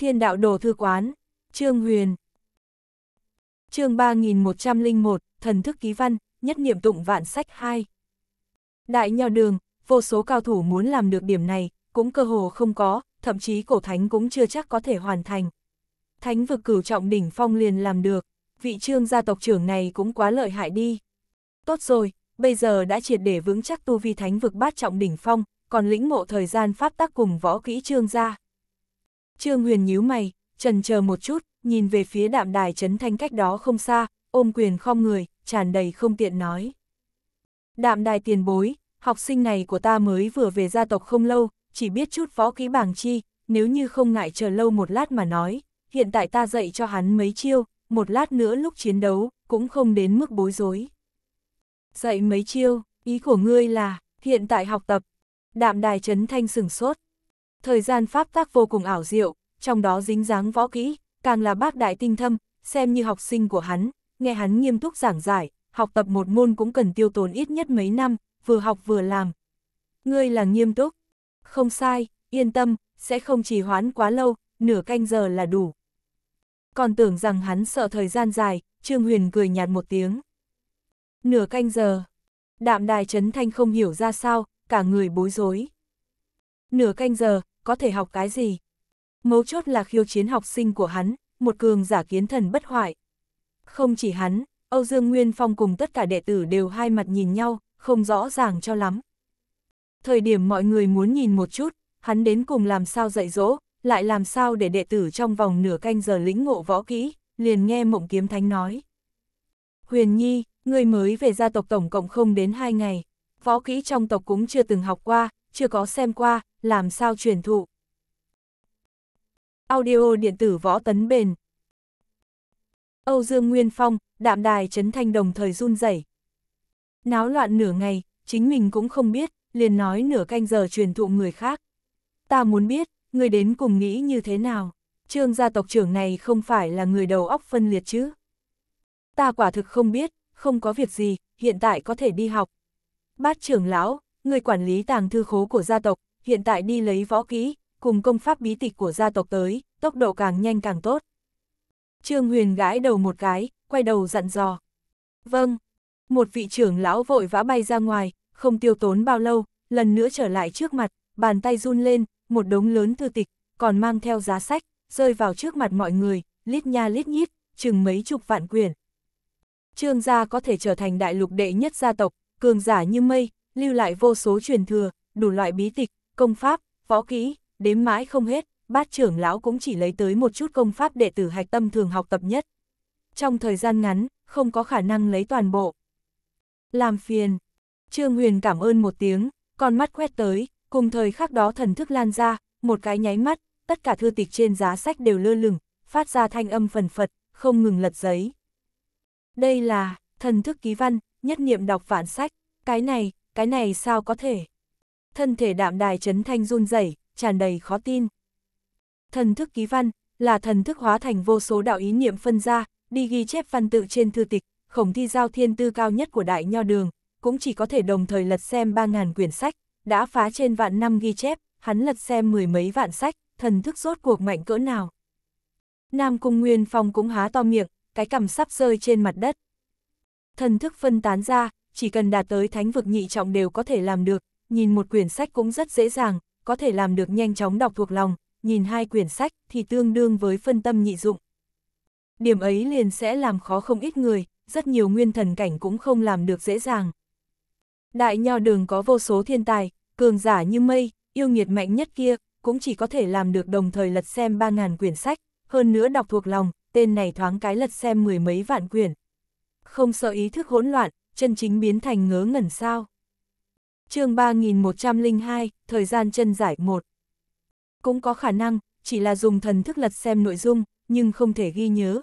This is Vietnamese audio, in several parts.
Thiên đạo đồ thư quán, Trương Huyền. Chương 3101, thần thức ký văn, nhất niệm tụng vạn sách 2. Đại nho đường, vô số cao thủ muốn làm được điểm này, cũng cơ hồ không có, thậm chí cổ thánh cũng chưa chắc có thể hoàn thành. Thánh vực cửu trọng đỉnh phong liền làm được, vị trương gia tộc trưởng này cũng quá lợi hại đi. Tốt rồi, bây giờ đã triệt để vững chắc tu vi thánh vực bát trọng đỉnh phong, còn lĩnh ngộ thời gian pháp tác cùng võ kỹ trương gia. Trương Huyền nhíu mày, trần chờ một chút, nhìn về phía đạm đài trấn thanh cách đó không xa, ôm quyền khom người, tràn đầy không tiện nói. Đạm đài tiền bối, học sinh này của ta mới vừa về gia tộc không lâu, chỉ biết chút võ kỹ bảng chi, nếu như không ngại chờ lâu một lát mà nói, hiện tại ta dạy cho hắn mấy chiêu, một lát nữa lúc chiến đấu, cũng không đến mức bối rối. Dạy mấy chiêu, ý của ngươi là, hiện tại học tập. Đạm đài trấn thanh sửng sốt, Thời gian pháp tác vô cùng ảo diệu, trong đó dính dáng võ kỹ, càng là bác đại tinh thâm, xem như học sinh của hắn, nghe hắn nghiêm túc giảng giải, học tập một môn cũng cần tiêu tốn ít nhất mấy năm, vừa học vừa làm. Ngươi là nghiêm túc. Không sai, yên tâm, sẽ không trì hoãn quá lâu, nửa canh giờ là đủ. Còn tưởng rằng hắn sợ thời gian dài, Trương Huyền cười nhạt một tiếng. Nửa canh giờ. Đạm đài chấn thanh không hiểu ra sao, cả người bối rối. Nửa canh giờ, có thể học cái gì. Mấu chốt là khiêu chiến học sinh của hắn, một cường giả kiến thần bất hoại. Không chỉ hắn, Âu Dương Nguyên Phong cùng tất cả đệ tử đều hai mặt nhìn nhau, không rõ ràng cho lắm. Thời điểm mọi người muốn nhìn một chút, hắn đến cùng làm sao dạy dỗ, lại làm sao để đệ tử trong vòng nửa canh giờ lĩnh ngộ võ kỹ, liền nghe Mộng Kiếm Thánh nói. Huyền Nhi, người mới về gia tộc tổng cộng không đến hai ngày, võ kỹ trong tộc cũng chưa từng học qua, chưa có xem qua, làm sao truyền thụ. Audio điện tử võ tấn bền Âu Dương Nguyên Phong, đạm đài chấn thanh đồng thời run rẩy Náo loạn nửa ngày, chính mình cũng không biết, liền nói nửa canh giờ truyền thụ người khác. Ta muốn biết, người đến cùng nghĩ như thế nào, trương gia tộc trưởng này không phải là người đầu óc phân liệt chứ. Ta quả thực không biết, không có việc gì, hiện tại có thể đi học. Bát trưởng lão, người quản lý tàng thư khố của gia tộc, hiện tại đi lấy võ kỹ, cùng công pháp bí tịch của gia tộc tới, tốc độ càng nhanh càng tốt. Trương Huyền gãi đầu một cái, quay đầu dặn dò. Vâng, một vị trưởng lão vội vã bay ra ngoài, không tiêu tốn bao lâu, lần nữa trở lại trước mặt, bàn tay run lên, một đống lớn thư tịch, còn mang theo giá sách, rơi vào trước mặt mọi người, lít nha lít nhít, chừng mấy chục vạn quyển. Trương gia có thể trở thành đại lục đệ nhất gia tộc, cường giả như mây, lưu lại vô số truyền thừa, đủ loại bí tịch, công pháp, võ kỹ, đếm mãi không hết, bát trưởng lão cũng chỉ lấy tới một chút công pháp đệ tử hạch tâm thường học tập nhất. Trong thời gian ngắn, không có khả năng lấy toàn bộ. Làm phiền. Trương Huyền cảm ơn một tiếng, con mắt quét tới, cùng thời khắc đó thần thức lan ra, một cái nháy mắt, tất cả thư tịch trên giá sách đều lơ lửng, phát ra thanh âm phần phật, không ngừng lật giấy. Đây là, thần thức ký văn, nhất niệm đọc vạn sách, cái này, cái này sao có thể? Thân thể đạm đài chấn thanh run rẩy, tràn đầy khó tin. Thần thức ký văn, là thần thức hóa thành vô số đạo ý niệm phân ra, đi ghi chép văn tự trên thư tịch, khổng thi giao thiên tư cao nhất của đại nho đường, cũng chỉ có thể đồng thời lật xem 3.000 quyển sách, đã phá trên vạn năm ghi chép, hắn lật xem mười mấy vạn sách, thần thức rốt cuộc mạnh cỡ nào. Nam Cung Nguyên Phong cũng há to miệng, cái cằm sắp rơi trên mặt đất. Thần thức phân tán ra, chỉ cần đạt tới thánh vực nhị trọng đều có thể làm được, nhìn một quyển sách cũng rất dễ dàng, có thể làm được nhanh chóng đọc thuộc lòng, nhìn hai quyển sách thì tương đương với phân tâm nhị dụng. Điểm ấy liền sẽ làm khó không ít người, rất nhiều nguyên thần cảnh cũng không làm được dễ dàng. Đại nho đường có vô số thiên tài, cường giả như mây, yêu nghiệt mạnh nhất kia, cũng chỉ có thể làm được đồng thời lật xem 3.000 quyển sách, hơn nữa đọc thuộc lòng, tên này thoáng cái lật xem mười mấy vạn quyển. Không sợ ý thức hỗn loạn, chân chính biến thành ngớ ngẩn sao. chương 3102, thời gian chân giải 1. Cũng có khả năng, chỉ là dùng thần thức lật xem nội dung, nhưng không thể ghi nhớ.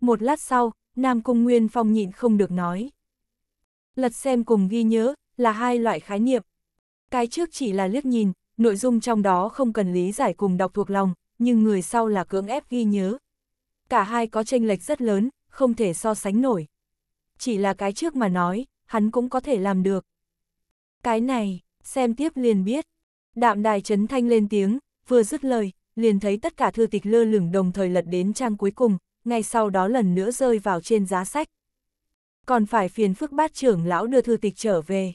Một lát sau, Nam Cung Nguyên Phong nhịn không được nói. Lật xem cùng ghi nhớ, là hai loại khái niệm. Cái trước chỉ là liếc nhìn, nội dung trong đó không cần lý giải cùng đọc thuộc lòng, nhưng người sau là cưỡng ép ghi nhớ. Cả hai có tranh lệch rất lớn, không thể so sánh nổi chỉ là cái trước mà nói, hắn cũng có thể làm được. Cái này, xem tiếp liền biết. Đạm đài chấn thanh lên tiếng, vừa dứt lời, liền thấy tất cả thư tịch lơ lửng đồng thời lật đến trang cuối cùng, ngay sau đó lần nữa rơi vào trên giá sách. Còn phải phiền phức bát trưởng lão đưa thư tịch trở về.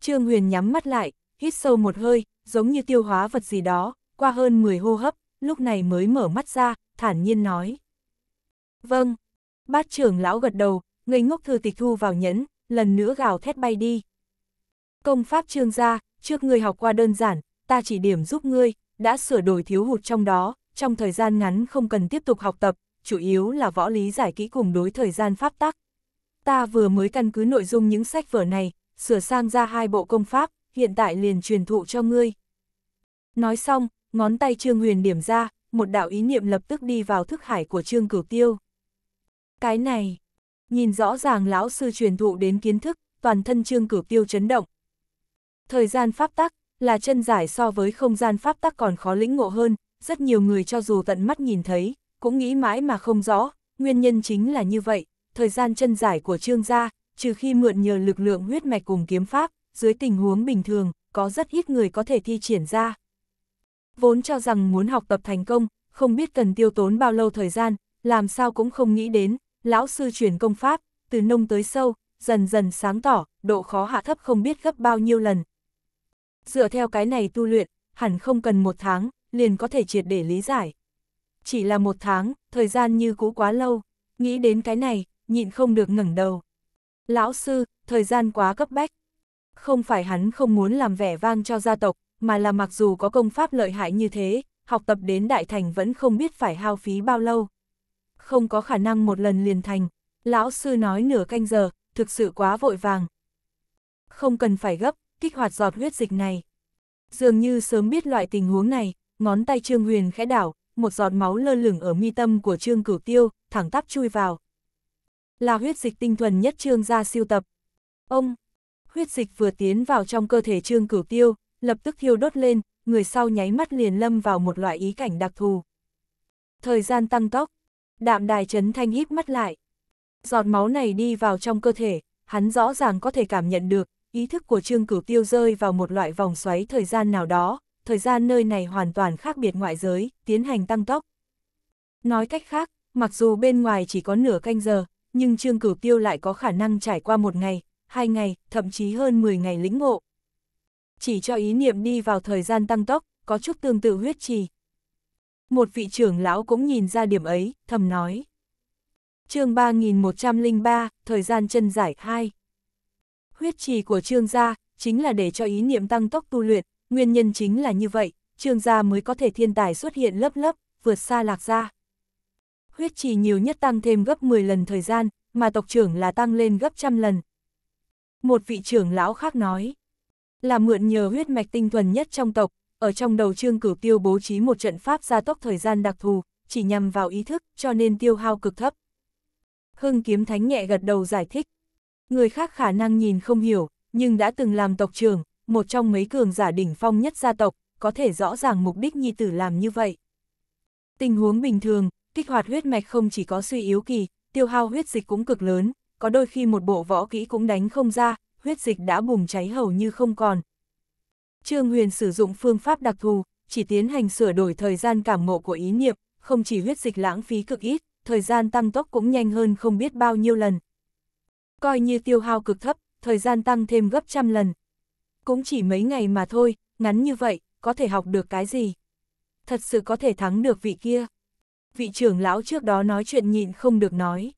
Trương Huyền nhắm mắt lại, hít sâu một hơi, giống như tiêu hóa vật gì đó, qua hơn 10 hô hấp, lúc này mới mở mắt ra, thản nhiên nói. Vâng, bát trưởng lão gật đầu, người ngốc thư tịch thu vào nhẫn, lần nữa gào thét bay đi. Công pháp trương gia, trước ngươi học qua đơn giản, ta chỉ điểm giúp ngươi, đã sửa đổi thiếu hụt trong đó, trong thời gian ngắn không cần tiếp tục học tập, chủ yếu là võ lý giải kỹ cùng đối thời gian pháp tắc. Ta vừa mới căn cứ nội dung những sách vở này, sửa sang ra hai bộ công pháp, hiện tại liền truyền thụ cho ngươi. Nói xong, ngón tay Trương Huyền điểm ra, một đạo ý niệm lập tức đi vào thức hải của Trương Cửu Tiêu. Cái này, nhìn rõ ràng lão sư truyền thụ đến kiến thức, toàn thân trương cửu tiêu chấn động. Thời gian pháp tắc, là chân giải so với không gian pháp tắc còn khó lĩnh ngộ hơn, rất nhiều người cho dù tận mắt nhìn thấy, cũng nghĩ mãi mà không rõ, nguyên nhân chính là như vậy, thời gian chân giải của trương gia, trừ khi mượn nhờ lực lượng huyết mạch cùng kiếm pháp, dưới tình huống bình thường, có rất ít người có thể thi triển ra. Vốn cho rằng muốn học tập thành công, không biết cần tiêu tốn bao lâu thời gian, làm sao cũng không nghĩ đến, lão sư truyền công pháp, từ nông tới sâu, dần dần sáng tỏ, độ khó hạ thấp không biết gấp bao nhiêu lần. Dựa theo cái này tu luyện, hẳn không cần một tháng, liền có thể triệt để lý giải. Chỉ là một tháng, thời gian như cũ quá lâu, nghĩ đến cái này, nhịn không được ngẩng đầu. Lão sư, thời gian quá cấp bách. Không phải hắn không muốn làm vẻ vang cho gia tộc, mà là mặc dù có công pháp lợi hại như thế, học tập đến đại thành vẫn không biết phải hao phí bao lâu không có khả năng một lần liền thành. Lão sư nói nửa canh giờ, thực sự quá vội vàng. Không cần phải gấp, kích hoạt giọt huyết dịch này. Dường như sớm biết loại tình huống này, ngón tay Trương Huyền khẽ đảo, một giọt máu lơ lửng ở mi tâm của Trương Cửu Tiêu, thẳng tắp chui vào. Là huyết dịch tinh thuần nhất Trương gia siêu tập. Ông, huyết dịch vừa tiến vào trong cơ thể Trương Cửu Tiêu, lập tức thiêu đốt lên, người sau nháy mắt liền lâm vào một loại ý cảnh đặc thù. Thời gian tăng tốc, Đạm đài chấn thanh híp mắt lại. Giọt máu này đi vào trong cơ thể, hắn rõ ràng có thể cảm nhận được, ý thức của Trương Cửu Tiêu rơi vào một loại vòng xoáy thời gian nào đó, thời gian nơi này hoàn toàn khác biệt ngoại giới, tiến hành tăng tốc. Nói cách khác, mặc dù bên ngoài chỉ có nửa canh giờ, nhưng Trương Cửu Tiêu lại có khả năng trải qua một ngày, hai ngày, thậm chí hơn 10 ngày lĩnh ngộ. Chỉ cho ý niệm đi vào thời gian tăng tốc, có chút tương tự huyết trì, một vị trưởng lão cũng nhìn ra điểm ấy, thầm nói. chương 3103, thời gian chân giải 2. Huyết trì của trương gia, chính là để cho ý niệm tăng tốc tu luyện, nguyên nhân chính là như vậy, trương gia mới có thể thiên tài xuất hiện lấp lấp, vượt xa lạc gia. Huyết trì nhiều nhất tăng thêm gấp 10 lần thời gian, mà tộc trưởng là tăng lên gấp trăm lần. Một vị trưởng lão khác nói, là mượn nhờ huyết mạch tinh thuần nhất trong tộc, ở trong đầu chương Cửu Tiêu bố trí một trận pháp gia tốc thời gian đặc thù, chỉ nhằm vào ý thức, cho nên tiêu hao cực thấp. Hưng Kiếm Thánh nhẹ gật đầu giải thích. Người khác khả năng nhìn không hiểu, nhưng đã từng làm tộc trưởng, một trong mấy cường giả đỉnh phong nhất gia tộc, có thể rõ ràng mục đích nhi tử làm như vậy. Tình huống bình thường, kích hoạt huyết mạch không chỉ có suy yếu kỳ, tiêu hao huyết dịch cũng cực lớn, có đôi khi một bộ võ kỹ cũng đánh không ra, huyết dịch đã bùng cháy hầu như không còn, Trương Huyền sử dụng phương pháp đặc thù, chỉ tiến hành sửa đổi thời gian cảm ngộ của ý niệm, không chỉ huyết dịch lãng phí cực ít, thời gian tăng tốc cũng nhanh hơn không biết bao nhiêu lần. Coi như tiêu hao cực thấp, thời gian tăng thêm gấp trăm lần. Cũng chỉ mấy ngày mà thôi, ngắn như vậy, có thể học được cái gì? Thật sự có thể thắng được vị kia. Vị trưởng lão trước đó nói chuyện nhịn không được nói.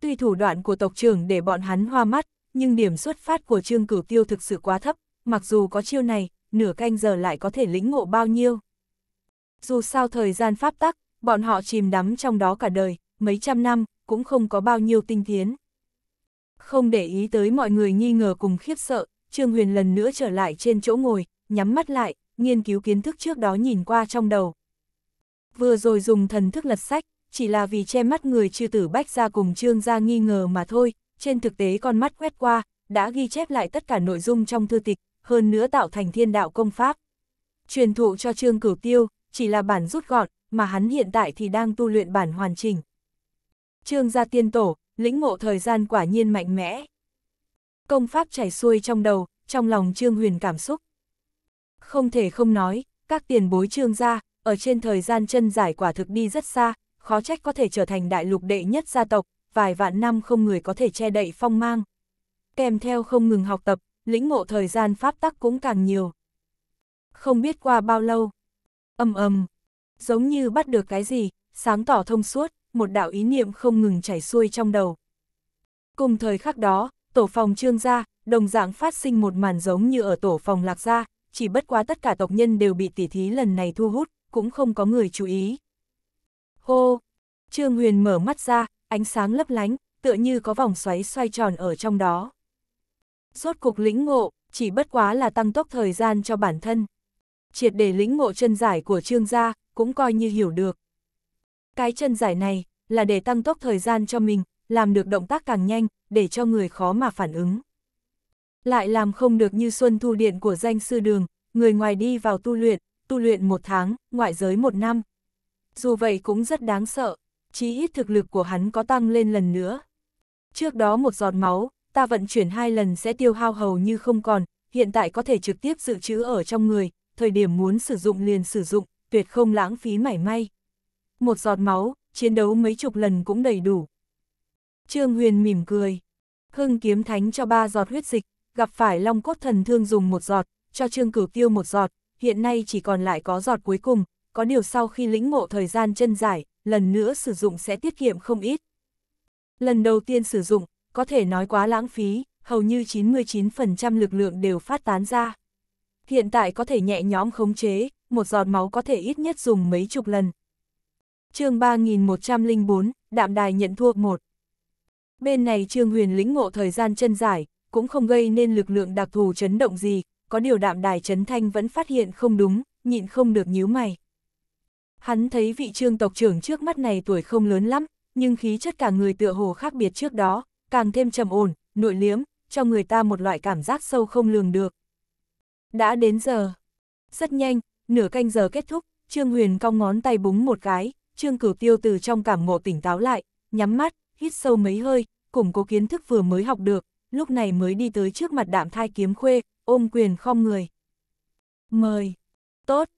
Tuy thủ đoạn của tộc trưởng để bọn hắn hoa mắt, nhưng điểm xuất phát của trương cửu tiêu thực sự quá thấp, mặc dù có chiêu này, nửa canh giờ lại có thể lĩnh ngộ bao nhiêu. Dù sao thời gian pháp tắc, bọn họ chìm đắm trong đó cả đời, mấy trăm năm, cũng không có bao nhiêu tinh tiến. Không để ý tới mọi người nghi ngờ cùng khiếp sợ, Trương Huyền lần nữa trở lại trên chỗ ngồi, nhắm mắt lại, nghiên cứu kiến thức trước đó nhìn qua trong đầu. Vừa rồi dùng thần thức lật sách, chỉ là vì che mắt người chư tử bách ra cùng Trương ra nghi ngờ mà thôi, trên thực tế con mắt quét qua, đã ghi chép lại tất cả nội dung trong thư tịch, hơn nữa tạo thành thiên đạo công pháp. Truyền thụ cho Trương Cửu Tiêu, chỉ là bản rút gọn, mà hắn hiện tại thì đang tu luyện bản hoàn chỉnh. Trương gia tiên tổ, lĩnh ngộ thời gian quả nhiên mạnh mẽ. Công pháp chảy xuôi trong đầu, trong lòng Trương Huyền cảm xúc. Không thể không nói, các tiền bối Trương gia, ở trên thời gian chân giải quả thực đi rất xa, khó trách có thể trở thành đại lục đệ nhất gia tộc, vài vạn năm không người có thể che đậy phong mang. Kèm theo không ngừng học tập, lĩnh ngộ thời gian pháp tắc cũng càng nhiều. Không biết qua bao lâu, ầm ầm, giống như bắt được cái gì, sáng tỏ thông suốt, một đạo ý niệm không ngừng chảy xuôi trong đầu. Cùng thời khắc đó, tổ phòng trương gia, đồng dạng phát sinh một màn giống như ở tổ phòng lạc gia, chỉ bất quá tất cả tộc nhân đều bị tỉ thí lần này thu hút, cũng không có người chú ý. Hô! Trương Huyền mở mắt ra, ánh sáng lấp lánh, tựa như có vòng xoáy xoay tròn ở trong đó. Rốt cục lĩnh ngộ, chỉ bất quá là tăng tốc thời gian cho bản thân. Triệt để lĩnh ngộ chân giải của trương gia, cũng coi như hiểu được. Cái chân giải này, là để tăng tốc thời gian cho mình, làm được động tác càng nhanh, để cho người khó mà phản ứng. Lại làm không được như xuân thu điện của danh sư đường, người ngoài đi vào tu luyện, tu luyện một tháng, ngoại giới một năm. Dù vậy cũng rất đáng sợ, chí ít thực lực của hắn có tăng lên lần nữa. Trước đó một giọt máu, ta vận chuyển hai lần sẽ tiêu hao hầu như không còn, hiện tại có thể trực tiếp dự trữ ở trong người, thời điểm muốn sử dụng liền sử dụng, tuyệt không lãng phí mảy may. Một giọt máu, chiến đấu mấy chục lần cũng đầy đủ. Trương Huyền mỉm cười. Hưng kiếm thánh cho ba giọt huyết dịch, gặp phải long cốt thần thương dùng một giọt, cho Trương Cửu Tiêu một giọt, hiện nay chỉ còn lại có giọt cuối cùng, có điều sau khi lĩnh ngộ thời gian chân giải, lần nữa sử dụng sẽ tiết kiệm không ít. Lần đầu tiên sử dụng, có thể nói quá lãng phí, hầu như 99% lực lượng đều phát tán ra. Hiện tại có thể nhẹ nhõm khống chế, một giọt máu có thể ít nhất dùng mấy chục lần. chương 3104, Đạm Đài nhận thua một Bên này Trương Huyền lĩnh ngộ thời gian chân giải, cũng không gây nên lực lượng đặc thù chấn động gì, có điều Đạm Đài chấn Thanh vẫn phát hiện không đúng, nhịn không được nhíu mày. Hắn thấy vị trương tộc trưởng trước mắt này tuổi không lớn lắm, nhưng khí chất cả người tựa hồ khác biệt trước đó, càng thêm trầm ổn, nội liếm, cho người ta một loại cảm giác sâu không lường được. Đã đến giờ. Rất nhanh, nửa canh giờ kết thúc, Trương Huyền cong ngón tay búng một cái, Trương Cửu Tiêu từ trong cảm ngộ tỉnh táo lại, nhắm mắt, hít sâu mấy hơi, củng cố kiến thức vừa mới học được, lúc này mới đi tới trước mặt đạm thai kiếm khuê, ôm quyền khom người. Mời. Tốt.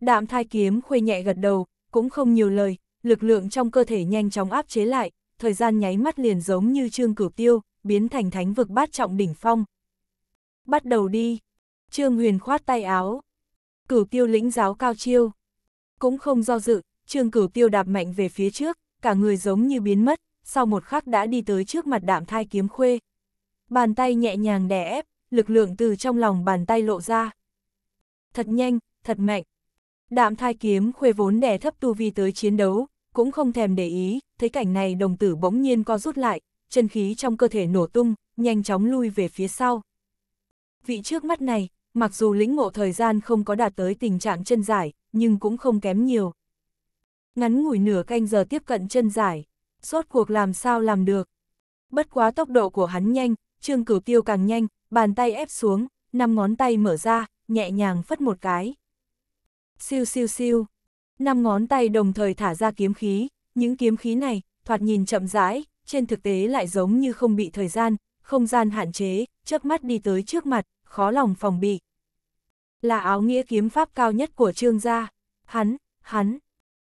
Đạm thai kiếm khuê nhẹ gật đầu, cũng không nhiều lời, lực lượng trong cơ thể nhanh chóng áp chế lại, thời gian nháy mắt liền giống như Trương Cửu Tiêu, biến thành thánh vực bát trọng đỉnh phong. Bắt đầu đi. Trương Huyền khoát tay áo. Cửu Tiêu lĩnh giáo cao chiêu. Cũng không do dự, Trương Cửu Tiêu đạp mạnh về phía trước, cả người giống như biến mất, sau một khắc đã đi tới trước mặt đạm thai kiếm khuê. Bàn tay nhẹ nhàng đè ép, lực lượng từ trong lòng bàn tay lộ ra. Thật nhanh, thật mạnh. Đạm thai kiếm khuê vốn đè thấp tu vi tới chiến đấu, cũng không thèm để ý, thấy cảnh này đồng tử bỗng nhiên co rút lại, chân khí trong cơ thể nổ tung, nhanh chóng lui về phía sau. Vị trước mắt này, mặc dù lĩnh ngộ thời gian không có đạt tới tình trạng chân giải, nhưng cũng không kém nhiều. Ngắn ngủi nửa canh giờ tiếp cận chân giải, sốt cuộc làm sao làm được. Bất quá tốc độ của hắn nhanh, trương cửu tiêu càng nhanh, bàn tay ép xuống, năm ngón tay mở ra, nhẹ nhàng phất một cái. Siêu siêu siêu, Năm ngón tay đồng thời thả ra kiếm khí, những kiếm khí này, thoạt nhìn chậm rãi, trên thực tế lại giống như không bị thời gian, không gian hạn chế, chớp mắt đi tới trước mặt, khó lòng phòng bị. Là áo nghĩa kiếm pháp cao nhất của trương gia. Hắn, hắn.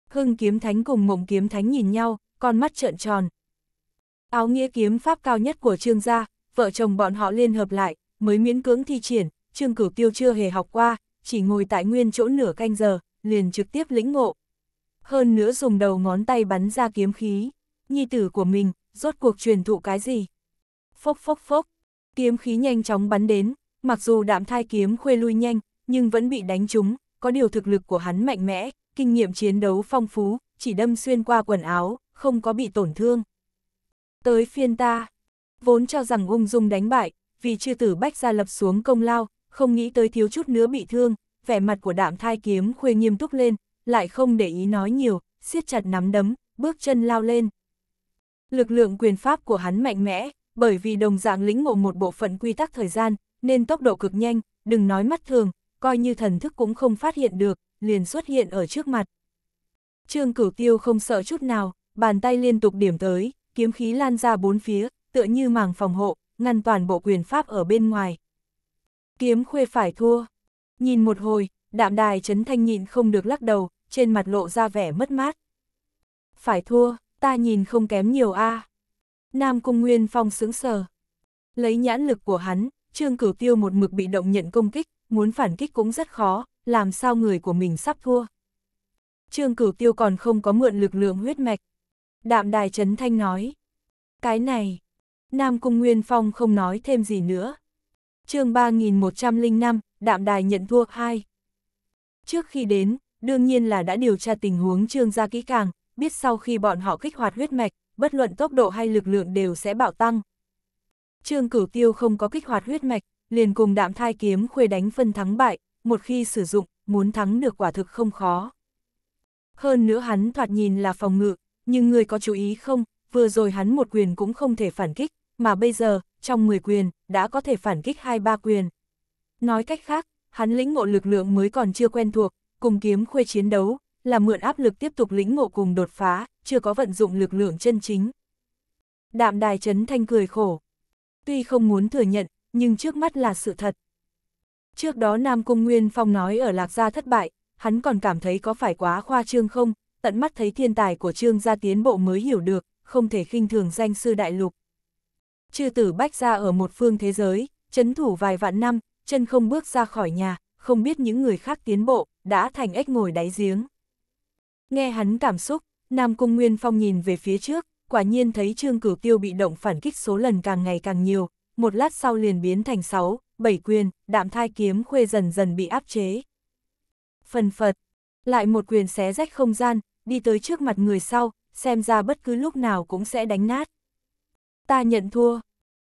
Hưng kiếm thánh cùng mộng kiếm thánh nhìn nhau, con mắt trợn tròn. Áo nghĩa kiếm pháp cao nhất của trương gia, vợ chồng bọn họ liên hợp lại, mới miễn cưỡng thi triển, trương cửu tiêu chưa hề học qua, chỉ ngồi tại nguyên chỗ nửa canh giờ, liền trực tiếp lĩnh ngộ. Hơn nữa dùng đầu ngón tay bắn ra kiếm khí, nhi tử của mình, rốt cuộc truyền thụ cái gì? Phốc phốc phốc, kiếm khí nhanh chóng bắn đến, mặc dù đạm thai kiếm khuê lui nhanh, nhưng vẫn bị đánh trúng, có điều thực lực của hắn mạnh mẽ, kinh nghiệm chiến đấu phong phú, chỉ đâm xuyên qua quần áo, không có bị tổn thương. Tới phiên ta, vốn cho rằng ung dung đánh bại, vì chư tử bách gia lập xuống công lao, không nghĩ tới thiếu chút nữa bị thương, vẻ mặt của đạm thai kiếm khuê nghiêm túc lên, lại không để ý nói nhiều, siết chặt nắm đấm, bước chân lao lên. Lực lượng quyền pháp của hắn mạnh mẽ, bởi vì đồng dạng lĩnh ngộ một bộ phận quy tắc thời gian, nên tốc độ cực nhanh, đừng nói mắt thường, coi như thần thức cũng không phát hiện được, liền xuất hiện ở trước mặt. Trương cửu tiêu không sợ chút nào, bàn tay liên tục điểm tới, kiếm khí lan ra bốn phía, tựa như màng phòng hộ, ngăn toàn bộ quyền pháp ở bên ngoài. Kiếm khuê phải thua, Nhìn một hồi, đạm đài chấn Thanh nhịn không được lắc đầu, trên mặt lộ ra vẻ mất mát. Phải thua, ta nhìn không kém nhiều a. À. Nam Cung Nguyên Phong sững sờ. Lấy nhãn lực của hắn, Trương Cửu Tiêu một mực bị động nhận công kích, muốn phản kích cũng rất khó, làm sao người của mình sắp thua. Trương Cửu Tiêu còn không có mượn lực lượng huyết mạch. Đạm Đài Trấn Thanh nói. Cái này, Nam Cung Nguyên Phong không nói thêm gì nữa chương 3105, Đạm Đài nhận thua 2. Trước khi đến, đương nhiên là đã điều tra tình huống trương gia kỹ càng, biết sau khi bọn họ kích hoạt huyết mạch, bất luận tốc độ hay lực lượng đều sẽ bạo tăng. Trương cửu tiêu không có kích hoạt huyết mạch, liền cùng đạm thai kiếm khuê đánh phân thắng bại, một khi sử dụng, muốn thắng được quả thực không khó. Hơn nữa hắn thoạt nhìn là phòng ngự, nhưng người có chú ý không, vừa rồi hắn một quyền cũng không thể phản kích, mà bây giờ, trong 10 quyền, đã có thể phản kích 2-3 quyền. Nói cách khác, hắn lĩnh ngộ lực lượng mới còn chưa quen thuộc, cùng kiếm khuê chiến đấu, là mượn áp lực tiếp tục lĩnh ngộ cùng đột phá, chưa có vận dụng lực lượng chân chính. Đạm đài chấn thanh cười khổ. Tuy không muốn thừa nhận, nhưng trước mắt là sự thật. Trước đó Nam Cung Nguyên Phong nói ở Lạc Gia thất bại, hắn còn cảm thấy có phải quá khoa trương không, tận mắt thấy thiên tài của Trương Gia tiến bộ mới hiểu được, không thể khinh thường danh sư đại lục chư tử bách ra ở một phương thế giới, chấn thủ vài vạn năm, chân không bước ra khỏi nhà, không biết những người khác tiến bộ, đã thành ếch ngồi đáy giếng. Nghe hắn cảm xúc, Nam Cung Nguyên Phong nhìn về phía trước, quả nhiên thấy Trương Cửu Tiêu bị động phản kích số lần càng ngày càng nhiều, một lát sau liền biến thành 6, 7 quyền, đạm thai kiếm khuê dần dần bị áp chế. Phần phật, lại một quyền xé rách không gian, đi tới trước mặt người sau, xem ra bất cứ lúc nào cũng sẽ đánh nát. Ta nhận thua.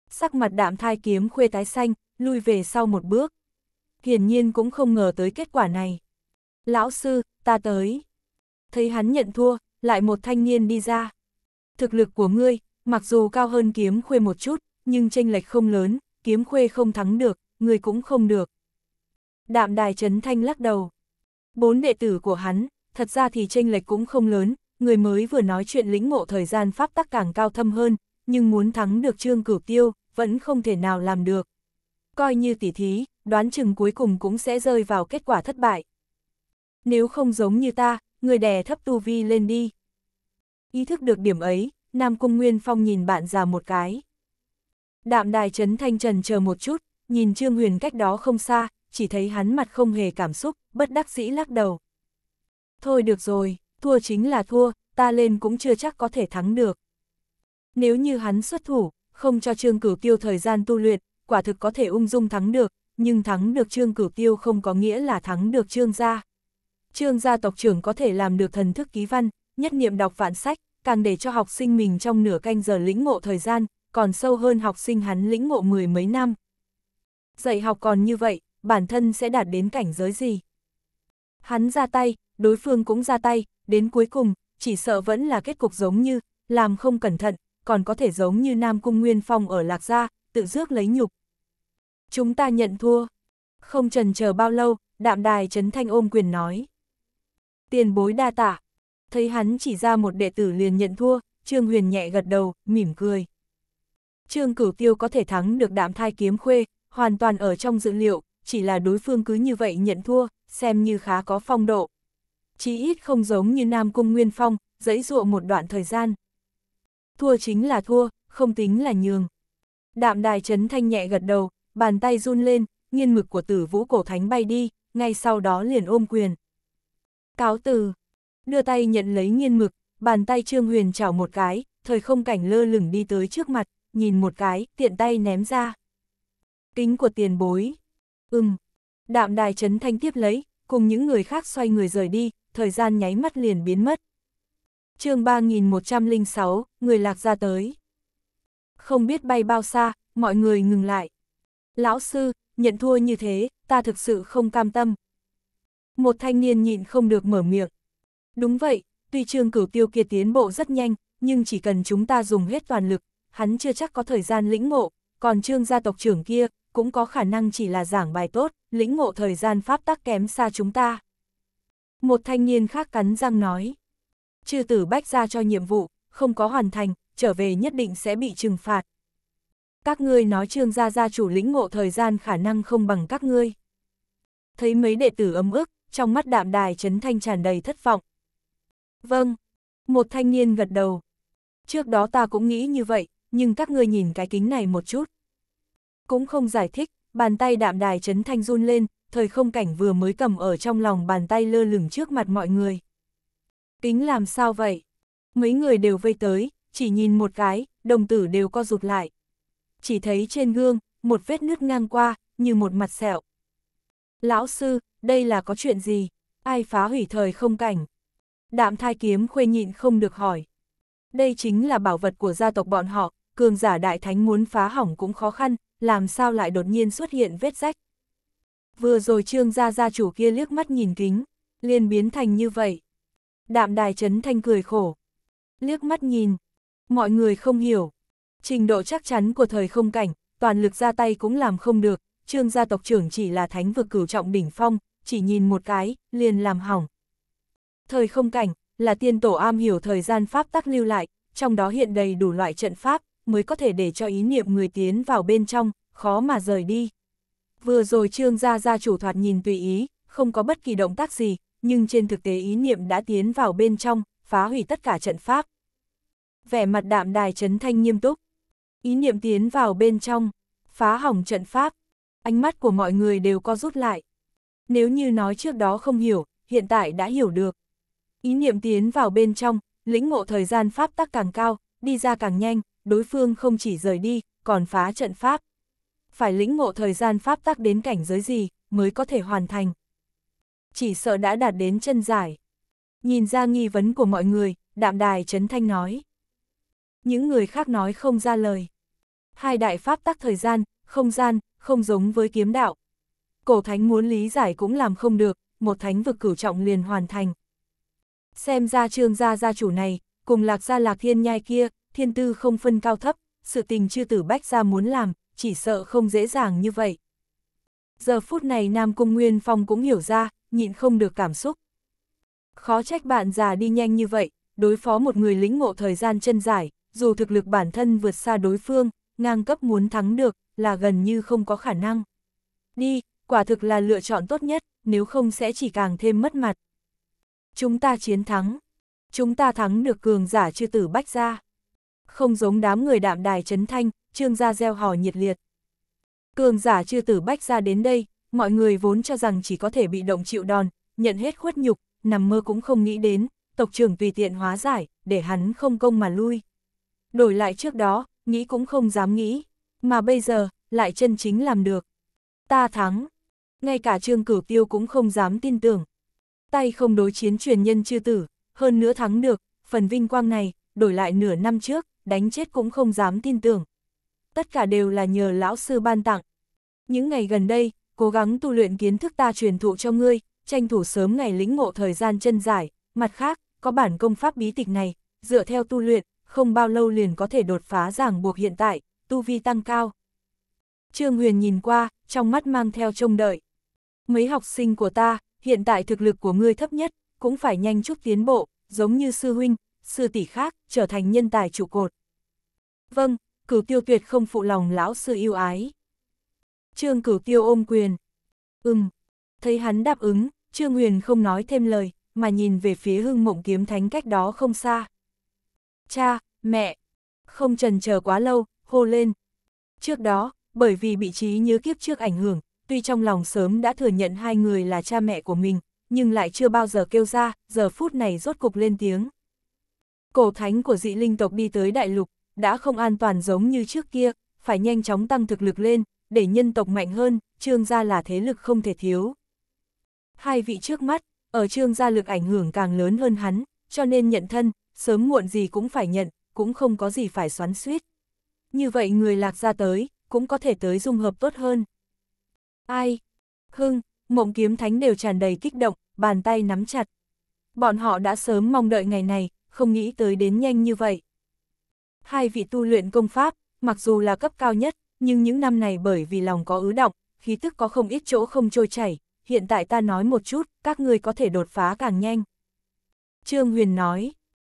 Sắc mặt đạm thai kiếm khuê tái xanh, lui về sau một bước. Hiển nhiên cũng không ngờ tới kết quả này. Lão sư, ta tới. Thấy hắn nhận thua, lại một thanh niên đi ra. Thực lực của ngươi, mặc dù cao hơn kiếm khuê một chút, nhưng tranh lệch không lớn, kiếm khuê không thắng được, ngươi cũng không được. Đạm đài trấn thanh lắc đầu. Bốn đệ tử của hắn, thật ra thì tranh lệch cũng không lớn, người mới vừa nói chuyện lĩnh ngộ thời gian pháp tắc càng cao thâm hơn, nhưng muốn thắng được Trương Cửu Tiêu, vẫn không thể nào làm được. Coi như tỉ thí, đoán chừng cuối cùng cũng sẽ rơi vào kết quả thất bại. Nếu không giống như ta, người đè thấp tu vi lên đi. Ý thức được điểm ấy, Nam Cung Nguyên Phong nhìn bạn già một cái. Đạm đài chấn thanh trần chờ một chút, nhìn Trương Huyền cách đó không xa, chỉ thấy hắn mặt không hề cảm xúc, bất đắc dĩ lắc đầu. Thôi được rồi, thua chính là thua, ta lên cũng chưa chắc có thể thắng được. Nếu như hắn xuất thủ, không cho Trương Cửu Tiêu thời gian tu luyện, quả thực có thể ung dung thắng được, nhưng thắng được Trương Cửu Tiêu không có nghĩa là thắng được Trương gia. Trương gia tộc trưởng có thể làm được thần thức ký văn, nhất niệm đọc vạn sách, càng để cho học sinh mình trong nửa canh giờ lĩnh ngộ thời gian, còn sâu hơn học sinh hắn lĩnh ngộ mười mấy năm. Dạy học còn như vậy, bản thân sẽ đạt đến cảnh giới gì? Hắn ra tay, đối phương cũng ra tay, đến cuối cùng, chỉ sợ vẫn là kết cục giống như, làm không cẩn thận, còn có thể giống như Nam Cung Nguyên Phong ở Lạc Gia, tự dước lấy nhục. Chúng ta nhận thua. Không trần chờ bao lâu, đạm đài Trấn Thanh ôm quyền nói. Tiền bối đa tạ. Thấy hắn chỉ ra một đệ tử liền nhận thua, Trương Huyền nhẹ gật đầu, mỉm cười. Trương Cửu Tiêu có thể thắng được đạm thai kiếm khuê, hoàn toàn ở trong dự liệu, chỉ là đối phương cứ như vậy nhận thua, xem như khá có phong độ. Chí ít không giống như Nam Cung Nguyên Phong, dẫy dụa một đoạn thời gian thua chính là thua, không tính là nhường. Đạm đài chấn thanh nhẹ gật đầu, bàn tay run lên, nghiên mực của tử vũ cổ thánh bay đi, ngay sau đó liền ôm quyền. Cáo từ, đưa tay nhận lấy nghiên mực, bàn tay trương huyền chảo một cái, thời không cảnh lơ lửng đi tới trước mặt, nhìn một cái, tiện tay ném ra. Kính của tiền bối. Ừm. Đạm đài chấn thanh tiếp lấy, cùng những người khác xoay người rời đi, thời gian nháy mắt liền biến mất, chương 3106, người lạc ra tới. Không biết bay bao xa, mọi người ngừng lại. Lão sư, nhận thua như thế, ta thực sự không cam tâm. Một thanh niên nhịn không được mở miệng. Đúng vậy, tuy trương cửu tiêu kia tiến bộ rất nhanh, nhưng chỉ cần chúng ta dùng hết toàn lực, hắn chưa chắc có thời gian lĩnh ngộ, còn trương gia tộc trưởng kia cũng có khả năng chỉ là giảng bài tốt, lĩnh ngộ thời gian pháp tắc kém xa chúng ta. Một thanh niên khác cắn răng nói chư tử bách ra cho nhiệm vụ, không có hoàn thành, trở về nhất định sẽ bị trừng phạt. Các ngươi nói trương gia gia chủ lĩnh ngộ thời gian khả năng không bằng các ngươi. Thấy mấy đệ tử ấm ức, trong mắt đạm đài chấn thanh tràn đầy thất vọng. Vâng, một thanh niên gật đầu. Trước đó ta cũng nghĩ như vậy, nhưng các ngươi nhìn cái kính này một chút. Cũng không giải thích, bàn tay đạm đài chấn thanh run lên, thời không cảnh vừa mới cầm ở trong lòng bàn tay lơ lửng trước mặt mọi người. Kính làm sao vậy? Mấy người đều vây tới, chỉ nhìn một cái, đồng tử đều co rụt lại. Chỉ thấy trên gương, một vết nứt ngang qua, như một mặt sẹo. Lão sư, đây là có chuyện gì? Ai phá hủy thời không cảnh? Đạm thai kiếm khuê nhịn không được hỏi. Đây chính là bảo vật của gia tộc bọn họ, cường giả đại thánh muốn phá hỏng cũng khó khăn, làm sao lại đột nhiên xuất hiện vết rách. Vừa rồi trương gia gia chủ kia liếc mắt nhìn kính, liền biến thành như vậy. Đạm đài chấn thanh cười khổ. Liếc mắt nhìn, mọi người không hiểu. Trình độ chắc chắn của thời không cảnh, toàn lực ra tay cũng làm không được, trương gia tộc trưởng chỉ là thánh vực cửu trọng đỉnh phong, chỉ nhìn một cái, liền làm hỏng. Thời không cảnh, là tiên tổ am hiểu thời gian pháp tắc lưu lại, trong đó hiện đầy đủ loại trận pháp, mới có thể để cho ý niệm người tiến vào bên trong, khó mà rời đi. Vừa rồi trương gia gia chủ thoạt nhìn tùy ý, không có bất kỳ động tác gì, nhưng trên thực tế ý niệm đã tiến vào bên trong, phá hủy tất cả trận pháp. Vẻ mặt đạm đài chấn thanh nghiêm túc. Ý niệm tiến vào bên trong, phá hỏng trận pháp. Ánh mắt của mọi người đều co rút lại. Nếu như nói trước đó không hiểu, hiện tại đã hiểu được. Ý niệm tiến vào bên trong, lĩnh ngộ thời gian pháp tắc càng cao, đi ra càng nhanh, đối phương không chỉ rời đi, còn phá trận pháp. Phải lĩnh ngộ thời gian pháp tắc đến cảnh giới gì mới có thể hoàn thành chỉ sợ đã đạt đến chân giải. Nhìn ra nghi vấn của mọi người, đạm đài Trấn Thanh nói. Những người khác nói không ra lời. Hai đại pháp tắc thời gian, không gian, không giống với kiếm đạo. Cổ thánh muốn lý giải cũng làm không được, một thánh vực cửu trọng liền hoàn thành. Xem ra trương gia gia chủ này, cùng lạc gia lạc thiên nhai kia, thiên tư không phân cao thấp, sự tình chưa tử bách gia muốn làm, chỉ sợ không dễ dàng như vậy. Giờ phút này Nam Cung Nguyên Phong cũng hiểu ra, nhịn không được cảm xúc. Khó trách bạn già đi nhanh như vậy, đối phó một người lính ngộ thời gian chân dài, dù thực lực bản thân vượt xa đối phương, ngang cấp muốn thắng được, là gần như không có khả năng. Đi, quả thực là lựa chọn tốt nhất, nếu không sẽ chỉ càng thêm mất mặt. Chúng ta chiến thắng. Chúng ta thắng được cường giả chư tử bách ra. Không giống đám người đạm đài chấn thanh, trương gia gieo hò nhiệt liệt. Cường giả chư tử bách ra đến đây, mọi người vốn cho rằng chỉ có thể bị động chịu đòn, nhận hết khuất nhục, nằm mơ cũng không nghĩ đến, tộc trưởng tùy tiện hóa giải, để hắn không công mà lui. Đổi lại trước đó, nghĩ cũng không dám nghĩ, mà bây giờ, lại chân chính làm được. Ta thắng, ngay cả trương cửu tiêu cũng không dám tin tưởng. Tay không đối chiến truyền nhân chư tử, hơn nữa thắng được, phần vinh quang này, đổi lại nửa năm trước, đánh chết cũng không dám tin tưởng. Tất cả đều là nhờ lão sư ban tặng. Những ngày gần đây, cố gắng tu luyện kiến thức ta truyền thụ cho ngươi, tranh thủ sớm ngày lĩnh ngộ thời gian chân giải, mặt khác, có bản công pháp bí tịch này, dựa theo tu luyện, không bao lâu liền có thể đột phá ràng buộc hiện tại, tu vi tăng cao. Trương Huyền nhìn qua, trong mắt mang theo trông đợi. Mấy học sinh của ta, hiện tại thực lực của ngươi thấp nhất, cũng phải nhanh chút tiến bộ, giống như sư huynh, sư tỷ khác, trở thành nhân tài trụ cột. Vâng, cửu tiêu tuyệt không phụ lòng lão sư yêu ái. Trương Cửu Tiêu ôm quyền. Ừm. Thấy hắn đáp ứng, Trương Huyền không nói thêm lời, mà nhìn về phía hưng mộng kiếm thánh cách đó không xa. Cha, mẹ, không trần chờ quá lâu, hô lên. Trước đó, bởi vì bị trí nhớ kiếp trước ảnh hưởng, tuy trong lòng sớm đã thừa nhận hai người là cha mẹ của mình, nhưng lại chưa bao giờ kêu ra, giờ phút này rốt cục lên tiếng. Cổ thánh của dị linh tộc đi tới đại lục, đã không an toàn giống như trước kia, phải nhanh chóng tăng thực lực lên, để nhân tộc mạnh hơn, trương gia là thế lực không thể thiếu. Hai vị trước mắt, ở trương gia lực ảnh hưởng càng lớn hơn hắn, cho nên nhận thân, sớm muộn gì cũng phải nhận, cũng không có gì phải xoắn suýt. Như vậy người lạc gia tới, cũng có thể tới dung hợp tốt hơn. Ai? Hưng, mộng kiếm thánh đều tràn đầy kích động, bàn tay nắm chặt. Bọn họ đã sớm mong đợi ngày này, không nghĩ tới đến nhanh như vậy. Hai vị tu luyện công pháp, mặc dù là cấp cao nhất, nhưng những năm này bởi vì lòng có ứ động, khí tức có không ít chỗ không trôi chảy, hiện tại ta nói một chút, các ngươi có thể đột phá càng nhanh. Trương Huyền nói,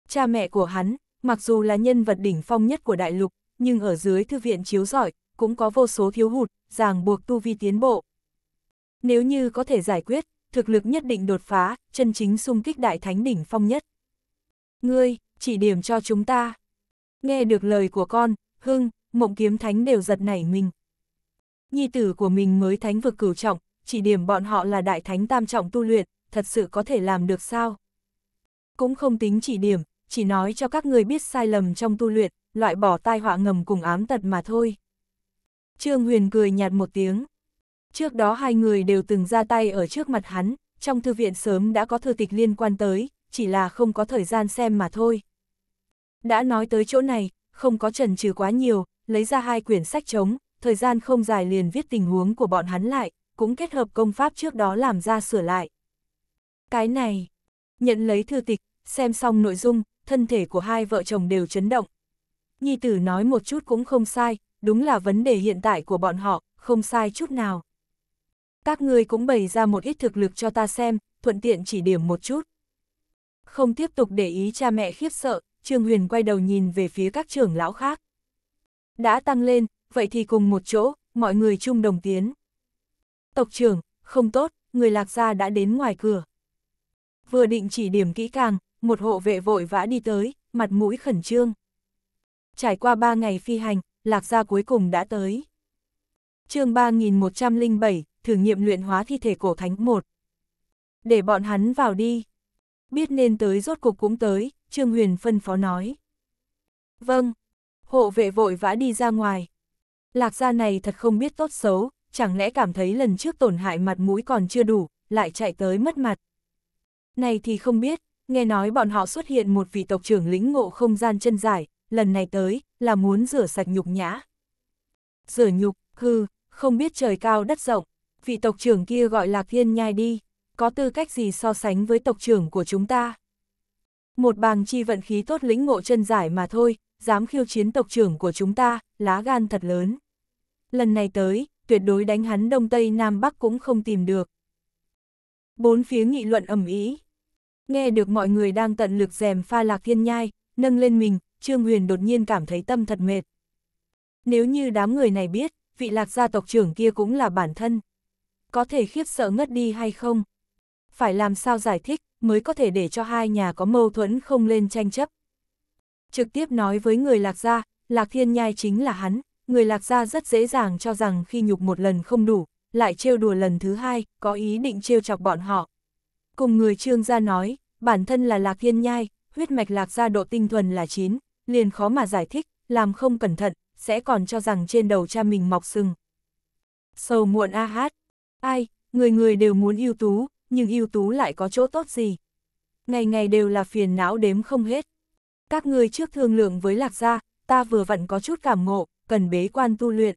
cha mẹ của hắn, mặc dù là nhân vật đỉnh phong nhất của đại lục, nhưng ở dưới thư viện chiếu giỏi, cũng có vô số thiếu hụt, ràng buộc tu vi tiến bộ. Nếu như có thể giải quyết, thực lực nhất định đột phá, chân chính xung kích đại thánh đỉnh phong nhất. Ngươi, chỉ điểm cho chúng ta. Nghe được lời của con, Hưng, mộng kiếm thánh đều giật nảy mình. Nhi tử của mình mới thánh vực cửu trọng, chỉ điểm bọn họ là đại thánh tam trọng tu luyện, thật sự có thể làm được sao? Cũng không tính chỉ điểm, chỉ nói cho các người biết sai lầm trong tu luyện, loại bỏ tai họa ngầm cùng ám tật mà thôi. Trương Huyền cười nhạt một tiếng. Trước đó hai người đều từng ra tay ở trước mặt hắn, trong thư viện sớm đã có thư tịch liên quan tới, chỉ là không có thời gian xem mà thôi. Đã nói tới chỗ này, không có trần trừ quá nhiều, lấy ra hai quyển sách trống, thời gian không dài liền viết tình huống của bọn hắn lại, cũng kết hợp công pháp trước đó làm ra sửa lại. Cái này, nhận lấy thư tịch, xem xong nội dung, thân thể của hai vợ chồng đều chấn động. Nhi tử nói một chút cũng không sai, đúng là vấn đề hiện tại của bọn họ, không sai chút nào. Các ngươi cũng bày ra một ít thực lực cho ta xem, thuận tiện chỉ điểm một chút. Không tiếp tục để ý cha mẹ khiếp sợ, Trương Huyền quay đầu nhìn về phía các trưởng lão khác đã tăng lên, vậy thì cùng một chỗ, mọi người chung đồng tiến. Tộc trưởng, không tốt, người lạc gia đã đến ngoài cửa. Vừa định chỉ điểm kỹ càng, một hộ vệ vội vã đi tới, mặt mũi khẩn trương. Trải qua ba ngày phi hành, lạc gia cuối cùng đã tới. chương 3107, thử nghiệm luyện hóa thi thể cổ thánh 1. Để bọn hắn vào đi. Biết nên tới rốt cục cũng tới, Trương Huyền phân phó nói. Vâng, hộ vệ vội vã đi ra ngoài. Lạc gia này thật không biết tốt xấu, chẳng lẽ cảm thấy lần trước tổn hại mặt mũi còn chưa đủ, lại chạy tới mất mặt. Này thì không biết, nghe nói bọn họ xuất hiện một vị tộc trưởng lĩnh ngộ không gian chân giải, lần này tới, là muốn rửa sạch nhục nhã. Rửa nhục, hư, không biết trời cao đất rộng, vị tộc trưởng kia gọi Lạc Thiên Nhai đi, có tư cách gì so sánh với tộc trưởng của chúng ta. Một bàng chi vận khí tốt lĩnh ngộ chân giải mà thôi, dám khiêu chiến tộc trưởng của chúng ta, lá gan thật lớn. Lần này tới, tuyệt đối đánh hắn Đông Tây Nam Bắc cũng không tìm được. Bốn phía nghị luận ẩm ý. Nghe được mọi người đang tận lực dèm pha lạc thiên nhai, nâng lên mình, Trương Huyền đột nhiên cảm thấy tâm thật mệt. Nếu như đám người này biết, vị lạc gia tộc trưởng kia cũng là bản thân. Có thể khiếp sợ ngất đi hay không? Phải làm sao giải thích mới có thể để cho hai nhà có mâu thuẫn không lên tranh chấp? trực tiếp nói với người lạc gia, lạc thiên nhai chính là hắn, người lạc gia rất dễ dàng cho rằng khi nhục một lần không đủ, lại trêu đùa lần thứ hai, có ý định trêu chọc bọn họ. Cùng người trương gia nói, bản thân là lạc thiên nhai, huyết mạch lạc gia độ tinh thuần là chín, liền khó mà giải thích, làm không cẩn thận, sẽ còn cho rằng trên đầu cha mình mọc sừng. Sầu muộn a hát, ai, người người đều muốn ưu tú, nhưng ưu tú lại có chỗ tốt gì. Ngày ngày đều là phiền não đếm không hết, các ngươi trước thương lượng với lạc gia, ta vừa vặn có chút cảm ngộ, cần bế quan tu luyện.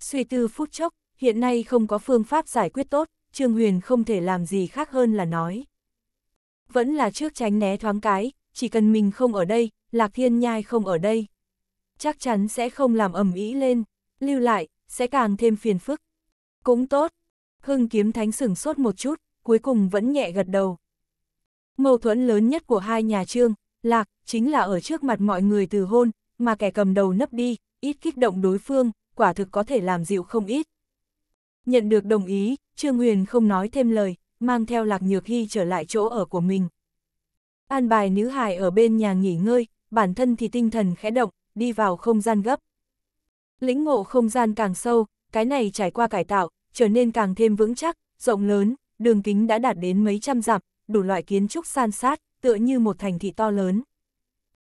Suy tư phút chốc, hiện nay không có phương pháp giải quyết tốt, Trương Huyền không thể làm gì khác hơn là nói. Vẫn là trước tránh né thoáng cái, chỉ cần mình không ở đây, Lạc Thiên Nhai không ở đây. Chắc chắn sẽ không làm ầm ý lên, lưu lại, sẽ càng thêm phiền phức. Cũng tốt. Hưng kiếm thánh sửng sốt một chút, cuối cùng vẫn nhẹ gật đầu. Mâu thuẫn lớn nhất của hai nhà trương, lạc, chính là ở trước mặt mọi người từ hôn, mà kẻ cầm đầu nấp đi, ít kích động đối phương, quả thực có thể làm dịu không ít. Nhận được đồng ý, Trương Huyền không nói thêm lời, mang theo Lạc Nhược Hy trở lại chỗ ở của mình. An bài nữ hài ở bên nhà nghỉ ngơi, bản thân thì tinh thần khẽ động, đi vào không gian gấp. Lĩnh ngộ không gian càng sâu, cái này trải qua cải tạo, trở nên càng thêm vững chắc, rộng lớn, đường kính đã đạt đến mấy trăm dặm, đủ loại kiến trúc san sát, tựa như một thành thị to lớn.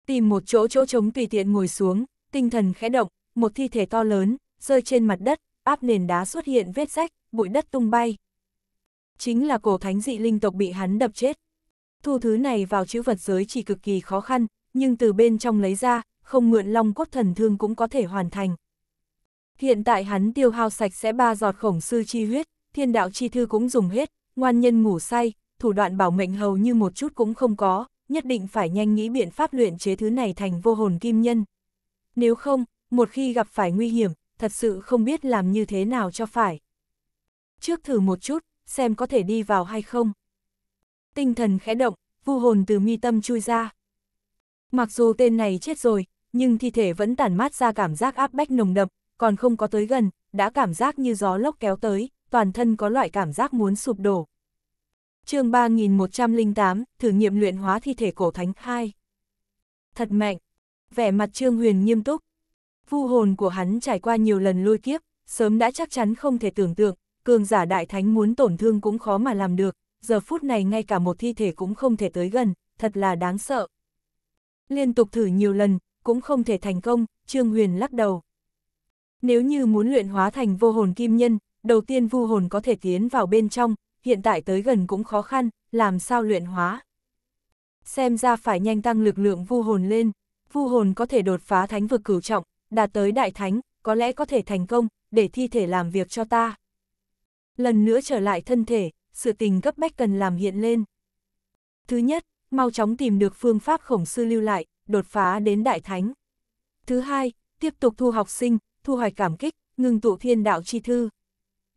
Tìm một chỗ chỗ trống tùy tiện ngồi xuống, tinh thần khẽ động, một thi thể to lớn, rơi trên mặt đất, áp nền đá xuất hiện vết rách, bụi đất tung bay. Chính là cổ thánh dị linh tộc bị hắn đập chết. Thu thứ này vào chữ vật giới chỉ cực kỳ khó khăn, nhưng từ bên trong lấy ra, không mượn long cốt thần thương cũng có thể hoàn thành. Hiện tại hắn tiêu hao sạch sẽ ba giọt khổng sư chi huyết, thiên đạo chi thư cũng dùng hết, ngoan nhân ngủ say, thủ đoạn bảo mệnh hầu như một chút cũng không có, nhất định phải nhanh nghĩ biện pháp luyện chế thứ này thành vô hồn kim nhân. Nếu không, một khi gặp phải nguy hiểm, thật sự không biết làm như thế nào cho phải. Trước thử một chút, xem có thể đi vào hay không. Tinh thần khẽ động, vu hồn từ mi tâm chui ra. Mặc dù tên này chết rồi, nhưng thi thể vẫn tản mát ra cảm giác áp bách nồng đậm, còn không có tới gần, đã cảm giác như gió lốc kéo tới, toàn thân có loại cảm giác muốn sụp đổ chương 3108, thử nghiệm luyện hóa thi thể cổ thánh 2. Thật mạnh, vẻ mặt Trương Huyền nghiêm túc. Vu hồn của hắn trải qua nhiều lần lôi kiếp, sớm đã chắc chắn không thể tưởng tượng, cường giả đại thánh muốn tổn thương cũng khó mà làm được, giờ phút này ngay cả một thi thể cũng không thể tới gần, thật là đáng sợ. Liên tục thử nhiều lần, cũng không thể thành công, Trương Huyền lắc đầu. Nếu như muốn luyện hóa thành vô hồn kim nhân, đầu tiên vu hồn có thể tiến vào bên trong, hiện tại tới gần cũng khó khăn, làm sao luyện hóa. Xem ra phải nhanh tăng lực lượng vu hồn lên, vu hồn có thể đột phá thánh vực cửu trọng, đạt tới đại thánh, có lẽ có thể thành công, để thi thể làm việc cho ta. Lần nữa trở lại thân thể, sự tình cấp bách cần làm hiện lên. Thứ nhất, mau chóng tìm được phương pháp khổng sư lưu lại, đột phá đến đại thánh. Thứ hai, tiếp tục thu học sinh, thu hoạch cảm kích, ngừng tụ thiên đạo chi thư.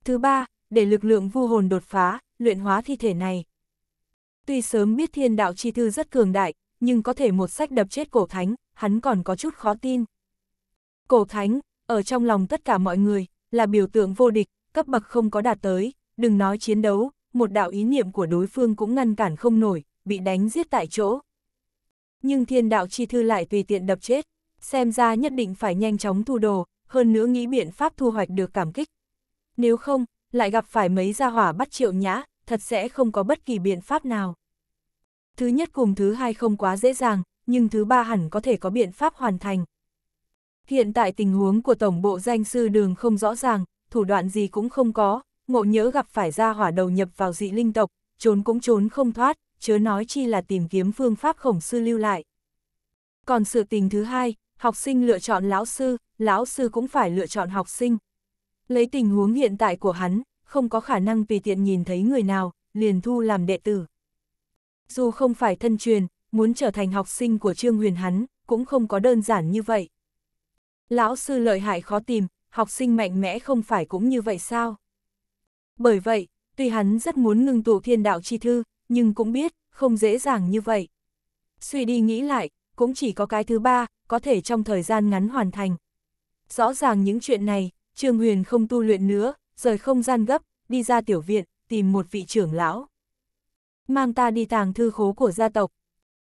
Thứ ba, để lực lượng vu hồn đột phá, luyện hóa thi thể này. Tuy sớm biết thiên đạo chi thư rất cường đại, nhưng có thể một sách đập chết cổ thánh, hắn còn có chút khó tin. Cổ thánh, ở trong lòng tất cả mọi người, là biểu tượng vô địch, cấp bậc không có đạt tới, đừng nói chiến đấu, một đạo ý niệm của đối phương cũng ngăn cản không nổi, bị đánh giết tại chỗ. Nhưng thiên đạo chi thư lại tùy tiện đập chết, xem ra nhất định phải nhanh chóng thu đồ, hơn nữa nghĩ biện pháp thu hoạch được cảm kích. Nếu không, lại gặp phải mấy gia hỏa bắt triệu nhã, thật sẽ không có bất kỳ biện pháp nào. Thứ nhất cùng thứ hai không quá dễ dàng, nhưng thứ ba hẳn có thể có biện pháp hoàn thành. Hiện tại tình huống của tổng bộ danh sư đường không rõ ràng, thủ đoạn gì cũng không có, ngộ nhớ gặp phải gia hỏa đầu nhập vào dị linh tộc, trốn cũng trốn không thoát, chớ nói chi là tìm kiếm phương pháp khổng sư lưu lại. Còn sự tình thứ hai, học sinh lựa chọn lão sư, lão sư cũng phải lựa chọn học sinh. Lấy tình huống hiện tại của hắn, không có khả năng tùy tiện nhìn thấy người nào, liền thu làm đệ tử. Dù không phải thân truyền, muốn trở thành học sinh của Trương Huyền hắn, cũng không có đơn giản như vậy. Lão sư lợi hại khó tìm, học sinh mạnh mẽ không phải cũng như vậy sao? Bởi vậy, tuy hắn rất muốn ngừng tụ thiên đạo chi thư, nhưng cũng biết, không dễ dàng như vậy. Suy đi nghĩ lại, cũng chỉ có cái thứ ba, có thể trong thời gian ngắn hoàn thành. Rõ ràng những chuyện này, Trương Huyền không tu luyện nữa, rời không gian gấp, đi ra tiểu viện, tìm một vị trưởng lão. Mang ta đi tàng thư khố của gia tộc.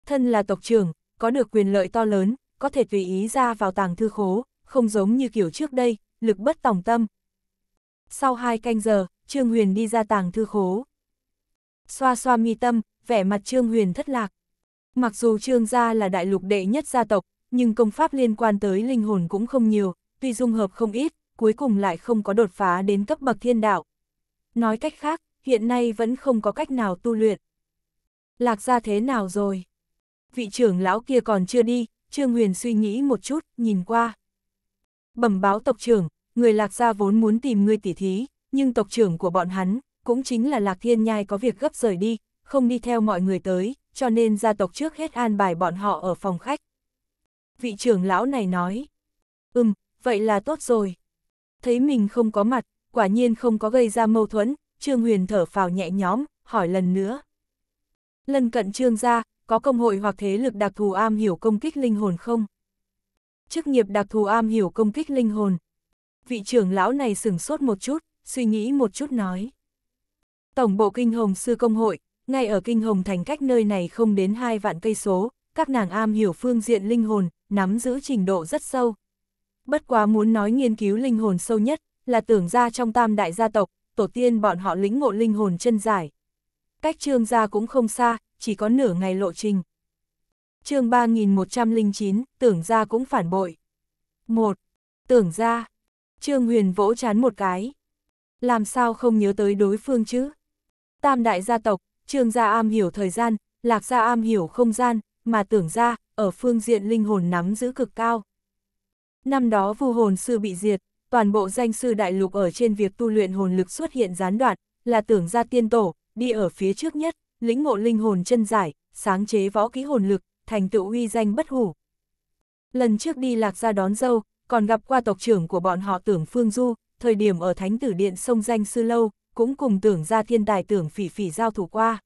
Thân là tộc trưởng, có được quyền lợi to lớn, có thể tùy ý ra vào tàng thư khố, không giống như kiểu trước đây, lực bất tòng tâm. Sau hai canh giờ, Trương Huyền đi ra tàng thư khố. Xoa xoa mi tâm, vẻ mặt Trương Huyền thất lạc. Mặc dù Trương gia là đại lục đệ nhất gia tộc, nhưng công pháp liên quan tới linh hồn cũng không nhiều, tuy dung hợp không ít, cuối cùng lại không có đột phá đến cấp bậc thiên đạo. Nói cách khác, hiện nay vẫn không có cách nào tu luyện. Lạc ra thế nào rồi? Vị trưởng lão kia còn chưa đi, Trương Huyền suy nghĩ một chút, nhìn qua. Bẩm báo tộc trưởng, người lạc gia vốn muốn tìm người tỉ thí, nhưng tộc trưởng của bọn hắn, cũng chính là lạc thiên nhai có việc gấp rời đi, không đi theo mọi người tới, cho nên gia tộc trước hết an bài bọn họ ở phòng khách. Vị trưởng lão này nói, ừm, vậy là tốt rồi. Thấy mình không có mặt, quả nhiên không có gây ra mâu thuẫn, Trương Huyền thở phào nhẹ nhõm, hỏi lần nữa. Lần cận Trương gia, có công hội hoặc thế lực đặc thù am hiểu công kích linh hồn không? Chức nghiệp đặc thù am hiểu công kích linh hồn. Vị trưởng lão này sửng sốt một chút, suy nghĩ một chút nói. Tổng bộ Kinh Hồng Sư Công Hội, ngay ở Kinh Hồng thành cách nơi này không đến hai vạn cây số, các nàng am hiểu phương diện linh hồn, nắm giữ trình độ rất sâu, bất quá muốn nói nghiên cứu linh hồn sâu nhất, là tưởng ra trong tam đại gia tộc, tổ tiên bọn họ lĩnh ngộ linh hồn chân giải. Cách trương gia cũng không xa, chỉ có nửa ngày lộ trình. chương 3109, tưởng gia cũng phản bội. 1. Tưởng gia. Trương Huyền vỗ chán một cái. Làm sao không nhớ tới đối phương chứ? Tam đại gia tộc, trương gia am hiểu thời gian, lạc gia am hiểu không gian, mà tưởng gia, ở phương diện linh hồn nắm giữ cực cao. Năm đó vu hồn sư bị diệt, toàn bộ danh sư đại lục ở trên việc tu luyện hồn lực xuất hiện gián đoạn, là tưởng ra tiên tổ, đi ở phía trước nhất, lĩnh ngộ linh hồn chân giải, sáng chế võ kỹ hồn lực, thành tựu uy danh bất hủ. Lần trước đi lạc ra đón dâu, còn gặp qua tộc trưởng của bọn họ tưởng Phương Du, thời điểm ở Thánh Tử Điện sông danh sư lâu, cũng cùng tưởng ra thiên tài tưởng phỉ phỉ giao thủ qua.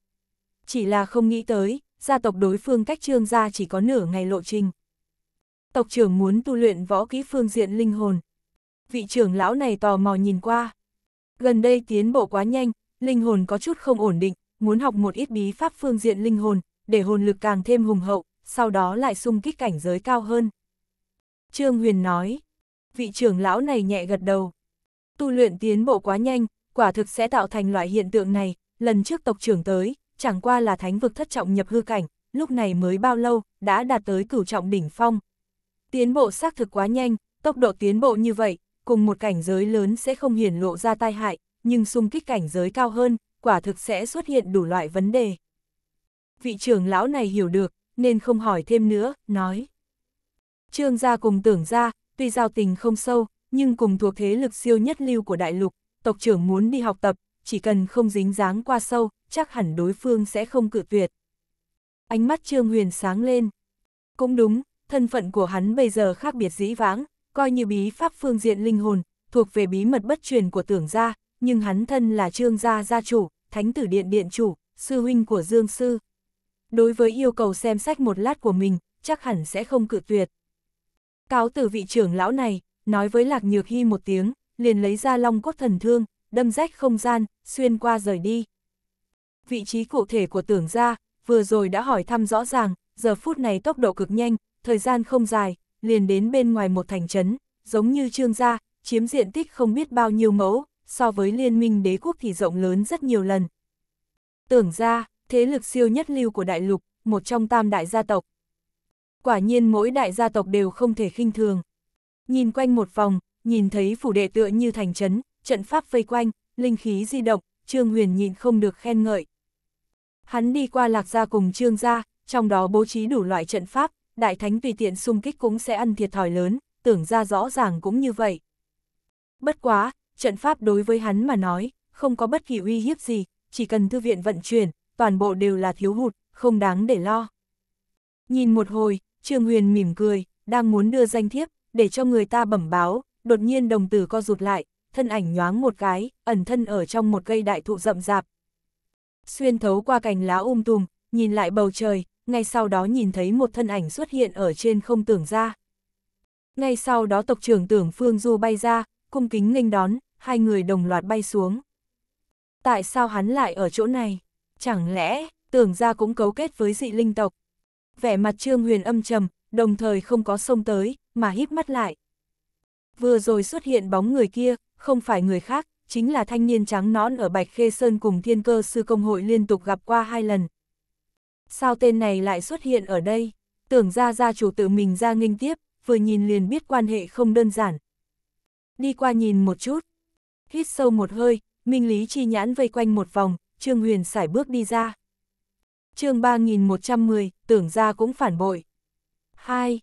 Chỉ là không nghĩ tới, gia tộc đối phương cách trương gia chỉ có nửa ngày lộ trình tộc trưởng muốn tu luyện võ kỹ phương diện linh hồn. Vị trưởng lão này tò mò nhìn qua. Gần đây tiến bộ quá nhanh, linh hồn có chút không ổn định, muốn học một ít bí pháp phương diện linh hồn, để hồn lực càng thêm hùng hậu, sau đó lại sung kích cảnh giới cao hơn. Trương Huyền nói, vị trưởng lão này nhẹ gật đầu. Tu luyện tiến bộ quá nhanh, quả thực sẽ tạo thành loại hiện tượng này, lần trước tộc trưởng tới, chẳng qua là thánh vực thất trọng nhập hư cảnh, lúc này mới bao lâu, đã đạt tới cửu trọng đỉnh phong, Tiến bộ xác thực quá nhanh, tốc độ tiến bộ như vậy, cùng một cảnh giới lớn sẽ không hiển lộ ra tai hại, nhưng xung kích cảnh giới cao hơn, quả thực sẽ xuất hiện đủ loại vấn đề. Vị trưởng lão này hiểu được, nên không hỏi thêm nữa, nói. Trương gia cùng tưởng gia, tuy giao tình không sâu, nhưng cùng thuộc thế lực siêu nhất lưu của đại lục, tộc trưởng muốn đi học tập, chỉ cần không dính dáng qua sâu, chắc hẳn đối phương sẽ không cự tuyệt. Ánh mắt Trương Huyền sáng lên. Cũng đúng, thân phận của hắn bây giờ khác biệt dĩ vãng, coi như bí pháp phương diện linh hồn, thuộc về bí mật bất truyền của tưởng gia, nhưng hắn thân là trương gia gia chủ, thánh tử điện điện chủ, sư huynh của dương sư. Đối với yêu cầu xem sách một lát của mình, chắc hẳn sẽ không cự tuyệt. Cáo từ vị trưởng lão này, nói với Lạc Nhược Hy một tiếng, liền lấy ra long cốt thần thương, đâm rách không gian, xuyên qua rời đi. Vị trí cụ thể của tưởng gia, vừa rồi đã hỏi thăm rõ ràng, giờ phút này tốc độ cực nhanh, thời gian không dài, liền đến bên ngoài một thành trấn, giống như trương gia, chiếm diện tích không biết bao nhiêu mẫu, so với liên minh đế quốc thì rộng lớn rất nhiều lần. Tưởng ra, thế lực siêu nhất lưu của đại lục, một trong tam đại gia tộc. Quả nhiên mỗi đại gia tộc đều không thể khinh thường. Nhìn quanh một vòng, nhìn thấy phủ đệ tựa như thành trấn, trận pháp vây quanh, linh khí di động, Trương Huyền nhịn không được khen ngợi. Hắn đi qua lạc gia cùng Trương gia, trong đó bố trí đủ loại trận pháp, đại thánh vì tiện xung kích cũng sẽ ăn thiệt thòi lớn, tưởng ra rõ ràng cũng như vậy. Bất quá, trận pháp đối với hắn mà nói, không có bất kỳ uy hiếp gì, chỉ cần thư viện vận chuyển, toàn bộ đều là thiếu hụt, không đáng để lo. Nhìn một hồi, Trương Huyền mỉm cười, đang muốn đưa danh thiếp, để cho người ta bẩm báo, đột nhiên đồng tử co rụt lại, thân ảnh nhoáng một cái, ẩn thân ở trong một cây đại thụ rậm rạp. Xuyên thấu qua cành lá um tùm, nhìn lại bầu trời, ngay sau đó nhìn thấy một thân ảnh xuất hiện ở trên không tưởng ra. Ngay sau đó tộc trưởng tưởng Phương Du bay ra, cung kính nghênh đón, hai người đồng loạt bay xuống. Tại sao hắn lại ở chỗ này? Chẳng lẽ, tưởng ra cũng cấu kết với dị linh tộc? Vẻ mặt Trương Huyền âm trầm, đồng thời không có sông tới, mà híp mắt lại. Vừa rồi xuất hiện bóng người kia, không phải người khác, chính là thanh niên trắng nón ở Bạch Khê Sơn cùng thiên cơ sư công hội liên tục gặp qua hai lần, sao tên này lại xuất hiện ở đây? Tưởng ra gia chủ tự mình ra nghênh tiếp, vừa nhìn liền biết quan hệ không đơn giản. Đi qua nhìn một chút, hít sâu một hơi, Minh Lý chi nhãn vây quanh một vòng, Trương Huyền sải bước đi ra. chương 3110, tưởng ra cũng phản bội. 2.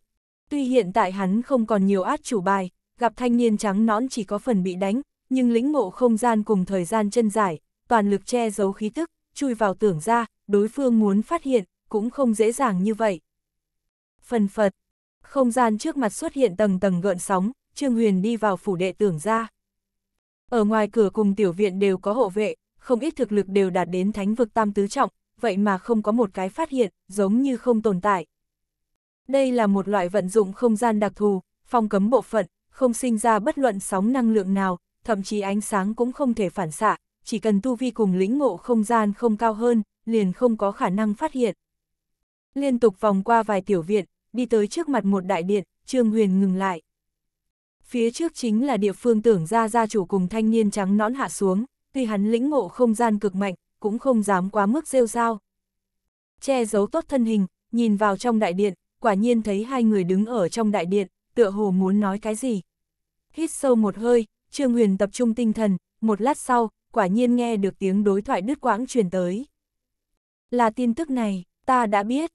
Tuy hiện tại hắn không còn nhiều át chủ bài, gặp thanh niên trắng nõn chỉ có phần bị đánh, nhưng lĩnh ngộ không gian cùng thời gian chân giải, toàn lực che giấu khí tức, chui vào tưởng ra, đối phương muốn phát hiện, cũng không dễ dàng như vậy. Phần phật, không gian trước mặt xuất hiện tầng tầng gợn sóng, Trương Huyền đi vào phủ đệ tưởng ra. Ở ngoài cửa cùng tiểu viện đều có hộ vệ, không ít thực lực đều đạt đến thánh vực tam tứ trọng, vậy mà không có một cái phát hiện, giống như không tồn tại. Đây là một loại vận dụng không gian đặc thù, phong cấm bộ phận, không sinh ra bất luận sóng năng lượng nào, thậm chí ánh sáng cũng không thể phản xạ, chỉ cần tu vi cùng lĩnh ngộ không gian không cao hơn, liền không có khả năng phát hiện. Liên tục vòng qua vài tiểu viện, đi tới trước mặt một đại điện, Trương Huyền ngừng lại. Phía trước chính là địa phương tưởng ra gia chủ cùng thanh niên trắng nõn hạ xuống, tuy hắn lĩnh ngộ không gian cực mạnh, cũng không dám quá mức rêu sao. Che giấu tốt thân hình, nhìn vào trong đại điện, quả nhiên thấy hai người đứng ở trong đại điện, tựa hồ muốn nói cái gì. Hít sâu một hơi, Trương Huyền tập trung tinh thần, một lát sau, quả nhiên nghe được tiếng đối thoại đứt quãng truyền tới. Là tin tức này, ta đã biết.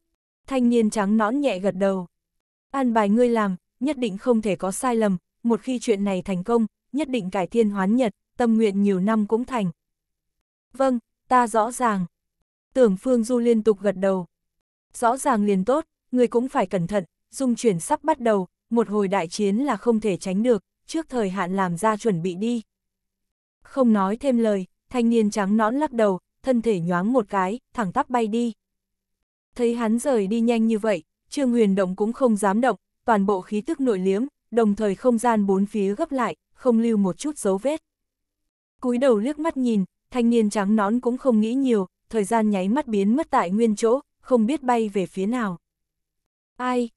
Thanh niên trắng nõn nhẹ gật đầu. An bài ngươi làm, nhất định không thể có sai lầm, một khi chuyện này thành công, nhất định cải thiên hoán nhật, tâm nguyện nhiều năm cũng thành. Vâng, ta rõ ràng. Tưởng Phương Du liên tục gật đầu. Rõ ràng liền tốt, ngươi cũng phải cẩn thận, dung chuyển sắp bắt đầu, một hồi đại chiến là không thể tránh được, trước thời hạn làm ra chuẩn bị đi. Không nói thêm lời, thanh niên trắng nõn lắc đầu, thân thể nhoáng một cái, thẳng tắp bay đi. Thấy hắn rời đi nhanh như vậy, Trương Huyền Động cũng không dám động, toàn bộ khí tức nội liếm, đồng thời không gian bốn phía gấp lại, không lưu một chút dấu vết. Cúi đầu liếc mắt nhìn, thanh niên trắng nón cũng không nghĩ nhiều, thời gian nháy mắt biến mất tại nguyên chỗ, không biết bay về phía nào. Ai?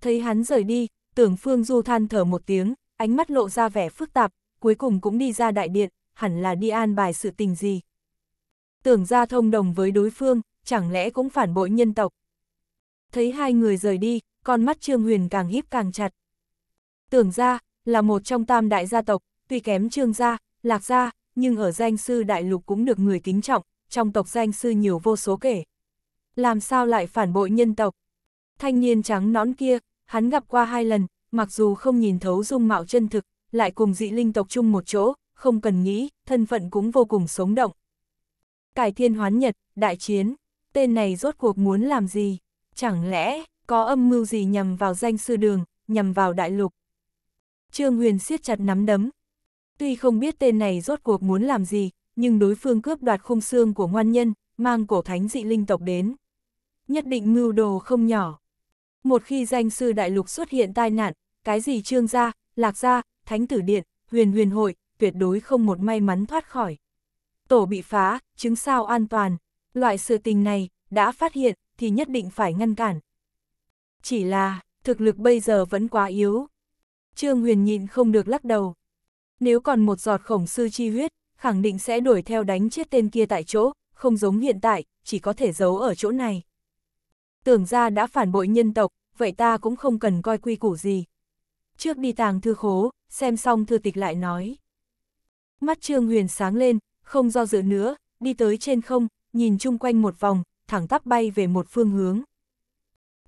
Thấy hắn rời đi, tưởng Phương Du than thở một tiếng, ánh mắt lộ ra vẻ phức tạp, cuối cùng cũng đi ra đại điện, hẳn là đi an bài sự tình gì. Tưởng ra thông đồng với đối phương, chẳng lẽ cũng phản bội nhân tộc. Thấy hai người rời đi, con mắt Trương Huyền càng híp càng chặt. Tưởng ra, là một trong tam đại gia tộc, tuy kém Trương gia, Lạc gia, nhưng ở danh sư đại lục cũng được người kính trọng, trong tộc danh sư nhiều vô số kể. Làm sao lại phản bội nhân tộc? Thanh niên trắng nón kia, hắn gặp qua hai lần, mặc dù không nhìn thấu dung mạo chân thực, lại cùng dị linh tộc chung một chỗ, không cần nghĩ, thân phận cũng vô cùng sống động. Cải thiên hoán nhật, đại chiến, tên này rốt cuộc muốn làm gì? Chẳng lẽ, có âm mưu gì nhằm vào danh sư đường, nhằm vào đại lục? Trương Huyền siết chặt nắm đấm. Tuy không biết tên này rốt cuộc muốn làm gì, nhưng đối phương cướp đoạt khung xương của ngoan nhân, mang cổ thánh dị linh tộc đến. Nhất định mưu đồ không nhỏ. Một khi danh sư đại lục xuất hiện tai nạn, cái gì trương gia, lạc gia, thánh tử điện, huyền huyền hội, tuyệt đối không một may mắn thoát khỏi. Tổ bị phá, chứng sao an toàn, loại sự tình này, đã phát hiện, thì nhất định phải ngăn cản. Chỉ là, thực lực bây giờ vẫn quá yếu. Trương Huyền nhịn không được lắc đầu. Nếu còn một giọt khổng sư chi huyết, khẳng định sẽ đuổi theo đánh chết tên kia tại chỗ, không giống hiện tại, chỉ có thể giấu ở chỗ này. Tưởng ra đã phản bội nhân tộc, vậy ta cũng không cần coi quy củ gì. Trước đi tàng thư khố, xem xong thư tịch lại nói. Mắt Trương Huyền sáng lên, không do dự nữa, đi tới trên không, nhìn chung quanh một vòng, thẳng tắp bay về một phương hướng.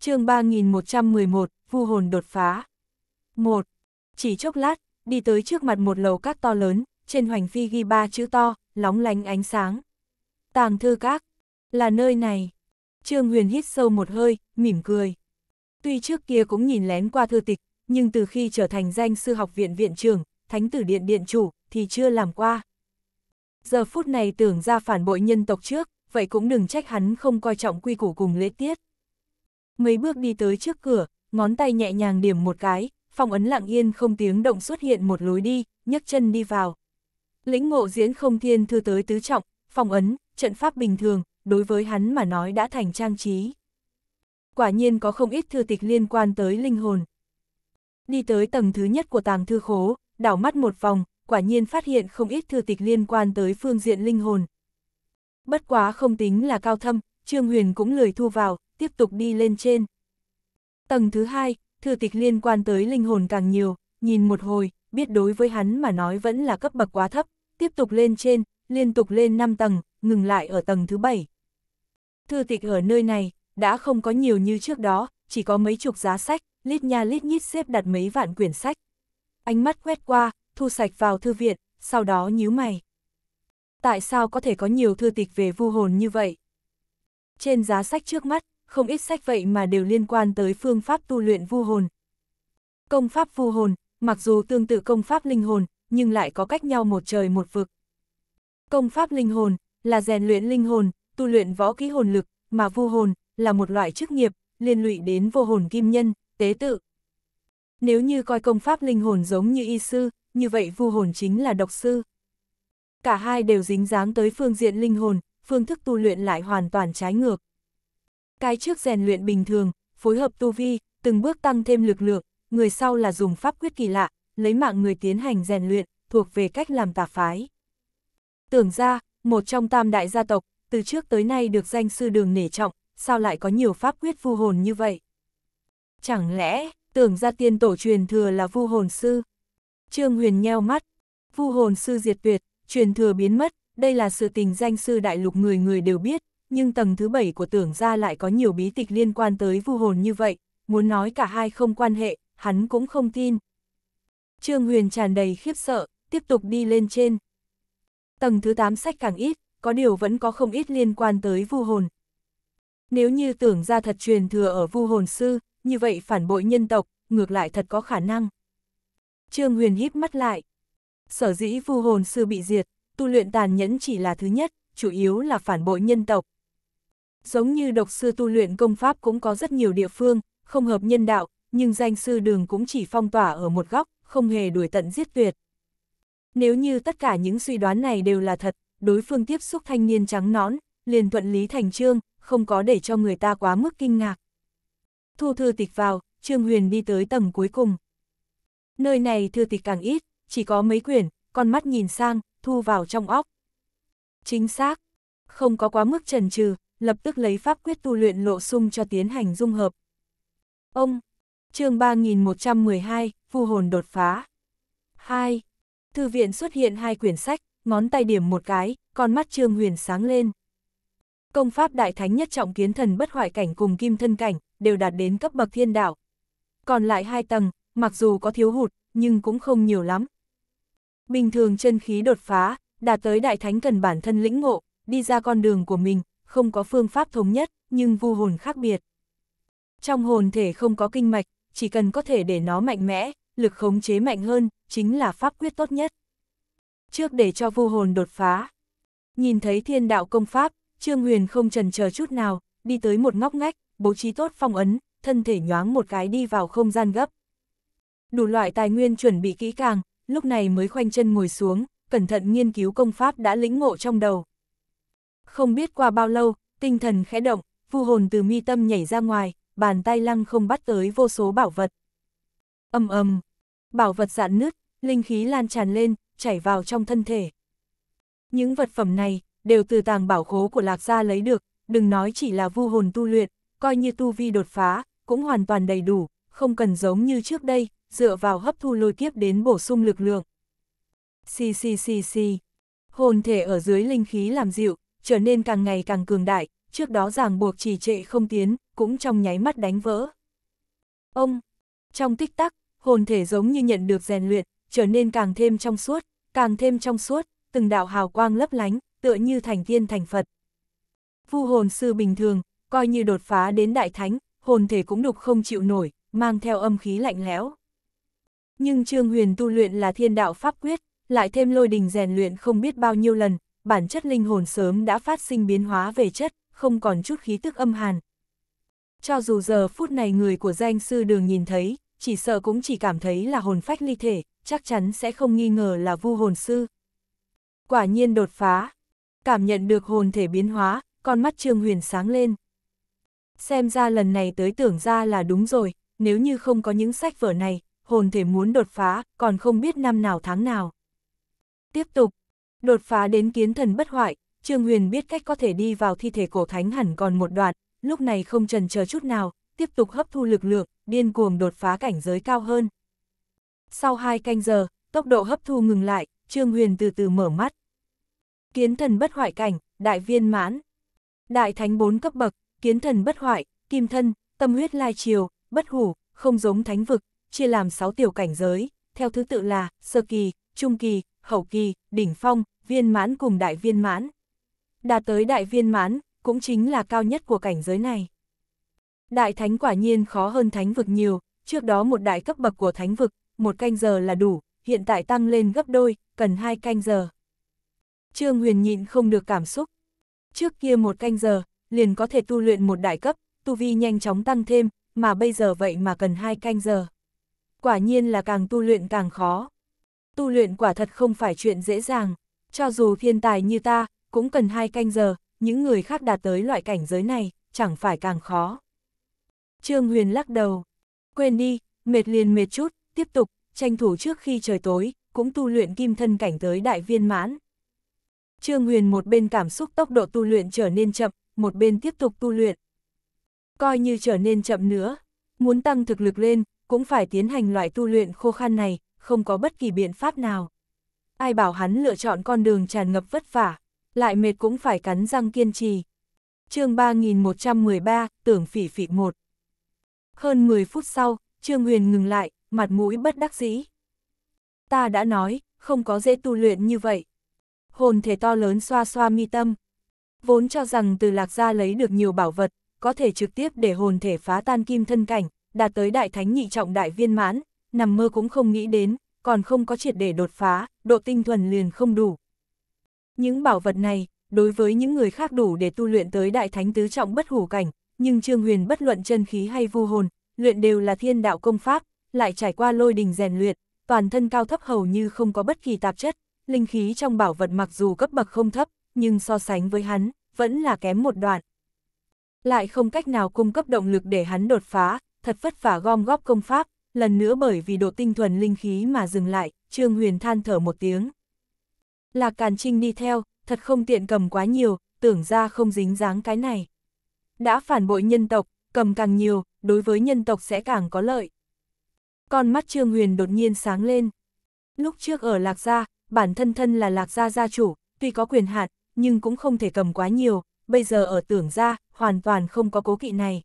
chương 3111, Vu hồn đột phá. 1. Chỉ chốc lát, đi tới trước mặt một lầu các to lớn, trên hoành phi ghi ba chữ to, lóng lánh ánh sáng. Tàng thư các, là nơi này. Trương Huyền hít sâu một hơi, mỉm cười. Tuy trước kia cũng nhìn lén qua thư tịch, nhưng từ khi trở thành danh sư học viện viện trưởng, thánh tử điện điện chủ, thì chưa làm qua. Giờ phút này tưởng ra phản bội nhân tộc trước, vậy cũng đừng trách hắn không coi trọng quy củ cùng lễ tiết. Mấy bước đi tới trước cửa, ngón tay nhẹ nhàng điểm một cái, phòng ấn lặng yên không tiếng động xuất hiện một lối đi, nhấc chân đi vào. Lĩnh ngộ diễn không thiên thư tới tứ trọng, phòng ấn, trận pháp bình thường, đối với hắn mà nói đã thành trang trí. Quả nhiên có không ít thư tịch liên quan tới linh hồn. Đi tới tầng thứ nhất của tàng thư khố, đảo mắt một vòng, quả nhiên phát hiện không ít thư tịch liên quan tới phương diện linh hồn. Bất quá không tính là cao thâm, Trương Huyền cũng lười thu vào, tiếp tục đi lên trên. Tầng thứ hai, thư tịch liên quan tới linh hồn càng nhiều, nhìn một hồi, biết đối với hắn mà nói vẫn là cấp bậc quá thấp, tiếp tục lên trên, liên tục lên 5 tầng, ngừng lại ở tầng thứ bảy. Thư tịch ở nơi này, đã không có nhiều như trước đó, chỉ có mấy chục giá sách, lít nha lít nhít xếp đặt mấy vạn quyển sách. Ánh mắt quét qua, thu sạch vào thư viện, sau đó nhíu mày. Tại sao có thể có nhiều thư tịch về vu hồn như vậy? Trên giá sách trước mắt, không ít sách vậy mà đều liên quan tới phương pháp tu luyện vu hồn. Công pháp vu hồn, mặc dù tương tự công pháp linh hồn, nhưng lại có cách nhau một trời một vực. Công pháp linh hồn là rèn luyện linh hồn, tu luyện võ kỹ hồn lực, mà vu hồn là một loại chức nghiệp, liên lụy đến vô hồn kim nhân, tế tự. Nếu như coi công pháp linh hồn giống như y sư, như vậy vu hồn chính là độc sư. Cả hai đều dính dáng tới phương diện linh hồn, phương thức tu luyện lại hoàn toàn trái ngược. Cái trước rèn luyện bình thường, phối hợp tu vi, từng bước tăng thêm lực lượng, người sau là dùng pháp quyết kỳ lạ, lấy mạng người tiến hành rèn luyện, thuộc về cách làm tà phái. Tưởng ra, một trong tam đại gia tộc, từ trước tới nay được danh sư đường nể trọng, sao lại có nhiều pháp quyết vu hồn như vậy? Chẳng lẽ, tưởng ra tiên tổ truyền thừa là vu hồn sư? Trương Huyền nheo mắt, vu hồn sư diệt tuyệt, truyền thừa biến mất, đây là sự tình danh sư đại lục người người đều biết, nhưng tầng thứ bảy của tưởng ra lại có nhiều bí tịch liên quan tới vu hồn như vậy, muốn nói cả hai không quan hệ, hắn cũng không tin. Trương Huyền tràn đầy khiếp sợ, tiếp tục đi lên trên. Tầng thứ 8 sách càng ít, có điều vẫn có không ít liên quan tới vu hồn. Nếu như tưởng ra thật truyền thừa ở vu hồn sư, như vậy phản bội nhân tộc, ngược lại thật có khả năng. Trương Huyền híp mắt lại. Sở dĩ vu hồn sư bị diệt, tu luyện tàn nhẫn chỉ là thứ nhất, chủ yếu là phản bội nhân tộc. Giống như độc sư tu luyện công pháp cũng có rất nhiều địa phương, không hợp nhân đạo, nhưng danh sư đường cũng chỉ phong tỏa ở một góc, không hề đuổi tận giết tuyệt. Nếu như tất cả những suy đoán này đều là thật, đối phương tiếp xúc thanh niên trắng nõn, liền thuận lý thành trương, không có để cho người ta quá mức kinh ngạc. Thu thư tịch vào, Trương Huyền đi tới tầng cuối cùng. Nơi này thư tịch càng ít, chỉ có mấy quyển, con mắt nhìn sang, thu vào trong óc. Chính xác, không có quá mức trần trừ, lập tức lấy pháp quyết tu luyện lộ sung cho tiến hành dung hợp. Ông, chương 3112, phù hồn đột phá. 2. Thư viện xuất hiện hai quyển sách, ngón tay điểm một cái, con mắt trương huyền sáng lên. Công pháp đại thánh nhất trọng kiến thần bất hoại cảnh cùng kim thân cảnh, đều đạt đến cấp bậc thiên đạo. Còn lại hai tầng, mặc dù có thiếu hụt, nhưng cũng không nhiều lắm. Bình thường chân khí đột phá, đạt tới đại thánh cần bản thân lĩnh ngộ, đi ra con đường của mình, không có phương pháp thống nhất, nhưng vu hồn khác biệt. Trong hồn thể không có kinh mạch, chỉ cần có thể để nó mạnh mẽ, lực khống chế mạnh hơn, chính là pháp quyết tốt nhất. Trước để cho vu hồn đột phá. Nhìn thấy thiên đạo công pháp, Trương Huyền không trần chờ chút nào, đi tới một ngóc ngách, bố trí tốt phong ấn, thân thể nhoáng một cái đi vào không gian gấp, đủ loại tài nguyên chuẩn bị kỹ càng, lúc này mới khoanh chân ngồi xuống, cẩn thận nghiên cứu công pháp đã lĩnh ngộ trong đầu. Không biết qua bao lâu, tinh thần khẽ động, vu hồn từ mi tâm nhảy ra ngoài, bàn tay lăng không bắt tới vô số bảo vật. Âm ầm, bảo vật dạn nứt, linh khí lan tràn lên, chảy vào trong thân thể. Những vật phẩm này đều từ tàng bảo khố của Lạc gia lấy được, đừng nói chỉ là vu hồn tu luyện, coi như tu vi đột phá, cũng hoàn toàn đầy đủ, không cần giống như trước đây, dựa vào hấp thu lôi kiếp đến bổ sung lực lượng. Xì xì xì xì. Hồn thể ở dưới linh khí làm dịu, trở nên càng ngày càng cường đại, trước đó ràng buộc trì trệ không tiến, cũng trong nháy mắt đánh vỡ. Ông, trong tích tắc, hồn thể giống như nhận được rèn luyện, trở nên càng thêm trong suốt, càng thêm trong suốt, từng đạo hào quang lấp lánh, tựa như thành tiên thành Phật. Vu hồn sư bình thường, coi như đột phá đến đại thánh, hồn thể cũng đục không chịu nổi, mang theo âm khí lạnh lẽo. Nhưng Trương Huyền tu luyện là thiên đạo pháp quyết, lại thêm lôi đình rèn luyện không biết bao nhiêu lần, bản chất linh hồn sớm đã phát sinh biến hóa về chất, không còn chút khí tức âm hàn. Cho dù giờ phút này người của danh sư đường nhìn thấy, chỉ sợ cũng chỉ cảm thấy là hồn phách ly thể, chắc chắn sẽ không nghi ngờ là vu hồn sư. Quả nhiên đột phá, cảm nhận được hồn thể biến hóa, con mắt Trương Huyền sáng lên. Xem ra lần này tới tưởng ra là đúng rồi, nếu như không có những sách vở này, hồn thể muốn đột phá, còn không biết năm nào tháng nào. Tiếp tục, đột phá đến kiến thần bất hoại, Trương Huyền biết cách có thể đi vào thi thể cổ thánh hẳn còn một đoạn, lúc này không trần chờ chút nào, tiếp tục hấp thu lực lượng, điên cuồng đột phá cảnh giới cao hơn. Sau hai canh giờ, tốc độ hấp thu ngừng lại, Trương Huyền từ từ mở mắt. Kiến thần bất hoại cảnh, đại viên mãn. Đại thánh bốn cấp bậc, kiến thần bất hoại, kim thân, tâm huyết lai triều, bất hủ, không giống thánh vực, chia làm 6 tiểu cảnh giới, theo thứ tự là sơ kỳ, trung kỳ, hậu kỳ, đỉnh phong, viên mãn cùng đại viên mãn. Đạt tới đại viên mãn, cũng chính là cao nhất của cảnh giới này. Đại thánh quả nhiên khó hơn thánh vực nhiều, trước đó một đại cấp bậc của thánh vực, một canh giờ là đủ, hiện tại tăng lên gấp đôi, cần hai canh giờ. Trương Huyền nhịn không được cảm xúc. Trước kia một canh giờ, liền có thể tu luyện một đại cấp, tu vi nhanh chóng tăng thêm, mà bây giờ vậy mà cần hai canh giờ quả nhiên là càng tu luyện càng khó. Tu luyện quả thật không phải chuyện dễ dàng, cho dù thiên tài như ta, cũng cần hai canh giờ, những người khác đạt tới loại cảnh giới này, chẳng phải càng khó. Trương Huyền lắc đầu, quên đi, mệt liền mệt chút, tiếp tục, tranh thủ trước khi trời tối, cũng tu luyện kim thân cảnh tới đại viên mãn. Trương Huyền một bên cảm xúc tốc độ tu luyện trở nên chậm, một bên tiếp tục tu luyện. Coi như trở nên chậm nữa, muốn tăng thực lực lên, cũng phải tiến hành loại tu luyện khô khăn này, không có bất kỳ biện pháp nào. Ai bảo hắn lựa chọn con đường tràn ngập vất vả, lại mệt cũng phải cắn răng kiên trì. chương 3113, tưởng phỉ phỉ một. Hơn 10 phút sau, Trương Huyền ngừng lại, mặt mũi bất đắc dĩ. Ta đã nói, không có dễ tu luyện như vậy. Hồn thể to lớn xoa xoa mi tâm. Vốn cho rằng từ lạc gia lấy được nhiều bảo vật, có thể trực tiếp để hồn thể phá tan kim thân cảnh, đạt tới đại thánh nhị trọng đại viên mãn, nằm mơ cũng không nghĩ đến, còn không có triệt để đột phá, độ tinh thuần liền không đủ. Những bảo vật này, đối với những người khác đủ để tu luyện tới đại thánh tứ trọng bất hủ cảnh, nhưng Trương Huyền bất luận chân khí hay vu hồn, luyện đều là thiên đạo công pháp, lại trải qua lôi đình rèn luyện, toàn thân cao thấp hầu như không có bất kỳ tạp chất, linh khí trong bảo vật mặc dù cấp bậc không thấp, nhưng so sánh với hắn, vẫn là kém một đoạn. Lại không cách nào cung cấp động lực để hắn đột phá, thật vất vả gom góp công pháp, lần nữa bởi vì độ tinh thuần linh khí mà dừng lại, Trương Huyền than thở một tiếng. Lạc Càn Trinh đi theo, thật không tiện cầm quá nhiều, tưởng ra không dính dáng cái này. Đã phản bội nhân tộc, cầm càng nhiều, đối với nhân tộc sẽ càng có lợi. Con mắt Trương Huyền đột nhiên sáng lên. Lúc trước ở Lạc Gia, bản thân thân là Lạc Gia gia chủ, tuy có quyền hạn, nhưng cũng không thể cầm quá nhiều, bây giờ ở tưởng gia, hoàn toàn không có cố kỵ này.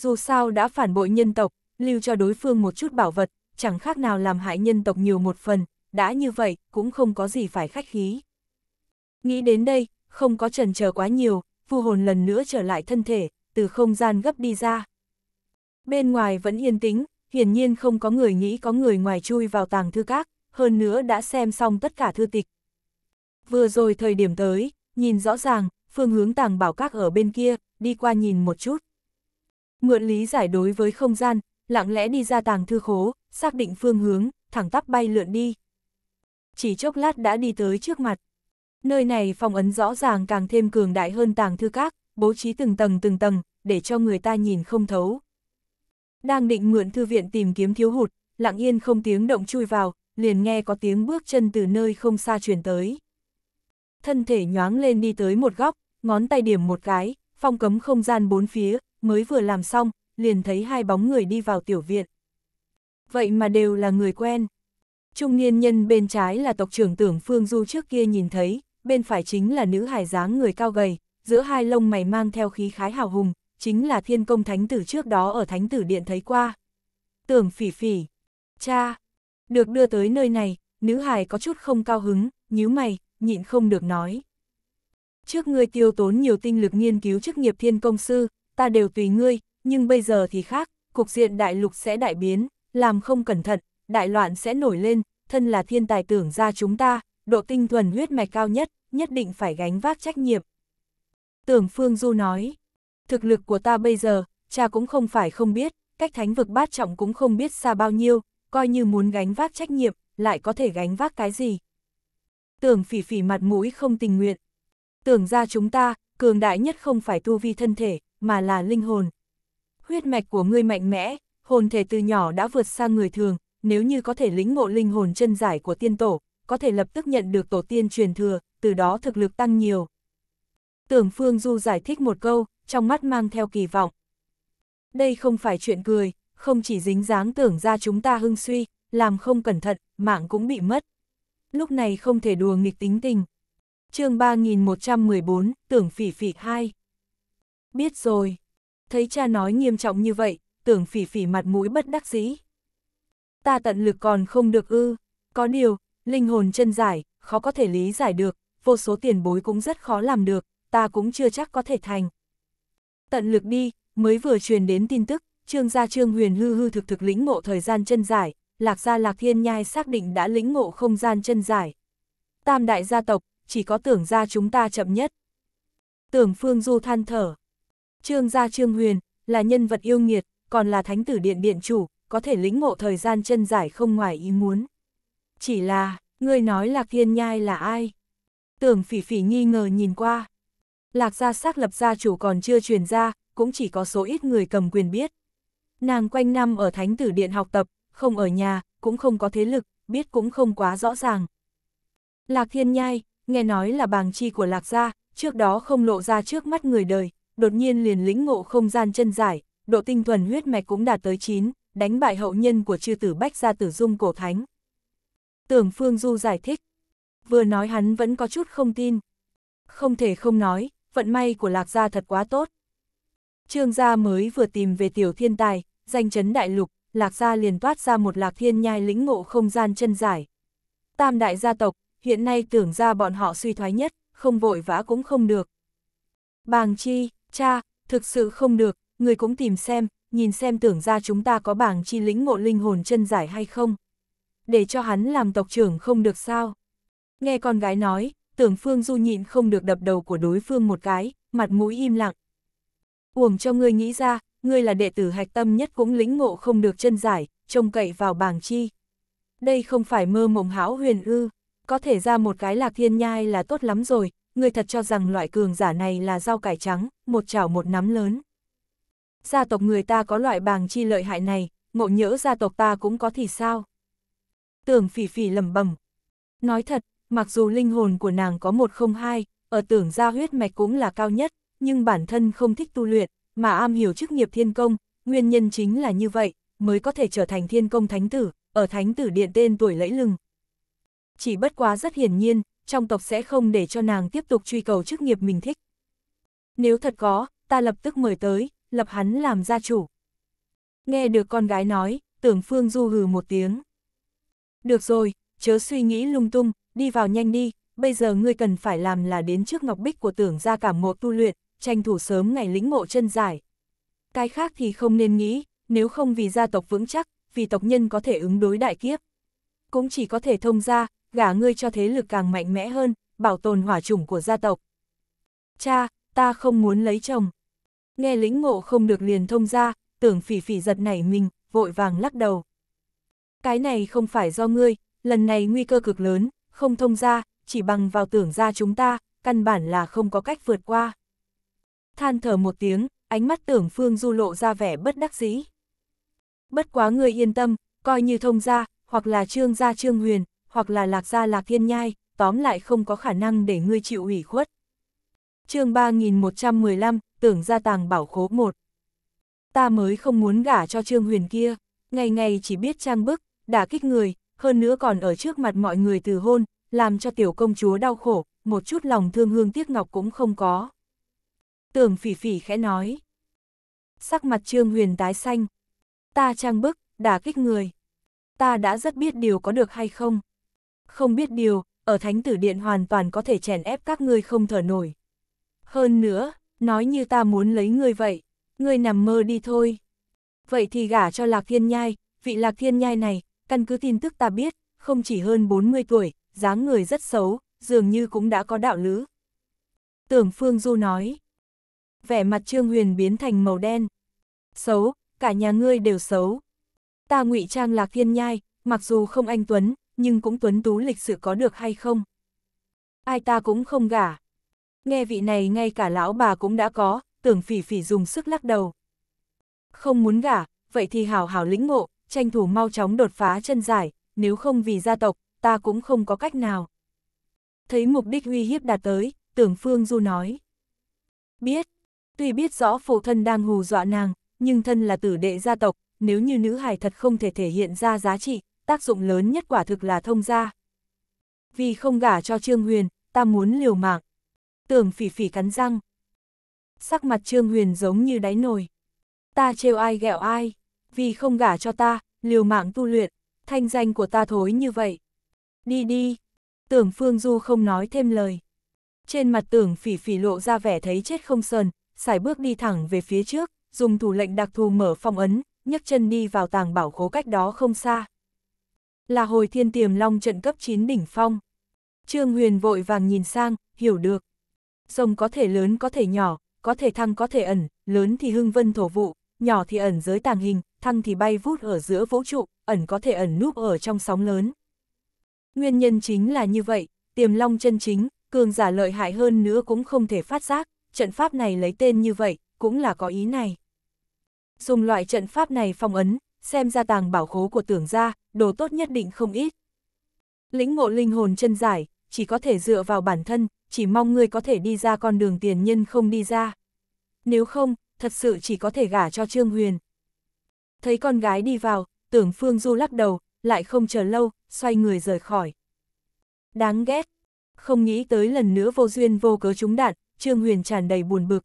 Dù sao đã phản bội nhân tộc, lưu cho đối phương một chút bảo vật, chẳng khác nào làm hại nhân tộc nhiều một phần, đã như vậy, cũng không có gì phải khách khí. Nghĩ đến đây, không có trần chờ quá nhiều, vu hồn lần nữa trở lại thân thể, từ không gian gấp đi ra. Bên ngoài vẫn yên tĩnh, hiển nhiên không có người nghĩ có người ngoài chui vào tàng thư các, hơn nữa đã xem xong tất cả thư tịch. Vừa rồi thời điểm tới, nhìn rõ ràng, phương hướng tàng bảo các ở bên kia, đi qua nhìn một chút. Mượn lý giải đối với không gian, lặng lẽ đi ra tàng thư khố, xác định phương hướng, thẳng tắp bay lượn đi. Chỉ chốc lát đã đi tới trước mặt. Nơi này phòng ấn rõ ràng càng thêm cường đại hơn tàng thư các, bố trí từng tầng từng tầng, để cho người ta nhìn không thấu. Đang định mượn thư viện tìm kiếm thiếu hụt, lặng yên không tiếng động chui vào, liền nghe có tiếng bước chân từ nơi không xa truyền tới. Thân thể nhoáng lên đi tới một góc, ngón tay điểm một cái, phong cấm không gian bốn phía, mới vừa làm xong, liền thấy hai bóng người đi vào tiểu viện. Vậy mà đều là người quen. Trung niên nhân bên trái là tộc trưởng tưởng Phương Du trước kia nhìn thấy, bên phải chính là nữ hải dáng người cao gầy, giữa hai lông mày mang theo khí khái hào hùng, chính là thiên công thánh tử trước đó ở thánh tử điện thấy qua. Tưởng phỉ phỉ, cha, được đưa tới nơi này, nữ hài có chút không cao hứng, nhíu mày, nhịn không được nói. Trước ngươi tiêu tốn nhiều tinh lực nghiên cứu chức nghiệp thiên công sư, ta đều tùy ngươi, nhưng bây giờ thì khác, cục diện đại lục sẽ đại biến, làm không cẩn thận, đại loạn sẽ nổi lên, thân là thiên tài tưởng ra chúng ta, độ tinh thuần huyết mạch cao nhất, nhất định phải gánh vác trách nhiệm. Tưởng Phương Du nói, thực lực của ta bây giờ, cha cũng không phải không biết, cách thánh vực bát trọng cũng không biết xa bao nhiêu, coi như muốn gánh vác trách nhiệm, lại có thể gánh vác cái gì. Tưởng phỉ phỉ mặt mũi không tình nguyện. Tưởng ra chúng ta, cường đại nhất không phải tu vi thân thể, mà là linh hồn. Huyết mạch của ngươi mạnh mẽ, hồn thể từ nhỏ đã vượt xa người thường, nếu như có thể lĩnh ngộ linh hồn chân giải của tiên tổ, có thể lập tức nhận được tổ tiên truyền thừa, từ đó thực lực tăng nhiều. Tưởng Phương Du giải thích một câu, trong mắt mang theo kỳ vọng. Đây không phải chuyện cười, không chỉ dính dáng tưởng ra chúng ta hưng suy, làm không cẩn thận, mạng cũng bị mất. Lúc này không thể đùa nghịch tính tình. chương 3114, tưởng phỉ phỉ 2 Biết rồi. Thấy cha nói nghiêm trọng như vậy, tưởng phỉ phỉ mặt mũi bất đắc dĩ. Ta tận lực còn không được ư. Có điều, linh hồn chân giải, khó có thể lý giải được, vô số tiền bối cũng rất khó làm được, ta cũng chưa chắc có thể thành. Tận lực đi, mới vừa truyền đến tin tức, trương gia trương huyền hư hư thực thực lĩnh ngộ thời gian chân giải, lạc gia lạc thiên nhai xác định đã lĩnh ngộ không gian chân giải. Tam đại gia tộc, chỉ có tưởng gia chúng ta chậm nhất. Tưởng phương du than thở, Trương gia Trương Huyền, là nhân vật yêu nghiệt, còn là thánh tử điện điện chủ, có thể lĩnh ngộ thời gian chân giải không ngoài ý muốn. Chỉ là, người nói Lạc Thiên Nhai là ai? Tưởng phỉ phỉ nghi ngờ nhìn qua. Lạc gia xác lập gia chủ còn chưa truyền ra, cũng chỉ có số ít người cầm quyền biết. Nàng quanh năm ở thánh tử điện học tập, không ở nhà, cũng không có thế lực, biết cũng không quá rõ ràng. Lạc Thiên Nhai, nghe nói là bàng chi của Lạc gia, trước đó không lộ ra trước mắt người đời, đột nhiên liền lĩnh ngộ không gian chân giải, độ tinh thuần huyết mạch cũng đạt tới 9, đánh bại hậu nhân của chư tử Bách gia tử dung cổ thánh. Tưởng Phương Du giải thích, vừa nói hắn vẫn có chút không tin. Không thể không nói, vận may của Lạc Gia thật quá tốt. Trương Gia mới vừa tìm về tiểu thiên tài, danh chấn đại lục, Lạc Gia liền toát ra một Lạc Thiên Nhai lĩnh ngộ không gian chân giải. Tam đại gia tộc, hiện nay tưởng ra bọn họ suy thoái nhất, không vội vã cũng không được. Bàng Chi, Cha, thực sự không được, người cũng tìm xem, nhìn xem tưởng ra chúng ta có bảng chi lĩnh ngộ linh hồn chân giải hay không. Để cho hắn làm tộc trưởng không được sao. Nghe con gái nói, tưởng phương du nhịn không được đập đầu của đối phương một cái, mặt mũi im lặng. Uổng cho ngươi nghĩ ra, ngươi là đệ tử hạch tâm nhất cũng lĩnh ngộ không được chân giải, trông cậy vào bảng chi. Đây không phải mơ mộng hão huyền ư, có thể ra một cái lạc thiên nhai là tốt lắm rồi, người thật cho rằng loại cường giả này là rau cải trắng, một chảo một nắm lớn. Gia tộc người ta có loại bàng chi lợi hại này, ngộ nhỡ gia tộc ta cũng có thì sao? Tưởng phỉ phỉ lầm bầm. Nói thật, mặc dù linh hồn của nàng có một không hai, ở tưởng gia huyết mạch cũng là cao nhất, nhưng bản thân không thích tu luyện, mà am hiểu chức nghiệp thiên công, nguyên nhân chính là như vậy, mới có thể trở thành thiên công thánh tử, ở thánh tử điện tên tuổi lẫy lừng. Chỉ bất quá rất hiển nhiên, trong tộc sẽ không để cho nàng tiếp tục truy cầu chức nghiệp mình thích. Nếu thật có, ta lập tức mời tới, lập hắn làm gia chủ. Nghe được con gái nói, tưởng Phương Du hừ một tiếng. Được rồi, chớ suy nghĩ lung tung, đi vào nhanh đi, bây giờ ngươi cần phải làm là đến trước ngọc bích của tưởng ra cảm ngộ tu luyện, tranh thủ sớm ngày lĩnh ngộ chân giải. Cái khác thì không nên nghĩ, nếu không vì gia tộc vững chắc, vì tộc nhân có thể ứng đối đại kiếp. Cũng chỉ có thể thông ra, gả ngươi cho thế lực càng mạnh mẽ hơn, bảo tồn hỏa chủng của gia tộc. Cha, ta không muốn lấy chồng. Nghe lĩnh ngộ không được liền thông ra, tưởng phỉ phỉ giật nảy mình, vội vàng lắc đầu. Cái này không phải do ngươi, lần này nguy cơ cực lớn, không thông ra, chỉ bằng vào tưởng ra chúng ta, căn bản là không có cách vượt qua. Than thở một tiếng, ánh mắt tưởng phương du lộ ra vẻ bất đắc dĩ. Bất quá ngươi yên tâm, coi như thông ra, hoặc là trương gia trương huyền, hoặc là lạc gia lạc thiên nhai, tóm lại không có khả năng để ngươi chịu ủy khuất. chương 3115, tưởng gia tàng bảo khố 1. Ta mới không muốn gả cho Trương Huyền kia, ngày ngày chỉ biết trang bức, đả kích người, hơn nữa còn ở trước mặt mọi người từ hôn, làm cho tiểu công chúa đau khổ, một chút lòng thương hương tiếc ngọc cũng không có. Tưởng phỉ phỉ khẽ nói. Sắc mặt Trương Huyền tái xanh. Ta trang bức, đả kích người. Ta đã rất biết điều có được hay không. Không biết điều, ở thánh tử điện hoàn toàn có thể chèn ép các ngươi không thở nổi. Hơn nữa, nói như ta muốn lấy ngươi vậy, ngươi nằm mơ đi thôi. Vậy thì gả cho Lạc Thiên Nhai, vị Lạc Thiên Nhai này, căn cứ tin tức ta biết, không chỉ hơn 40 tuổi, dáng người rất xấu, dường như cũng đã có đạo lứ Tưởng Phương Du nói, vẻ mặt Trương Huyền biến thành màu đen. Xấu, cả nhà ngươi đều xấu. Ta ngụy trang Lạc Thiên Nhai, mặc dù không anh Tuấn, nhưng cũng tuấn tú lịch sự có được hay không. Ai ta cũng không gả. Nghe vị này ngay cả lão bà cũng đã có, tưởng phỉ phỉ dùng sức lắc đầu. Không muốn gả, vậy thì hảo hảo lĩnh ngộ, tranh thủ mau chóng đột phá chân giải, nếu không vì gia tộc, ta cũng không có cách nào. Thấy mục đích uy hiếp đạt tới, tưởng Phương Du nói. Biết, tuy biết rõ phụ thân đang hù dọa nàng, nhưng thân là tử đệ gia tộc, nếu như nữ hài thật không thể thể hiện ra giá trị, tác dụng lớn nhất quả thực là thông gia. Vì không gả cho Trương Huyền, ta muốn liều mạng. Tưởng phỉ phỉ cắn răng. Sắc mặt Trương Huyền giống như đáy nồi. Ta trêu ai ghẹo ai, vì không gả cho ta, liều mạng tu luyện, thanh danh của ta thối như vậy. Đi đi, tưởng Phương Du không nói thêm lời. Trên mặt tưởng phỉ phỉ lộ ra vẻ thấy chết không sờn, xài bước đi thẳng về phía trước, dùng thủ lệnh đặc thù mở phong ấn, nhấc chân đi vào tàng bảo khố cách đó không xa là hồi thiên tiềm long trận cấp 9 đỉnh phong. Trương Huyền vội vàng nhìn sang, hiểu được. Rồng có thể lớn có thể nhỏ, có thể thăng có thể ẩn, lớn thì hưng vân thổ vụ, nhỏ thì ẩn dưới tàng hình, thăng thì bay vút ở giữa vũ trụ, ẩn có thể ẩn núp ở trong sóng lớn. Nguyên nhân chính là như vậy, tiềm long chân chính, cường giả lợi hại hơn nữa cũng không thể phát giác, trận pháp này lấy tên như vậy, cũng là có ý này. Dùng loại trận pháp này phong ấn, xem ra tàng bảo khố của tưởng gia, đồ tốt nhất định không ít. Lĩnh ngộ linh hồn chân giải, chỉ có thể dựa vào bản thân, chỉ mong ngươi có thể đi ra con đường tiền nhân không đi ra. Nếu không, thật sự chỉ có thể gả cho Trương Huyền. Thấy con gái đi vào, tưởng Phương Du lắc đầu, lại không chờ lâu, xoay người rời khỏi. Đáng ghét, không nghĩ tới lần nữa vô duyên vô cớ trúng đạn, Trương Huyền tràn đầy buồn bực.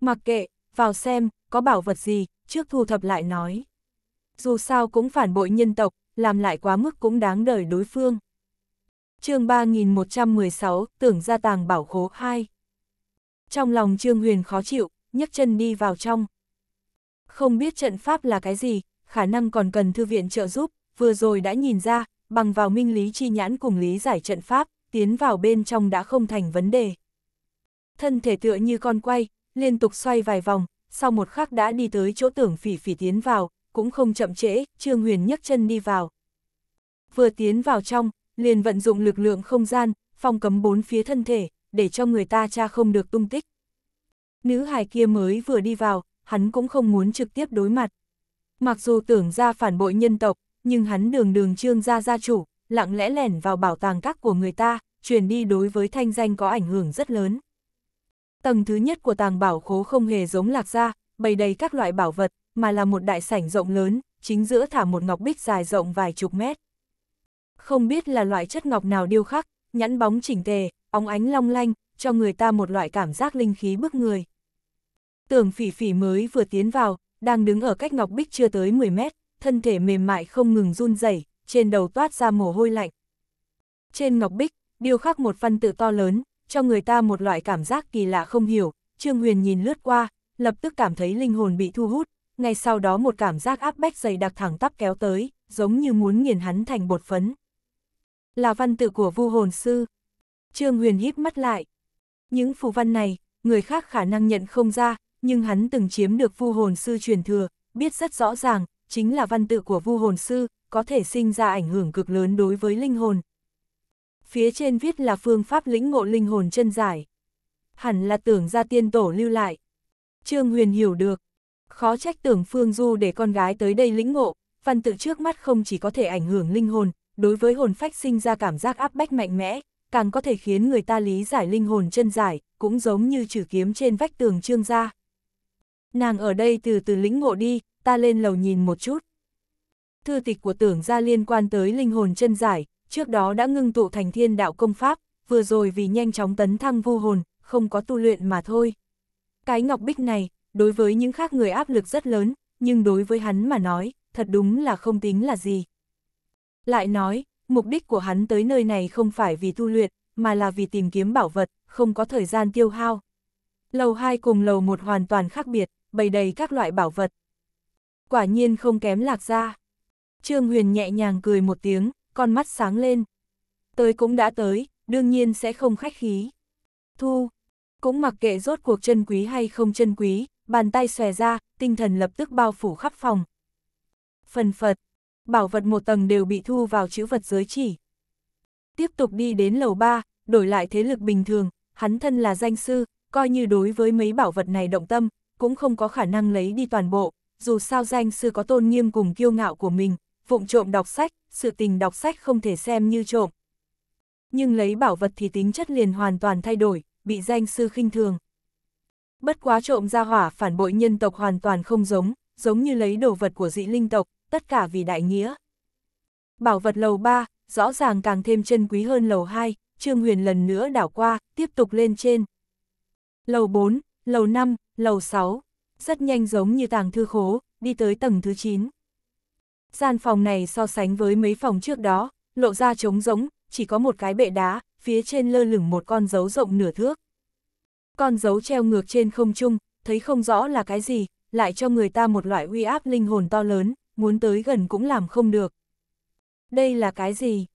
Mặc kệ, vào xem, có bảo vật gì, trước thu thập lại nói dù sao cũng phản bội nhân tộc, làm lại quá mức cũng đáng đời đối phương. chương 3116, tưởng ra tàng bảo khố 2. Trong lòng Trương Huyền khó chịu, nhấc chân đi vào trong. Không biết trận pháp là cái gì, khả năng còn cần thư viện trợ giúp, vừa rồi đã nhìn ra, bằng vào minh lý chi nhãn cùng lý giải trận pháp, tiến vào bên trong đã không thành vấn đề. Thân thể tựa như con quay, liên tục xoay vài vòng, sau một khắc đã đi tới chỗ tưởng phỉ phỉ tiến vào, cũng không chậm trễ, Trương Huyền nhấc chân đi vào. Vừa tiến vào trong, liền vận dụng lực lượng không gian, phong cấm bốn phía thân thể, để cho người ta cha không được tung tích. Nữ hài kia mới vừa đi vào, hắn cũng không muốn trực tiếp đối mặt. Mặc dù tưởng ra phản bội nhân tộc, nhưng hắn đường đường trương gia gia chủ, lặng lẽ lẻn vào bảo tàng các của người ta, truyền đi đối với thanh danh có ảnh hưởng rất lớn. Tầng thứ nhất của tàng bảo khố không hề giống lạc gia, bày đầy các loại bảo vật, mà là một đại sảnh rộng lớn, chính giữa thả một ngọc bích dài rộng vài chục mét. Không biết là loại chất ngọc nào điêu khắc, nhẵn bóng chỉnh tề, óng ánh long lanh, cho người ta một loại cảm giác linh khí bức người. Tưởng phỉ phỉ mới vừa tiến vào, đang đứng ở cách ngọc bích chưa tới 10 mét, thân thể mềm mại không ngừng run rẩy, trên đầu toát ra mồ hôi lạnh. Trên ngọc bích, điêu khắc một văn tự to lớn, cho người ta một loại cảm giác kỳ lạ không hiểu, Trương Huyền nhìn lướt qua, lập tức cảm thấy linh hồn bị thu hút, ngay sau đó một cảm giác áp bách dày đặc thẳng tắp kéo tới, giống như muốn nghiền hắn thành bột phấn. Là văn tự của vu hồn sư. Trương Huyền híp mắt lại. Những phù văn này, người khác khả năng nhận không ra, nhưng hắn từng chiếm được vu hồn sư truyền thừa, biết rất rõ ràng, chính là văn tự của vu hồn sư, có thể sinh ra ảnh hưởng cực lớn đối với linh hồn. Phía trên viết là phương pháp lĩnh ngộ linh hồn chân giải. Hẳn là tưởng ra tiên tổ lưu lại. Trương Huyền hiểu được, Khó trách tưởng Phương Du để con gái tới đây lĩnh ngộ, văn tự trước mắt không chỉ có thể ảnh hưởng linh hồn, đối với hồn phách sinh ra cảm giác áp bách mạnh mẽ, càng có thể khiến người ta lý giải linh hồn chân giải, cũng giống như trừ kiếm trên vách tường trương gia. Nàng ở đây từ từ lĩnh ngộ đi, ta lên lầu nhìn một chút. Thư tịch của tưởng gia liên quan tới linh hồn chân giải, trước đó đã ngưng tụ thành thiên đạo công pháp, vừa rồi vì nhanh chóng tấn thăng vô hồn, không có tu luyện mà thôi. Cái ngọc bích này, đối với những khác người áp lực rất lớn, nhưng đối với hắn mà nói, thật đúng là không tính là gì. Lại nói, mục đích của hắn tới nơi này không phải vì tu luyện, mà là vì tìm kiếm bảo vật, không có thời gian tiêu hao. Lầu 2 cùng lầu 1 hoàn toàn khác biệt, bày đầy các loại bảo vật. Quả nhiên không kém lạc ra. Trương Huyền nhẹ nhàng cười một tiếng, con mắt sáng lên. Tới cũng đã tới, đương nhiên sẽ không khách khí. Thu, cũng mặc kệ rốt cuộc chân quý hay không chân quý, bàn tay xòe ra, tinh thần lập tức bao phủ khắp phòng. Phần phật, bảo vật một tầng đều bị thu vào chữ vật giới chỉ. Tiếp tục đi đến lầu ba, đổi lại thế lực bình thường, hắn thân là danh sư, coi như đối với mấy bảo vật này động tâm, cũng không có khả năng lấy đi toàn bộ, dù sao danh sư có tôn nghiêm cùng kiêu ngạo của mình, vụng trộm đọc sách, sự tình đọc sách không thể xem như trộm. Nhưng lấy bảo vật thì tính chất liền hoàn toàn thay đổi, bị danh sư khinh thường. Bất quá trộm ra hỏa phản bội nhân tộc hoàn toàn không giống, giống như lấy đồ vật của dị linh tộc, tất cả vì đại nghĩa. Bảo vật lầu 3, rõ ràng càng thêm chân quý hơn lầu 2, Trương Huyền lần nữa đảo qua, tiếp tục lên trên. Lầu 4, lầu 5, lầu 6, rất nhanh giống như tàng thư khố, đi tới tầng thứ 9. Gian phòng này so sánh với mấy phòng trước đó, lộ ra trống rỗng, chỉ có một cái bệ đá, phía trên lơ lửng một con dấu rộng nửa thước. Con dấu treo ngược trên không trung, thấy không rõ là cái gì, lại cho người ta một loại uy áp linh hồn to lớn, muốn tới gần cũng làm không được. Đây là cái gì?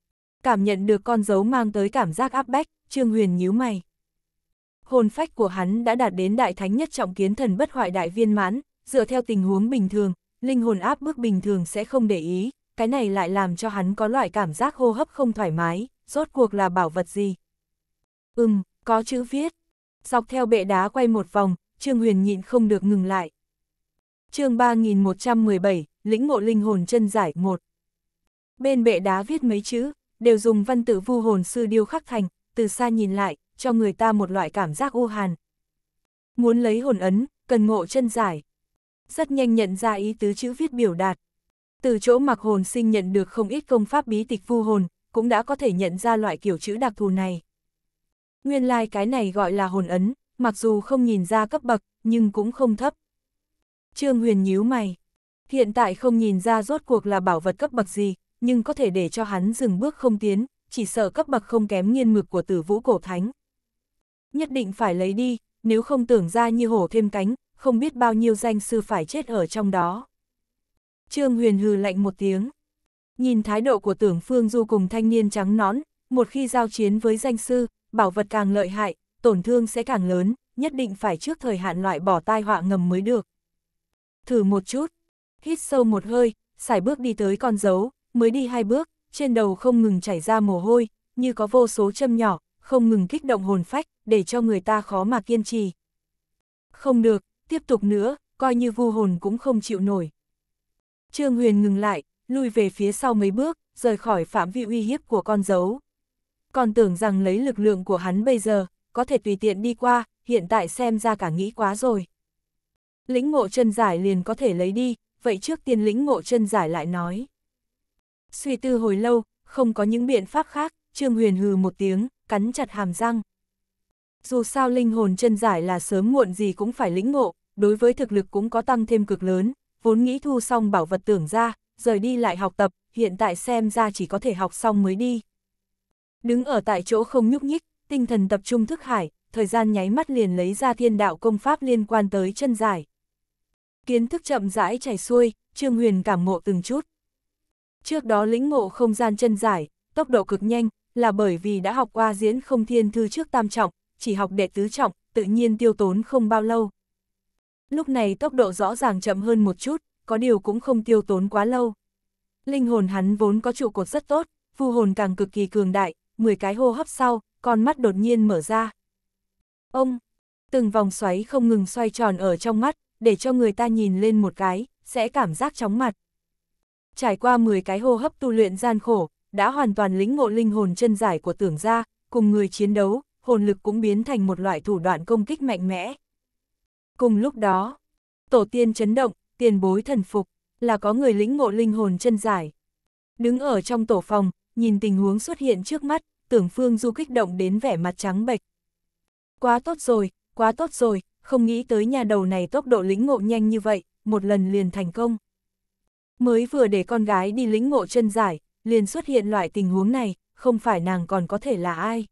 Cảm nhận được con dấu mang tới cảm giác áp bách, Trương Huyền nhíu mày. Hồn phách của hắn đã đạt đến đại thánh nhất trọng kiến thần bất hoại đại viên mãn, dựa theo tình huống bình thường, linh hồn áp bức bình thường sẽ không để ý, cái này lại làm cho hắn có loại cảm giác hô hấp không thoải mái, rốt cuộc là bảo vật gì. Ừm, có chữ viết, Dọc theo bệ đá quay một vòng, Trương Huyền nhịn không được ngừng lại. chương 3117, lĩnh ngộ linh hồn chân giải 1. Bên bệ đá viết mấy chữ, đều dùng văn tự vu hồn sư điêu khắc thành, từ xa nhìn lại, cho người ta một loại cảm giác u hàn. Muốn lấy hồn ấn, cần ngộ chân giải. Rất nhanh nhận ra ý tứ chữ viết biểu đạt. Từ chỗ mặc hồn sinh nhận được không ít công pháp bí tịch vu hồn, cũng đã có thể nhận ra loại kiểu chữ đặc thù này. Nguyên lai like cái này gọi là hồn ấn, mặc dù không nhìn ra cấp bậc, nhưng cũng không thấp. Trương Huyền nhíu mày. Hiện tại không nhìn ra rốt cuộc là bảo vật cấp bậc gì, nhưng có thể để cho hắn dừng bước không tiến, chỉ sợ cấp bậc không kém nghiên mực của tử vũ cổ thánh. Nhất định phải lấy đi, nếu không tưởng ra như hổ thêm cánh, không biết bao nhiêu danh sư phải chết ở trong đó. Trương Huyền hừ lạnh một tiếng. Nhìn thái độ của tưởng Phương Du cùng thanh niên trắng nón, một khi giao chiến với danh sư, bảo vật càng lợi hại, tổn thương sẽ càng lớn, nhất định phải trước thời hạn loại bỏ tai họa ngầm mới được. Thử một chút, hít sâu một hơi, xài bước đi tới con dấu, mới đi hai bước, trên đầu không ngừng chảy ra mồ hôi, như có vô số châm nhỏ, không ngừng kích động hồn phách, để cho người ta khó mà kiên trì. Không được, tiếp tục nữa, coi như vu hồn cũng không chịu nổi. Trương Huyền ngừng lại, lui về phía sau mấy bước, rời khỏi phạm vi uy hiếp của con dấu còn tưởng rằng lấy lực lượng của hắn bây giờ, có thể tùy tiện đi qua, hiện tại xem ra cả nghĩ quá rồi. Lĩnh ngộ chân giải liền có thể lấy đi, vậy trước tiên lĩnh ngộ chân giải lại nói. Suy tư hồi lâu, không có những biện pháp khác, Trương Huyền hừ một tiếng, cắn chặt hàm răng. Dù sao linh hồn chân giải là sớm muộn gì cũng phải lĩnh ngộ, đối với thực lực cũng có tăng thêm cực lớn, vốn nghĩ thu xong bảo vật tưởng ra, rời đi lại học tập, hiện tại xem ra chỉ có thể học xong mới đi. Đứng ở tại chỗ không nhúc nhích, tinh thần tập trung thức hải, thời gian nháy mắt liền lấy ra thiên đạo công pháp liên quan tới chân giải. Kiến thức chậm rãi chảy xuôi, Trương Huyền cảm ngộ từng chút. Trước đó lĩnh ngộ không gian chân giải, tốc độ cực nhanh, là bởi vì đã học qua diễn không thiên thư trước tam trọng, chỉ học đệ tứ trọng, tự nhiên tiêu tốn không bao lâu. Lúc này tốc độ rõ ràng chậm hơn một chút, có điều cũng không tiêu tốn quá lâu. Linh hồn hắn vốn có trụ cột rất tốt, phù hồn càng cực kỳ cường đại, 10 cái hô hấp sau, con mắt đột nhiên mở ra. Ông, từng vòng xoáy không ngừng xoay tròn ở trong mắt, để cho người ta nhìn lên một cái, sẽ cảm giác chóng mặt. Trải qua 10 cái hô hấp tu luyện gian khổ, đã hoàn toàn lĩnh ngộ linh hồn chân giải của tưởng gia, cùng người chiến đấu, hồn lực cũng biến thành một loại thủ đoạn công kích mạnh mẽ. Cùng lúc đó, tổ tiên chấn động, tiền bối thần phục, là có người lĩnh ngộ linh hồn chân giải. Đứng ở trong tổ phòng, nhìn tình huống xuất hiện trước mắt, tưởng Phương Du kích động đến vẻ mặt trắng bệch. Quá tốt rồi, quá tốt rồi, không nghĩ tới nhà đầu này tốc độ lĩnh ngộ nhanh như vậy, một lần liền thành công. Mới vừa để con gái đi lĩnh ngộ chân giải, liền xuất hiện loại tình huống này, không phải nàng còn có thể là ai.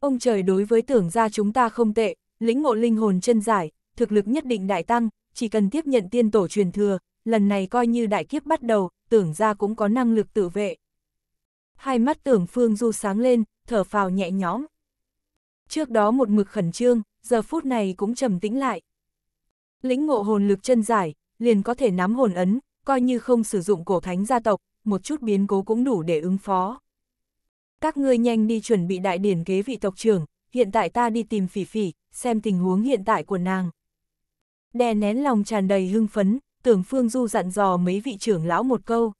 Ông trời đối với tưởng ra chúng ta không tệ, lĩnh ngộ linh hồn chân giải, thực lực nhất định đại tăng, chỉ cần tiếp nhận tiên tổ truyền thừa, lần này coi như đại kiếp bắt đầu, tưởng ra cũng có năng lực tự vệ hai mắt tưởng Phương Du sáng lên, thở phào nhẹ nhõm. Trước đó một mực khẩn trương, giờ phút này cũng trầm tĩnh lại. Lĩnh ngộ hồn lực chân giải, liền có thể nắm hồn ấn, coi như không sử dụng cổ thánh gia tộc, một chút biến cố cũng đủ để ứng phó. Các ngươi nhanh đi chuẩn bị đại điển kế vị tộc trưởng, hiện tại ta đi tìm phỉ phỉ, xem tình huống hiện tại của nàng. Đè nén lòng tràn đầy hưng phấn, tưởng Phương Du dặn dò mấy vị trưởng lão một câu.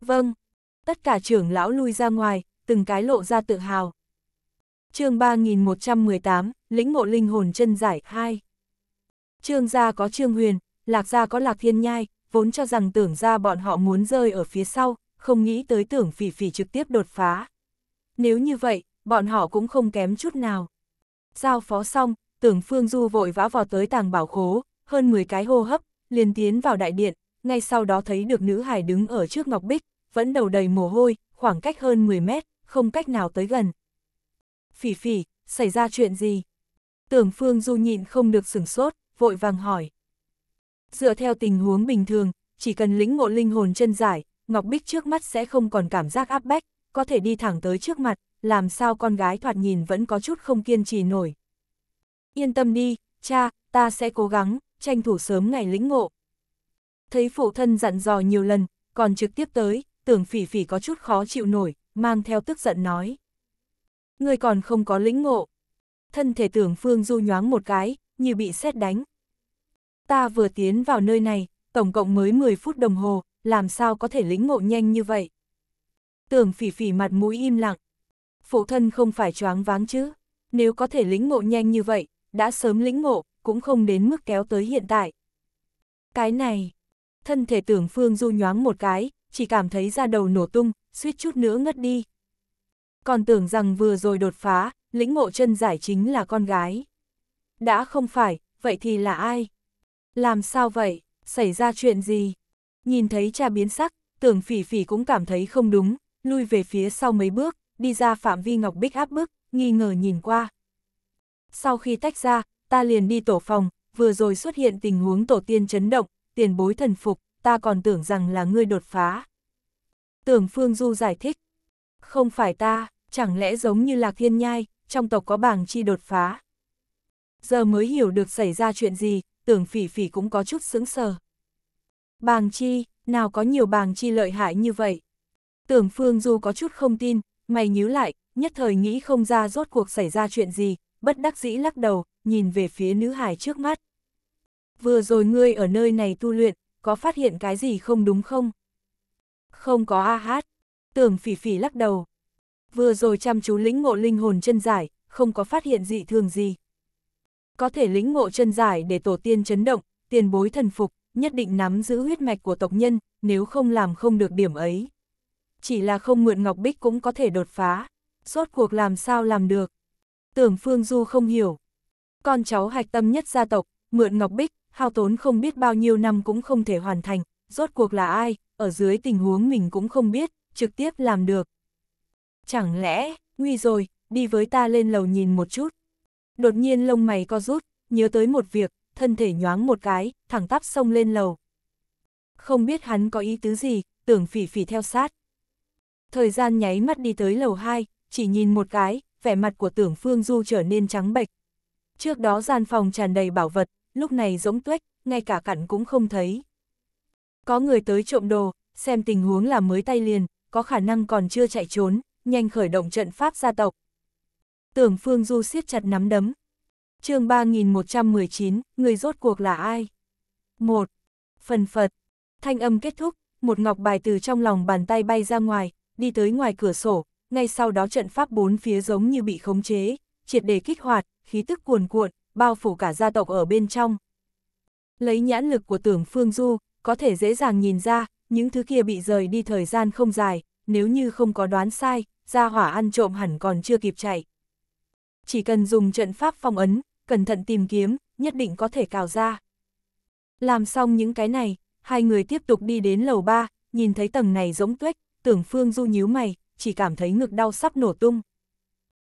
Vâng, tất cả trưởng lão lui ra ngoài, từng cái lộ ra tự hào. chương 3118, lĩnh ngộ linh hồn chân giải 2 Trương gia có Trương Huyền, Lạc gia có Lạc Thiên Nhai, vốn cho rằng tưởng ra bọn họ muốn rơi ở phía sau, không nghĩ tới tưởng phỉ phỉ trực tiếp đột phá. Nếu như vậy, bọn họ cũng không kém chút nào. Giao phó xong, tưởng Phương Du vội vã vào tới tàng bảo khố, hơn 10 cái hô hấp, liền tiến vào đại điện, ngay sau đó thấy được nữ hải đứng ở trước ngọc bích, vẫn đầu đầy mồ hôi, khoảng cách hơn 10 mét, không cách nào tới gần. Phỉ phỉ, xảy ra chuyện gì? Tưởng Phương Du nhịn không được sửng sốt, vội vàng hỏi. Dựa theo tình huống bình thường, chỉ cần lĩnh ngộ linh hồn chân giải, Ngọc Bích trước mắt sẽ không còn cảm giác áp bách, có thể đi thẳng tới trước mặt, làm sao con gái thoạt nhìn vẫn có chút không kiên trì nổi. Yên tâm đi, cha, ta sẽ cố gắng, tranh thủ sớm ngày lĩnh ngộ. Thấy phụ thân dặn dò nhiều lần, còn trực tiếp tới, tưởng phỉ phỉ có chút khó chịu nổi, mang theo tức giận nói. Người còn không có lĩnh ngộ. Thân thể tưởng phương du nhoáng một cái, như bị sét đánh. Ta vừa tiến vào nơi này, tổng cộng mới 10 phút đồng hồ, làm sao có thể lĩnh ngộ nhanh như vậy. Tưởng phỉ phỉ mặt mũi im lặng. Phụ thân không phải choáng váng chứ. Nếu có thể lĩnh ngộ nhanh như vậy, đã sớm lĩnh ngộ, cũng không đến mức kéo tới hiện tại. Cái này, thân thể tưởng phương du nhoáng một cái, chỉ cảm thấy da đầu nổ tung, suýt chút nữa ngất đi. Còn tưởng rằng vừa rồi đột phá, lĩnh ngộ chân giải chính là con gái. Đã không phải, vậy thì là ai? Làm sao vậy? Xảy ra chuyện gì? Nhìn thấy cha biến sắc, tưởng phỉ phỉ cũng cảm thấy không đúng, lui về phía sau mấy bước, đi ra phạm vi ngọc bích áp bức, nghi ngờ nhìn qua. Sau khi tách ra, ta liền đi tổ phòng, vừa rồi xuất hiện tình huống tổ tiên chấn động, tiền bối thần phục ta còn tưởng rằng là ngươi đột phá. Tưởng Phương Du giải thích, không phải ta, chẳng lẽ giống như Lạc Thiên Nhai, trong tộc có Bàng chi đột phá. Giờ mới hiểu được xảy ra chuyện gì, tưởng phỉ phỉ cũng có chút sững sờ. Bàng chi, nào có nhiều bàng chi lợi hại như vậy. Tưởng Phương Du có chút không tin, mày nhíu lại, nhất thời nghĩ không ra rốt cuộc xảy ra chuyện gì, bất đắc dĩ lắc đầu, nhìn về phía nữ hải trước mắt. Vừa rồi ngươi ở nơi này tu luyện, có phát hiện cái gì không đúng không? Không có a hát. Tưởng phỉ phỉ lắc đầu. Vừa rồi chăm chú lĩnh ngộ linh hồn chân giải, không có phát hiện dị thường gì. Có thể lĩnh ngộ chân giải để tổ tiên chấn động, tiền bối thần phục, nhất định nắm giữ huyết mạch của tộc nhân, nếu không làm không được điểm ấy. Chỉ là không mượn ngọc bích cũng có thể đột phá. Rốt cuộc làm sao làm được? Tưởng Phương Du không hiểu. Con cháu hạch tâm nhất gia tộc, mượn ngọc bích, hao tốn không biết bao nhiêu năm cũng không thể hoàn thành, rốt cuộc là ai, ở dưới tình huống mình cũng không biết, trực tiếp làm được. Chẳng lẽ, nguy rồi, đi với ta lên lầu nhìn một chút. Đột nhiên lông mày co rút, nhớ tới một việc, thân thể nhoáng một cái, thẳng tắp xông lên lầu. Không biết hắn có ý tứ gì, tưởng phỉ phỉ theo sát. Thời gian nháy mắt đi tới lầu 2, chỉ nhìn một cái, vẻ mặt của tưởng Phương Du trở nên trắng bệch. Trước đó gian phòng tràn đầy bảo vật, lúc này rỗng tuếch, ngay cả cặn cũng không thấy. Có người tới trộm đồ, xem tình huống là mới tay liền, có khả năng còn chưa chạy trốn, nhanh khởi động trận pháp gia tộc. Tưởng Phương Du siết chặt nắm đấm. chương 3119, người rốt cuộc là ai? một Phần Phật. Thanh âm kết thúc, một ngọc bài từ trong lòng bàn tay bay ra ngoài, đi tới ngoài cửa sổ, ngay sau đó trận pháp bốn phía giống như bị khống chế, triệt để kích hoạt, khí tức cuồn cuộn, bao phủ cả gia tộc ở bên trong. Lấy nhãn lực của tưởng Phương Du, có thể dễ dàng nhìn ra, những thứ kia bị rời đi thời gian không dài, nếu như không có đoán sai, gia hỏa ăn trộm hẳn còn chưa kịp chạy. Chỉ cần dùng trận pháp phong ấn, cẩn thận tìm kiếm, nhất định có thể cào ra. Làm xong những cái này, hai người tiếp tục đi đến lầu ba, nhìn thấy tầng này giống tuếch, tưởng Phương Du nhíu mày, chỉ cảm thấy ngực đau sắp nổ tung.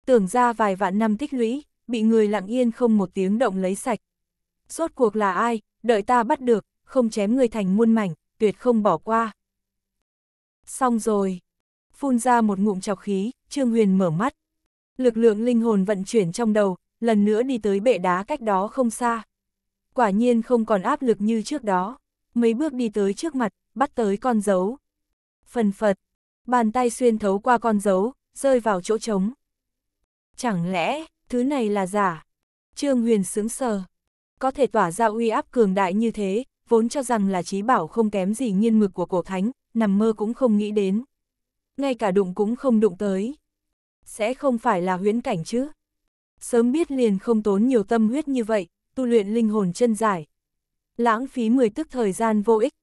Tưởng ra vài vạn năm tích lũy, bị người lặng yên không một tiếng động lấy sạch. Rốt cuộc là ai, đợi ta bắt được, không chém người thành muôn mảnh, tuyệt không bỏ qua. Xong rồi. Phun ra một ngụm chọc khí, Trương Huyền mở mắt. Lực lượng linh hồn vận chuyển trong đầu, lần nữa đi tới bệ đá cách đó không xa. Quả nhiên không còn áp lực như trước đó. Mấy bước đi tới trước mặt, bắt tới con dấu. Phần phật, bàn tay xuyên thấu qua con dấu, rơi vào chỗ trống. Chẳng lẽ, Thứ này là giả. Trương Huyền sướng sờ. Có thể tỏa ra uy áp cường đại như thế, vốn cho rằng là trí bảo không kém gì nghiên mực của cổ thánh, nằm mơ cũng không nghĩ đến. Ngay cả đụng cũng không đụng tới. Sẽ không phải là huyễn cảnh chứ. Sớm biết liền không tốn nhiều tâm huyết như vậy, tu luyện linh hồn chân giải. Lãng phí 10 tức thời gian vô ích.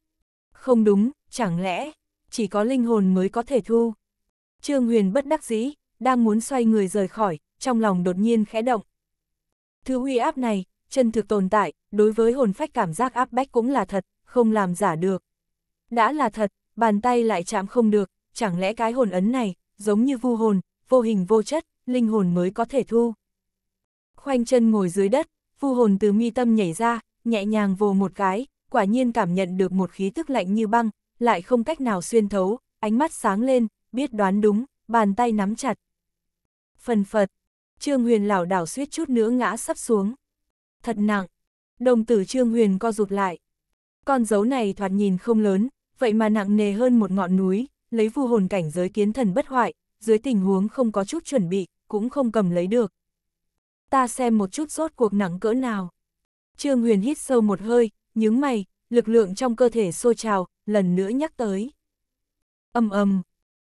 Không đúng, chẳng lẽ, chỉ có linh hồn mới có thể thu. Trương Huyền bất đắc dĩ, đang muốn xoay người rời khỏi, trong lòng đột nhiên khẽ động. Thứ uy áp này, chân thực tồn tại, đối với hồn phách cảm giác áp bách cũng là thật, không làm giả được. Đã là thật, bàn tay lại chạm không được, chẳng lẽ cái hồn ấn này, giống như vu hồn, vô hình vô chất, linh hồn mới có thể thu. Khoanh chân ngồi dưới đất, vu hồn từ mi tâm nhảy ra, nhẹ nhàng vồ một cái, quả nhiên cảm nhận được một khí tức lạnh như băng, lại không cách nào xuyên thấu, ánh mắt sáng lên, biết đoán đúng, bàn tay nắm chặt. Phần phật, Trương Huyền lảo đảo suýt chút nữa ngã sắp xuống. Thật nặng. Đồng tử Trương Huyền co rụt lại. Con dấu này thoạt nhìn không lớn, vậy mà nặng nề hơn một ngọn núi, lấy vu hồn cảnh giới kiến thần bất hoại, dưới tình huống không có chút chuẩn bị, cũng không cầm lấy được. Ta xem một chút rốt cuộc nặng cỡ nào. Trương Huyền hít sâu một hơi, nhướng mày, lực lượng trong cơ thể sôi trào, lần nữa nhắc tới. Âm âm,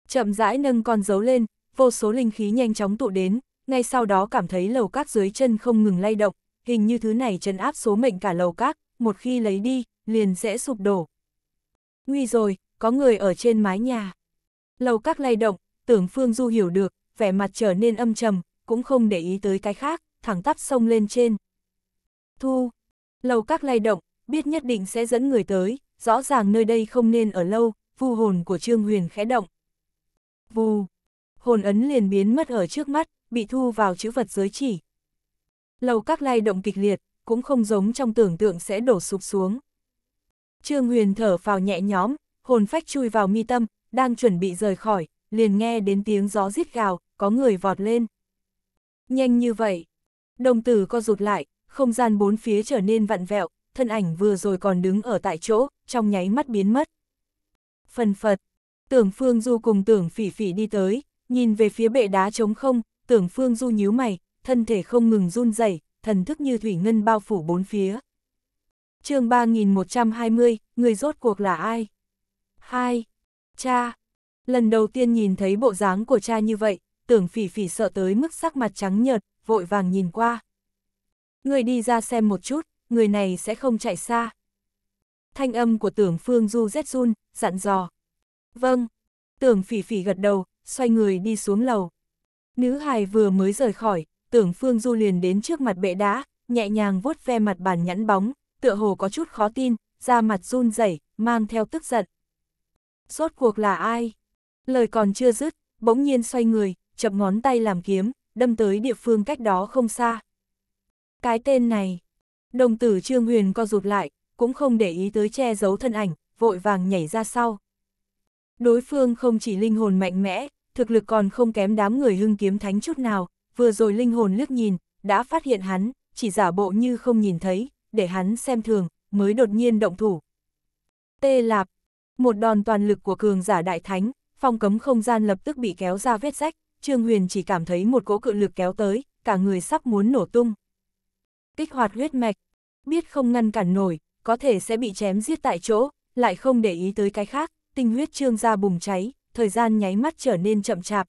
chậm rãi nâng con dấu lên, vô số linh khí nhanh chóng tụ đến, ngay sau đó cảm thấy lầu cát dưới chân không ngừng lay động, hình như thứ này trấn áp số mệnh cả lầu cát, một khi lấy đi, liền sẽ sụp đổ. Nguy rồi, có người ở trên mái nhà. Lầu cát lay động, tưởng Phương Du hiểu được, vẻ mặt trở nên âm trầm, cũng không để ý tới cái khác, thẳng tắp sông lên trên. Thu, lầu cát lay động, biết nhất định sẽ dẫn người tới, rõ ràng nơi đây không nên ở lâu, vu hồn của Trương Huyền khẽ động. Vù, hồn ấn liền biến mất ở trước mắt, bị thu vào chữ vật giới chỉ. Lầu các lai động kịch liệt, cũng không giống trong tưởng tượng sẽ đổ sụp xuống. Trương Huyền thở phào nhẹ nhõm, hồn phách chui vào mi tâm, đang chuẩn bị rời khỏi, liền nghe đến tiếng gió rít gào, có người vọt lên. Nhanh như vậy, đồng tử co rụt lại, không gian bốn phía trở nên vặn vẹo, thân ảnh vừa rồi còn đứng ở tại chỗ, trong nháy mắt biến mất. Phần phật, tưởng Phương Du cùng tưởng phỉ phỉ đi tới, nhìn về phía bệ đá trống không, Tưởng Phương Du nhíu mày, thân thể không ngừng run rẩy, thần thức như thủy ngân bao phủ bốn phía. chương 3120, người rốt cuộc là ai? Hai, cha. Lần đầu tiên nhìn thấy bộ dáng của cha như vậy, tưởng phỉ phỉ sợ tới mức sắc mặt trắng nhợt, vội vàng nhìn qua. Người đi ra xem một chút, người này sẽ không chạy xa. Thanh âm của tưởng Phương Du rét run, dặn dò. Vâng, tưởng phỉ phỉ gật đầu, xoay người đi xuống lầu. Nữ hài vừa mới rời khỏi, tưởng Phương Du liền đến trước mặt bệ đá, nhẹ nhàng vuốt ve mặt bàn nhẵn bóng, tựa hồ có chút khó tin, da mặt run rẩy, mang theo tức giận. Rốt cuộc là ai? Lời còn chưa dứt, bỗng nhiên xoay người, chập ngón tay làm kiếm, đâm tới địa phương cách đó không xa. Cái tên này, đồng tử Trương Huyền co rụt lại, cũng không để ý tới che giấu thân ảnh, vội vàng nhảy ra sau. Đối phương không chỉ linh hồn mạnh mẽ, thực lực còn không kém đám người hưng kiếm thánh chút nào, vừa rồi linh hồn lướt nhìn, đã phát hiện hắn, chỉ giả bộ như không nhìn thấy, để hắn xem thường, mới đột nhiên động thủ. Tê Lạp, một đòn toàn lực của cường giả đại thánh, phong cấm không gian lập tức bị kéo ra vết rách, Trương Huyền chỉ cảm thấy một cỗ cự lực kéo tới, cả người sắp muốn nổ tung. Kích hoạt huyết mạch, biết không ngăn cản nổi, có thể sẽ bị chém giết tại chỗ, lại không để ý tới cái khác, tinh huyết trương ra bùng cháy, thời gian nháy mắt trở nên chậm chạp.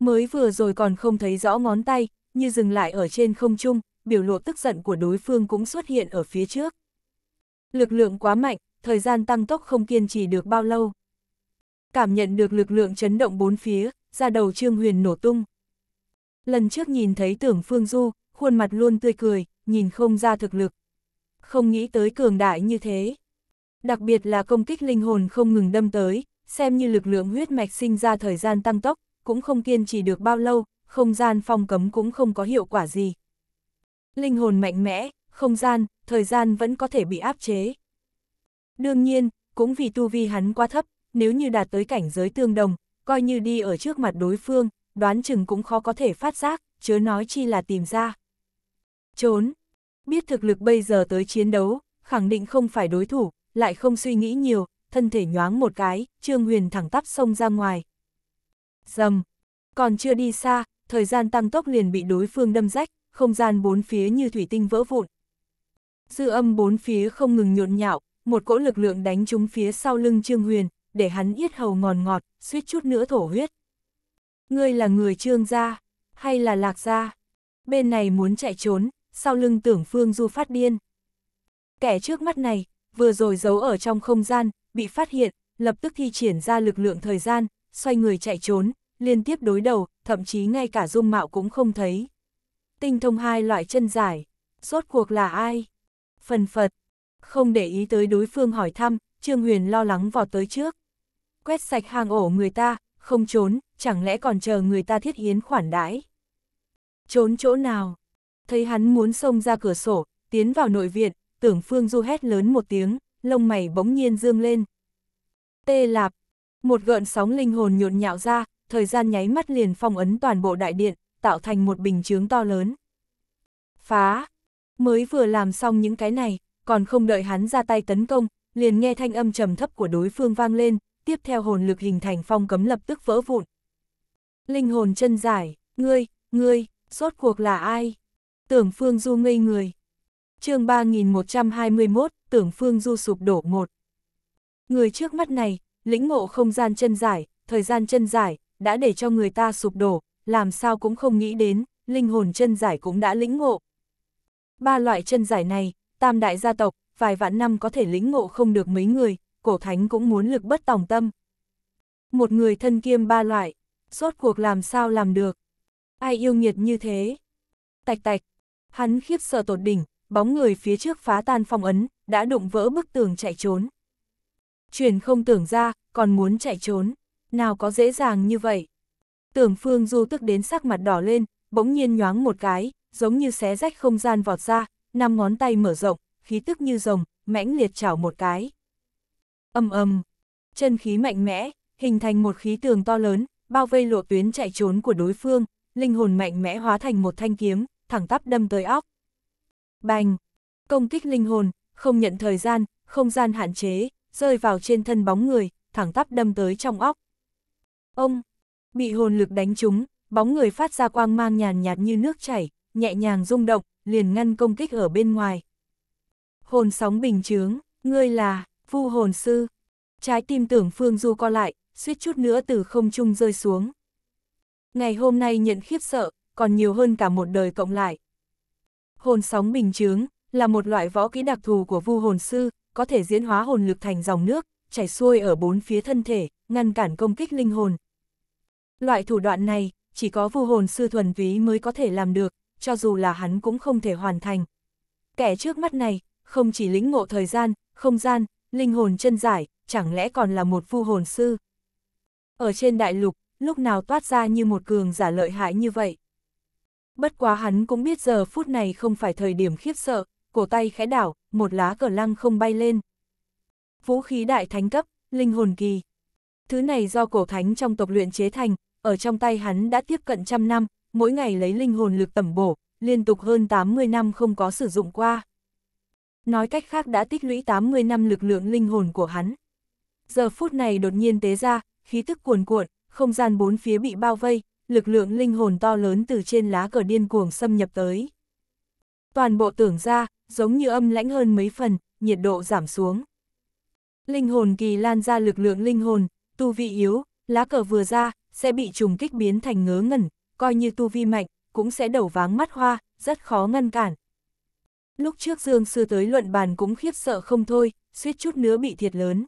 Mới vừa rồi còn không thấy rõ ngón tay, như dừng lại ở trên không trung, biểu lộ tức giận của đối phương cũng xuất hiện ở phía trước. Lực lượng quá mạnh, thời gian tăng tốc không kiên trì được bao lâu. Cảm nhận được lực lượng chấn động bốn phía, ra đầu Trương Huyền nổ tung. Lần trước nhìn thấy tưởng Phương Du, khuôn mặt luôn tươi cười, nhìn không ra thực lực. Không nghĩ tới cường đại như thế. Đặc biệt là công kích linh hồn không ngừng đâm tới, xem như lực lượng huyết mạch sinh ra thời gian tăng tốc, cũng không kiên trì được bao lâu, không gian phong cấm cũng không có hiệu quả gì. Linh hồn mạnh mẽ, không gian, thời gian vẫn có thể bị áp chế. Đương nhiên, cũng vì tu vi hắn quá thấp, nếu như đạt tới cảnh giới tương đồng, coi như đi ở trước mặt đối phương, đoán chừng cũng khó có thể phát giác, chớ nói chi là tìm ra. Trốn. Biết thực lực bây giờ tới chiến đấu, khẳng định không phải đối thủ, lại không suy nghĩ nhiều, thân thể nhoáng một cái, Trương Huyền thẳng tắp xông ra ngoài. Dầm! Còn chưa đi xa, thời gian tăng tốc liền bị đối phương đâm rách, không gian bốn phía như thủy tinh vỡ vụn. Dư âm bốn phía không ngừng nhộn nhạo, một cỗ lực lượng đánh trúng phía sau lưng Trương Huyền, để hắn yết hầu ngòn ngọt, suýt chút nữa thổ huyết. Ngươi là người Trương gia, hay là Lạc gia? Bên này muốn chạy trốn, sau lưng tưởng Phương Du phát điên. Kẻ trước mắt này, vừa rồi giấu ở trong không gian, bị phát hiện, lập tức thi triển ra lực lượng thời gian, xoay người chạy trốn, liên tiếp đối đầu, thậm chí ngay cả dung mạo cũng không thấy. Tinh thông hai loại chân giải, rốt cuộc là ai? Phần Phật, không để ý tới đối phương hỏi thăm, Trương Huyền lo lắng vọt tới trước. Quét sạch hàng ổ người ta, không trốn, chẳng lẽ còn chờ người ta thiết hiến khoản đãi? Trốn chỗ nào? Thấy hắn muốn xông ra cửa sổ, tiến vào nội viện, tưởng Phương Du hét lớn một tiếng, lông mày bỗng nhiên dương lên. Tê lạp, một gợn sóng linh hồn nhộn nhạo ra, thời gian nháy mắt liền phong ấn toàn bộ đại điện, tạo thành một bình chướng to lớn. Phá, mới vừa làm xong những cái này, còn không đợi hắn ra tay tấn công, liền nghe thanh âm trầm thấp của đối phương vang lên, tiếp theo hồn lực hình thành phong cấm lập tức vỡ vụn. Linh hồn chân giải, ngươi, ngươi, rốt cuộc là ai? Tưởng Phương Du ngây người chương 3121, tưởng phương du sụp đổ một. Người trước mắt này, lĩnh ngộ không gian chân giải, thời gian chân giải, đã để cho người ta sụp đổ, làm sao cũng không nghĩ đến, linh hồn chân giải cũng đã lĩnh ngộ. Ba loại chân giải này, tam đại gia tộc, vài vạn năm có thể lĩnh ngộ không được mấy người, cổ thánh cũng muốn lực bất tòng tâm. Một người thân kiêm ba loại, suốt cuộc làm sao làm được. Ai yêu nghiệt như thế? Tạch tạch, hắn khiếp sợ tột đỉnh, bóng người phía trước phá tan phong ấn, đã đụng vỡ bức tường chạy trốn. truyền không tưởng ra, còn muốn chạy trốn, nào có dễ dàng như vậy. Tưởng Phương Du tức đến sắc mặt đỏ lên, bỗng nhiên nhoáng một cái, giống như xé rách không gian vọt ra, năm ngón tay mở rộng, khí tức như rồng, mãnh liệt chảo một cái. ầm ầm chân khí mạnh mẽ, hình thành một khí tường to lớn, bao vây lộ tuyến chạy trốn của đối phương, linh hồn mạnh mẽ hóa thành một thanh kiếm, thẳng tắp đâm tới óc. Bành! Công kích linh hồn, không nhận thời gian, không gian hạn chế, rơi vào trên thân bóng người, thẳng tắp đâm tới trong óc. Ông! Bị hồn lực đánh trúng, bóng người phát ra quang mang nhàn nhạt như nước chảy, nhẹ nhàng rung động, liền ngăn công kích ở bên ngoài. Hồn sóng bình chướng, ngươi là, vu hồn sư. Trái tim tưởng phương du co lại, suýt chút nữa từ không trung rơi xuống. Ngày hôm nay nhận khiếp sợ, còn nhiều hơn cả một đời cộng lại. Hồn sóng bình chướng là một loại võ kỹ đặc thù của Vu hồn sư, có thể diễn hóa hồn lực thành dòng nước, chảy xuôi ở bốn phía thân thể, ngăn cản công kích linh hồn. Loại thủ đoạn này, chỉ có Vu hồn sư thuần ví mới có thể làm được, cho dù là hắn cũng không thể hoàn thành. Kẻ trước mắt này, không chỉ lĩnh ngộ thời gian, không gian, linh hồn chân giải, chẳng lẽ còn là một Vu hồn sư? Ở trên đại lục, lúc nào toát ra như một cường giả lợi hại như vậy? Bất quá hắn cũng biết giờ phút này không phải thời điểm khiếp sợ, cổ tay khẽ đảo, một lá cờ lăng không bay lên. Vũ khí đại thánh cấp, linh hồn kỳ. Thứ này do cổ thánh trong tộc luyện chế thành, ở trong tay hắn đã tiếp cận trăm năm, mỗi ngày lấy linh hồn lực tẩm bổ, liên tục hơn 80 năm không có sử dụng qua. Nói cách khác đã tích lũy 80 năm lực lượng linh hồn của hắn. Giờ phút này đột nhiên tế ra, khí tức cuồn cuộn, không gian bốn phía bị bao vây, lực lượng linh hồn to lớn từ trên lá cờ điên cuồng xâm nhập tới. Toàn bộ tưởng ra, giống như âm lãnh hơn mấy phần, nhiệt độ giảm xuống. Linh hồn kỳ lan ra lực lượng linh hồn, tu vi yếu, lá cờ vừa ra, sẽ bị trùng kích biến thành ngớ ngẩn, coi như tu vi mạnh, cũng sẽ đầu váng mắt hoa, rất khó ngăn cản. Lúc trước Dương Sư tới luận bàn cũng khiếp sợ không thôi, suýt chút nữa bị thiệt lớn.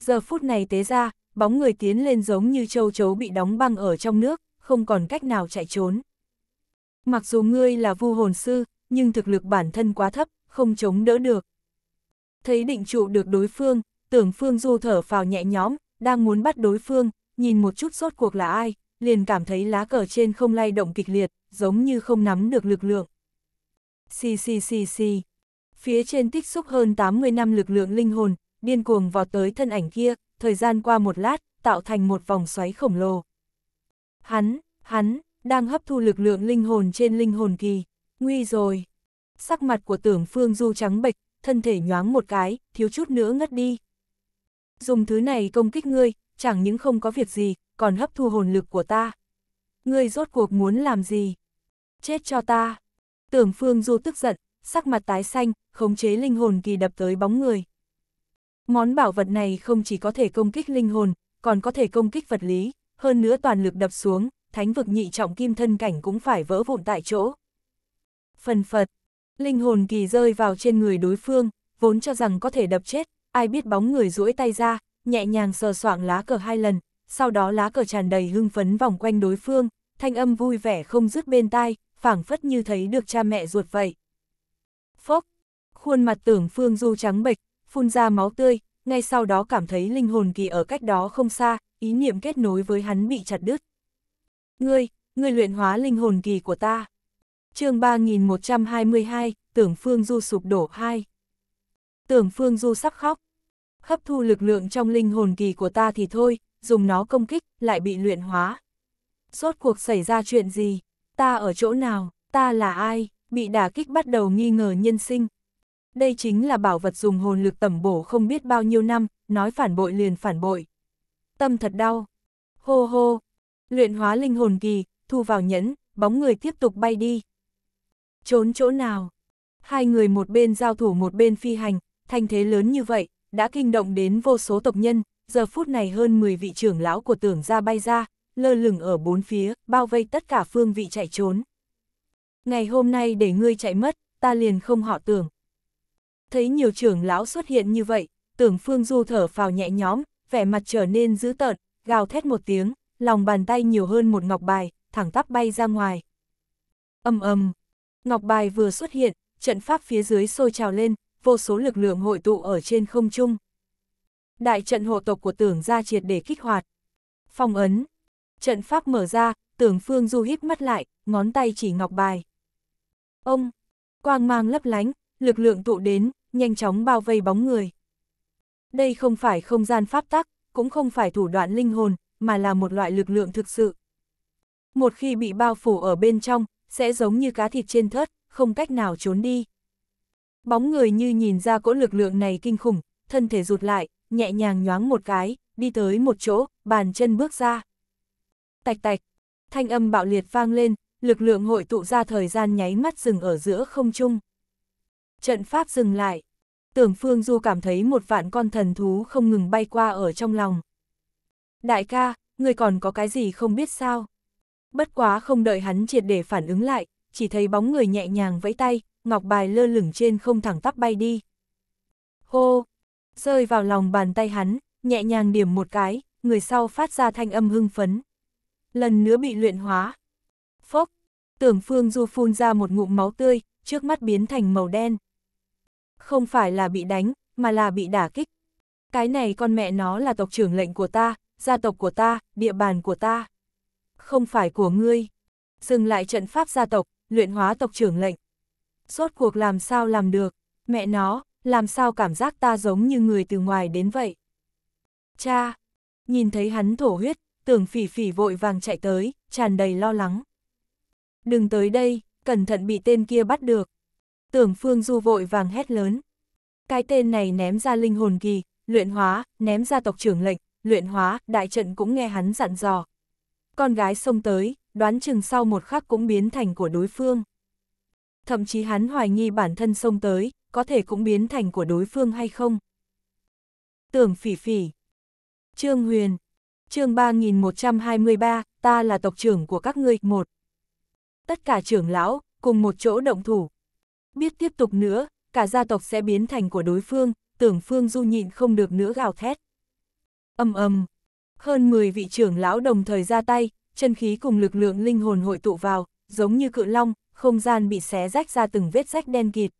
Giờ phút này tế ra, bóng người tiến lên giống như châu chấu bị đóng băng ở trong nước, không còn cách nào chạy trốn. Mặc dù ngươi là vu hồn sư, nhưng thực lực bản thân quá thấp, không chống đỡ được. Thấy định trụ được đối phương, tưởng phương du thở phào nhẹ nhõm, đang muốn bắt đối phương, nhìn một chút sốt cuộc là ai, liền cảm thấy lá cờ trên không lay động kịch liệt, giống như không nắm được lực lượng. Xì xì xì xì. Phía trên tích xúc hơn 80 năm lực lượng linh hồn, điên cuồng vọt tới thân ảnh kia, thời gian qua một lát, tạo thành một vòng xoáy khổng lồ. Hắn, hắn, đang hấp thu lực lượng linh hồn trên linh hồn kỳ. Nguy rồi. Sắc mặt của tưởng phương du trắng bệch, thân thể nhoáng một cái, thiếu chút nữa ngất đi. Dùng thứ này công kích ngươi, chẳng những không có việc gì, còn hấp thu hồn lực của ta. Ngươi rốt cuộc muốn làm gì? Chết cho ta. Tưởng phương du tức giận, sắc mặt tái xanh, khống chế linh hồn kỳ đập tới bóng người. Món bảo vật này không chỉ có thể công kích linh hồn, còn có thể công kích vật lý, hơn nữa toàn lực đập xuống, thánh vực nhị trọng kim thân cảnh cũng phải vỡ vụn tại chỗ. Phần phật, linh hồn kỳ rơi vào trên người đối phương, vốn cho rằng có thể đập chết, ai biết bóng người duỗi tay ra, nhẹ nhàng sờ soạng lá cờ hai lần, sau đó lá cờ tràn đầy hưng phấn vòng quanh đối phương, thanh âm vui vẻ không dứt bên tai, phảng phất như thấy được cha mẹ ruột vậy. Phốc, khuôn mặt tưởng phương du trắng bệch, phun ra máu tươi, ngay sau đó cảm thấy linh hồn kỳ ở cách đó không xa, ý niệm kết nối với hắn bị chặt đứt. Ngươi, ngươi luyện hóa linh hồn kỳ của ta. chương 3122, tưởng phương du sụp đổ 2. Tưởng phương du sắp khóc. Hấp thu lực lượng trong linh hồn kỳ của ta thì thôi, dùng nó công kích, lại bị luyện hóa. Rốt cuộc xảy ra chuyện gì? Ta ở chỗ nào? Ta là ai? Bị đả kích bắt đầu nghi ngờ nhân sinh, đây chính là bảo vật dùng hồn lực tẩm bổ không biết bao nhiêu năm, nói phản bội liền phản bội. Tâm thật đau. Hô hô. Luyện hóa linh hồn kỳ, thu vào nhẫn, bóng người tiếp tục bay đi. Trốn chỗ nào? Hai người một bên giao thủ một bên phi hành, thanh thế lớn như vậy, đã kinh động đến vô số tộc nhân, giờ phút này hơn 10 vị trưởng lão của tưởng ra bay ra, lơ lửng ở bốn phía, bao vây tất cả phương vị chạy trốn. Ngày hôm nay để ngươi chạy mất, ta liền không họ tưởng. Thấy nhiều trưởng lão xuất hiện như vậy, tưởng Phương Du thở phào nhẹ nhõm, vẻ mặt trở nên dữ tợn, gào thét một tiếng, lòng bàn tay nhiều hơn một ngọc bài, thẳng tắp bay ra ngoài. Âm âm, ngọc bài vừa xuất hiện, trận pháp phía dưới sôi trào lên, vô số lực lượng hội tụ ở trên không trung. Đại trận hộ tộc của tưởng ra triệt để kích hoạt. Phong ấn, trận pháp mở ra, tưởng Phương Du hít mắt lại, ngón tay chỉ ngọc bài. Ông, quang mang lấp lánh, lực lượng tụ đến, nhanh chóng bao vây bóng người. Đây không phải không gian pháp tắc, cũng không phải thủ đoạn linh hồn, mà là một loại lực lượng thực sự. Một khi bị bao phủ ở bên trong, sẽ giống như cá thịt trên thớt, không cách nào trốn đi. Bóng người như nhìn ra cỗ lực lượng này kinh khủng, thân thể rụt lại, nhẹ nhàng nhoáng một cái, đi tới một chỗ, bàn chân bước ra. Tạch tạch, thanh âm bạo liệt vang lên, lực lượng hội tụ ra thời gian nháy mắt dừng ở giữa không trung trận pháp dừng lại. Tưởng Phương Du cảm thấy một vạn con thần thú không ngừng bay qua ở trong lòng. Đại ca, người còn có cái gì không biết sao? Bất quá không đợi hắn triệt để phản ứng lại, chỉ thấy bóng người nhẹ nhàng vẫy tay, ngọc bài lơ lửng trên không thẳng tắp bay đi. Hô! Rơi vào lòng bàn tay hắn, nhẹ nhàng điểm một cái, người sau phát ra thanh âm hưng phấn. Lần nữa bị luyện hóa. Phốc! Tưởng Phương Du phun ra một ngụm máu tươi, trước mắt biến thành màu đen không phải là bị đánh, mà là bị đả kích. Cái này con mẹ nó là tộc trưởng lệnh của ta, gia tộc của ta, địa bàn của ta. Không phải của ngươi. Dừng lại trận pháp gia tộc, luyện hóa tộc trưởng lệnh. Rốt cuộc làm sao làm được, mẹ nó, làm sao cảm giác ta giống như người từ ngoài đến vậy. Cha, nhìn thấy hắn thổ huyết, tưởng phỉ phỉ vội vàng chạy tới, tràn đầy lo lắng. Đừng tới đây, cẩn thận bị tên kia bắt được. Tưởng Phương Du vội vàng hét lớn. Cái tên này ném ra linh hồn kỳ, luyện hóa, ném ra tộc trưởng lệnh, luyện hóa, đại trận cũng nghe hắn dặn dò. Con gái xông tới, đoán chừng sau một khắc cũng biến thành của đối phương. Thậm chí hắn hoài nghi bản thân xông tới, có thể cũng biến thành của đối phương hay không. Tưởng phỉ phỉ. Trương Huyền. chương 3123, ta là tộc trưởng của các ngươi một. Tất cả trưởng lão, cùng một chỗ động thủ, Biết tiếp tục nữa, cả gia tộc sẽ biến thành của đối phương, tưởng phương du nhịn không được nữa gào thét. Âm âm, hơn 10 vị trưởng lão đồng thời ra tay, chân khí cùng lực lượng linh hồn hội tụ vào, giống như cự long, không gian bị xé rách ra từng vết rách đen kịt.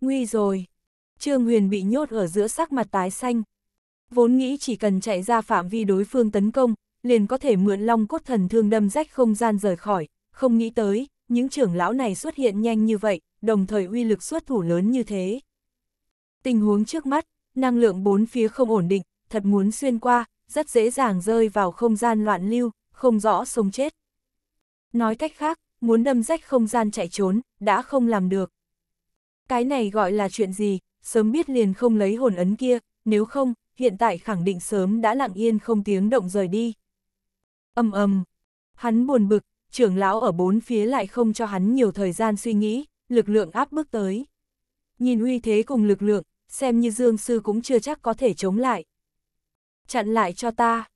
Nguy rồi, Trương Huyền bị nhốt ở giữa sắc mặt tái xanh. Vốn nghĩ chỉ cần chạy ra phạm vi đối phương tấn công, liền có thể mượn long cốt thần thương đâm rách không gian rời khỏi, không nghĩ tới, những trưởng lão này xuất hiện nhanh như vậy, đồng thời uy lực xuất thủ lớn như thế. Tình huống trước mắt, năng lượng bốn phía không ổn định, thật muốn xuyên qua, rất dễ dàng rơi vào không gian loạn lưu, không rõ sống chết. Nói cách khác, muốn đâm rách không gian chạy trốn, đã không làm được. Cái này gọi là chuyện gì, sớm biết liền không lấy hồn ấn kia, nếu không, hiện tại khẳng định sớm đã lặng yên không tiếng động rời đi. Âm ầm, hắn buồn bực, trưởng lão ở bốn phía lại không cho hắn nhiều thời gian suy nghĩ, lực lượng áp bước tới. Nhìn uy thế cùng lực lượng, xem như Dương Sư cũng chưa chắc có thể chống lại. Chặn lại cho ta.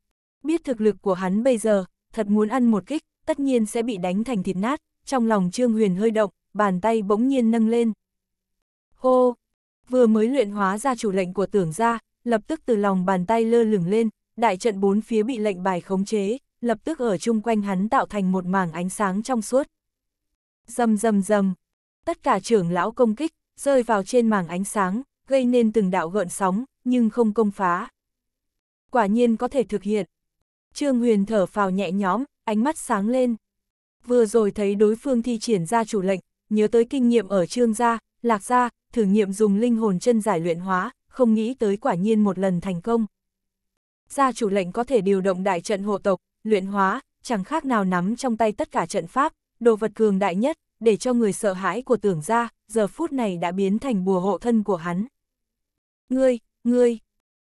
Biết thực lực của hắn bây giờ, thật muốn ăn một kích, tất nhiên sẽ bị đánh thành thịt nát, trong lòng Trương Huyền hơi động, bàn tay bỗng nhiên nâng lên. Hô! Vừa mới luyện hóa ra chủ lệnh của tưởng ra, lập tức từ lòng bàn tay lơ lửng lên, đại trận bốn phía bị lệnh bài khống chế, lập tức ở chung quanh hắn tạo thành một mảng ánh sáng trong suốt. Dầm dầm dầm, tất cả trưởng lão công kích, rơi vào trên mảng ánh sáng, gây nên từng đạo gợn sóng, nhưng không công phá. Quả nhiên có thể thực hiện. Trương Huyền thở phào nhẹ nhõm, ánh mắt sáng lên. Vừa rồi thấy đối phương thi triển ra chủ lệnh, nhớ tới kinh nghiệm ở Trương gia, Lạc gia, thử nghiệm dùng linh hồn chân giải luyện hóa, không nghĩ tới quả nhiên một lần thành công. Gia chủ lệnh có thể điều động đại trận hộ tộc, luyện hóa, chẳng khác nào nắm trong tay tất cả trận pháp, đồ vật cường đại nhất, để cho người sợ hãi của tưởng ra, giờ phút này đã biến thành bùa hộ thân của hắn. Ngươi, ngươi,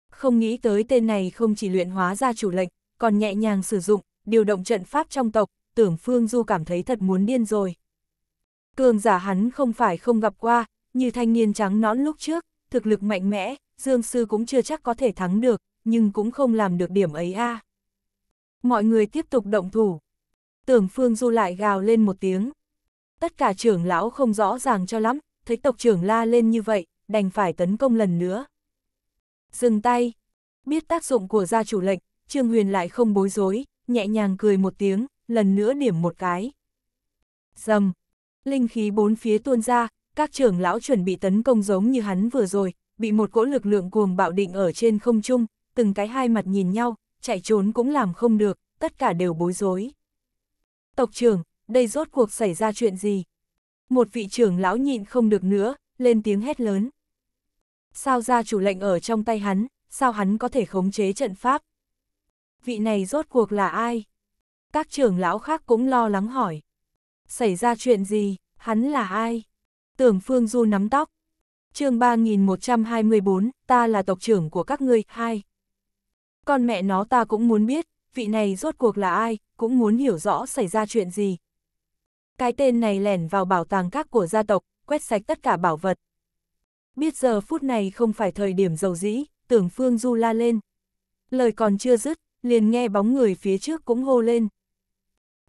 không nghĩ tới tên này không chỉ luyện hóa ra chủ lệnh, còn nhẹ nhàng sử dụng, điều động trận pháp trong tộc, tưởng Phương Du cảm thấy thật muốn điên rồi. Cường giả hắn không phải không gặp qua, như thanh niên trắng nõn lúc trước, thực lực mạnh mẽ, Dương Sư cũng chưa chắc có thể thắng được, nhưng cũng không làm được điểm ấy a. Mọi người tiếp tục động thủ. Tưởng Phương Du lại gào lên một tiếng. Tất cả trưởng lão không rõ ràng cho lắm, thấy tộc trưởng la lên như vậy, đành phải tấn công lần nữa. Dừng tay. Biết tác dụng của gia chủ lệnh, Trương Huyền lại không bối rối, nhẹ nhàng cười một tiếng, lần nữa điểm một cái. Dầm. Linh khí bốn phía tuôn ra, các trưởng lão chuẩn bị tấn công giống như hắn vừa rồi, bị một cỗ lực lượng cuồng bạo định ở trên không trung, từng cái hai mặt nhìn nhau, chạy trốn cũng làm không được, tất cả đều bối rối. Tộc trưởng, đây rốt cuộc xảy ra chuyện gì? Một vị trưởng lão nhịn không được nữa, lên tiếng hét lớn. Sao ra chủ lệnh ở trong tay hắn, sao hắn có thể khống chế trận pháp? Vị này rốt cuộc là ai? Các trưởng lão khác cũng lo lắng hỏi. Xảy ra chuyện gì, hắn là ai? Tưởng Phương Du nắm tóc. chương 3124, ta là tộc trưởng của các ngươi, hai. Con mẹ nó ta cũng muốn biết, vị này rốt cuộc là ai, cũng muốn hiểu rõ xảy ra chuyện gì, cái tên này lẻn vào bảo tàng các của gia tộc, quét sạch tất cả bảo vật. Biết giờ phút này không phải thời điểm dầu dĩ, tưởng Phương Du la lên. Lời còn chưa dứt, liền nghe bóng người phía trước cũng hô lên.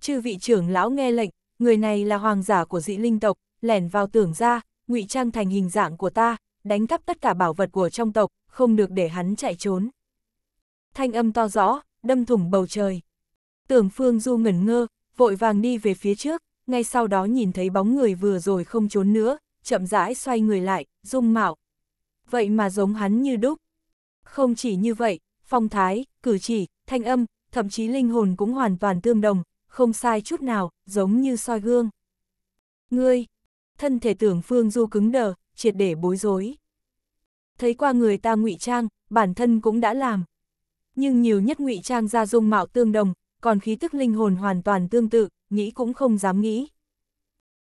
Chư vị trưởng lão nghe lệnh, người này là hoàng giả của dị linh tộc, lẻn vào tưởng ra, ngụy trang thành hình dạng của ta, đánh cắp tất cả bảo vật của trong tộc, không được để hắn chạy trốn. Thanh âm to rõ, đâm thủng bầu trời. Tưởng Phương Du ngẩn ngơ, vội vàng đi về phía trước, ngay sau đó nhìn thấy bóng người vừa rồi không trốn nữa, chậm rãi xoay người lại, dung mạo. Vậy mà giống hắn như đúc. Không chỉ như vậy, phong thái, cử chỉ, thanh âm, thậm chí linh hồn cũng hoàn toàn tương đồng, không sai chút nào, giống như soi gương. Ngươi, thân thể tưởng Phương Du cứng đờ, triệt để bối rối. Thấy qua người ta ngụy trang, bản thân cũng đã làm. Nhưng nhiều nhất ngụy trang ra dung mạo tương đồng, còn khí tức linh hồn hoàn toàn tương tự, nghĩ cũng không dám nghĩ.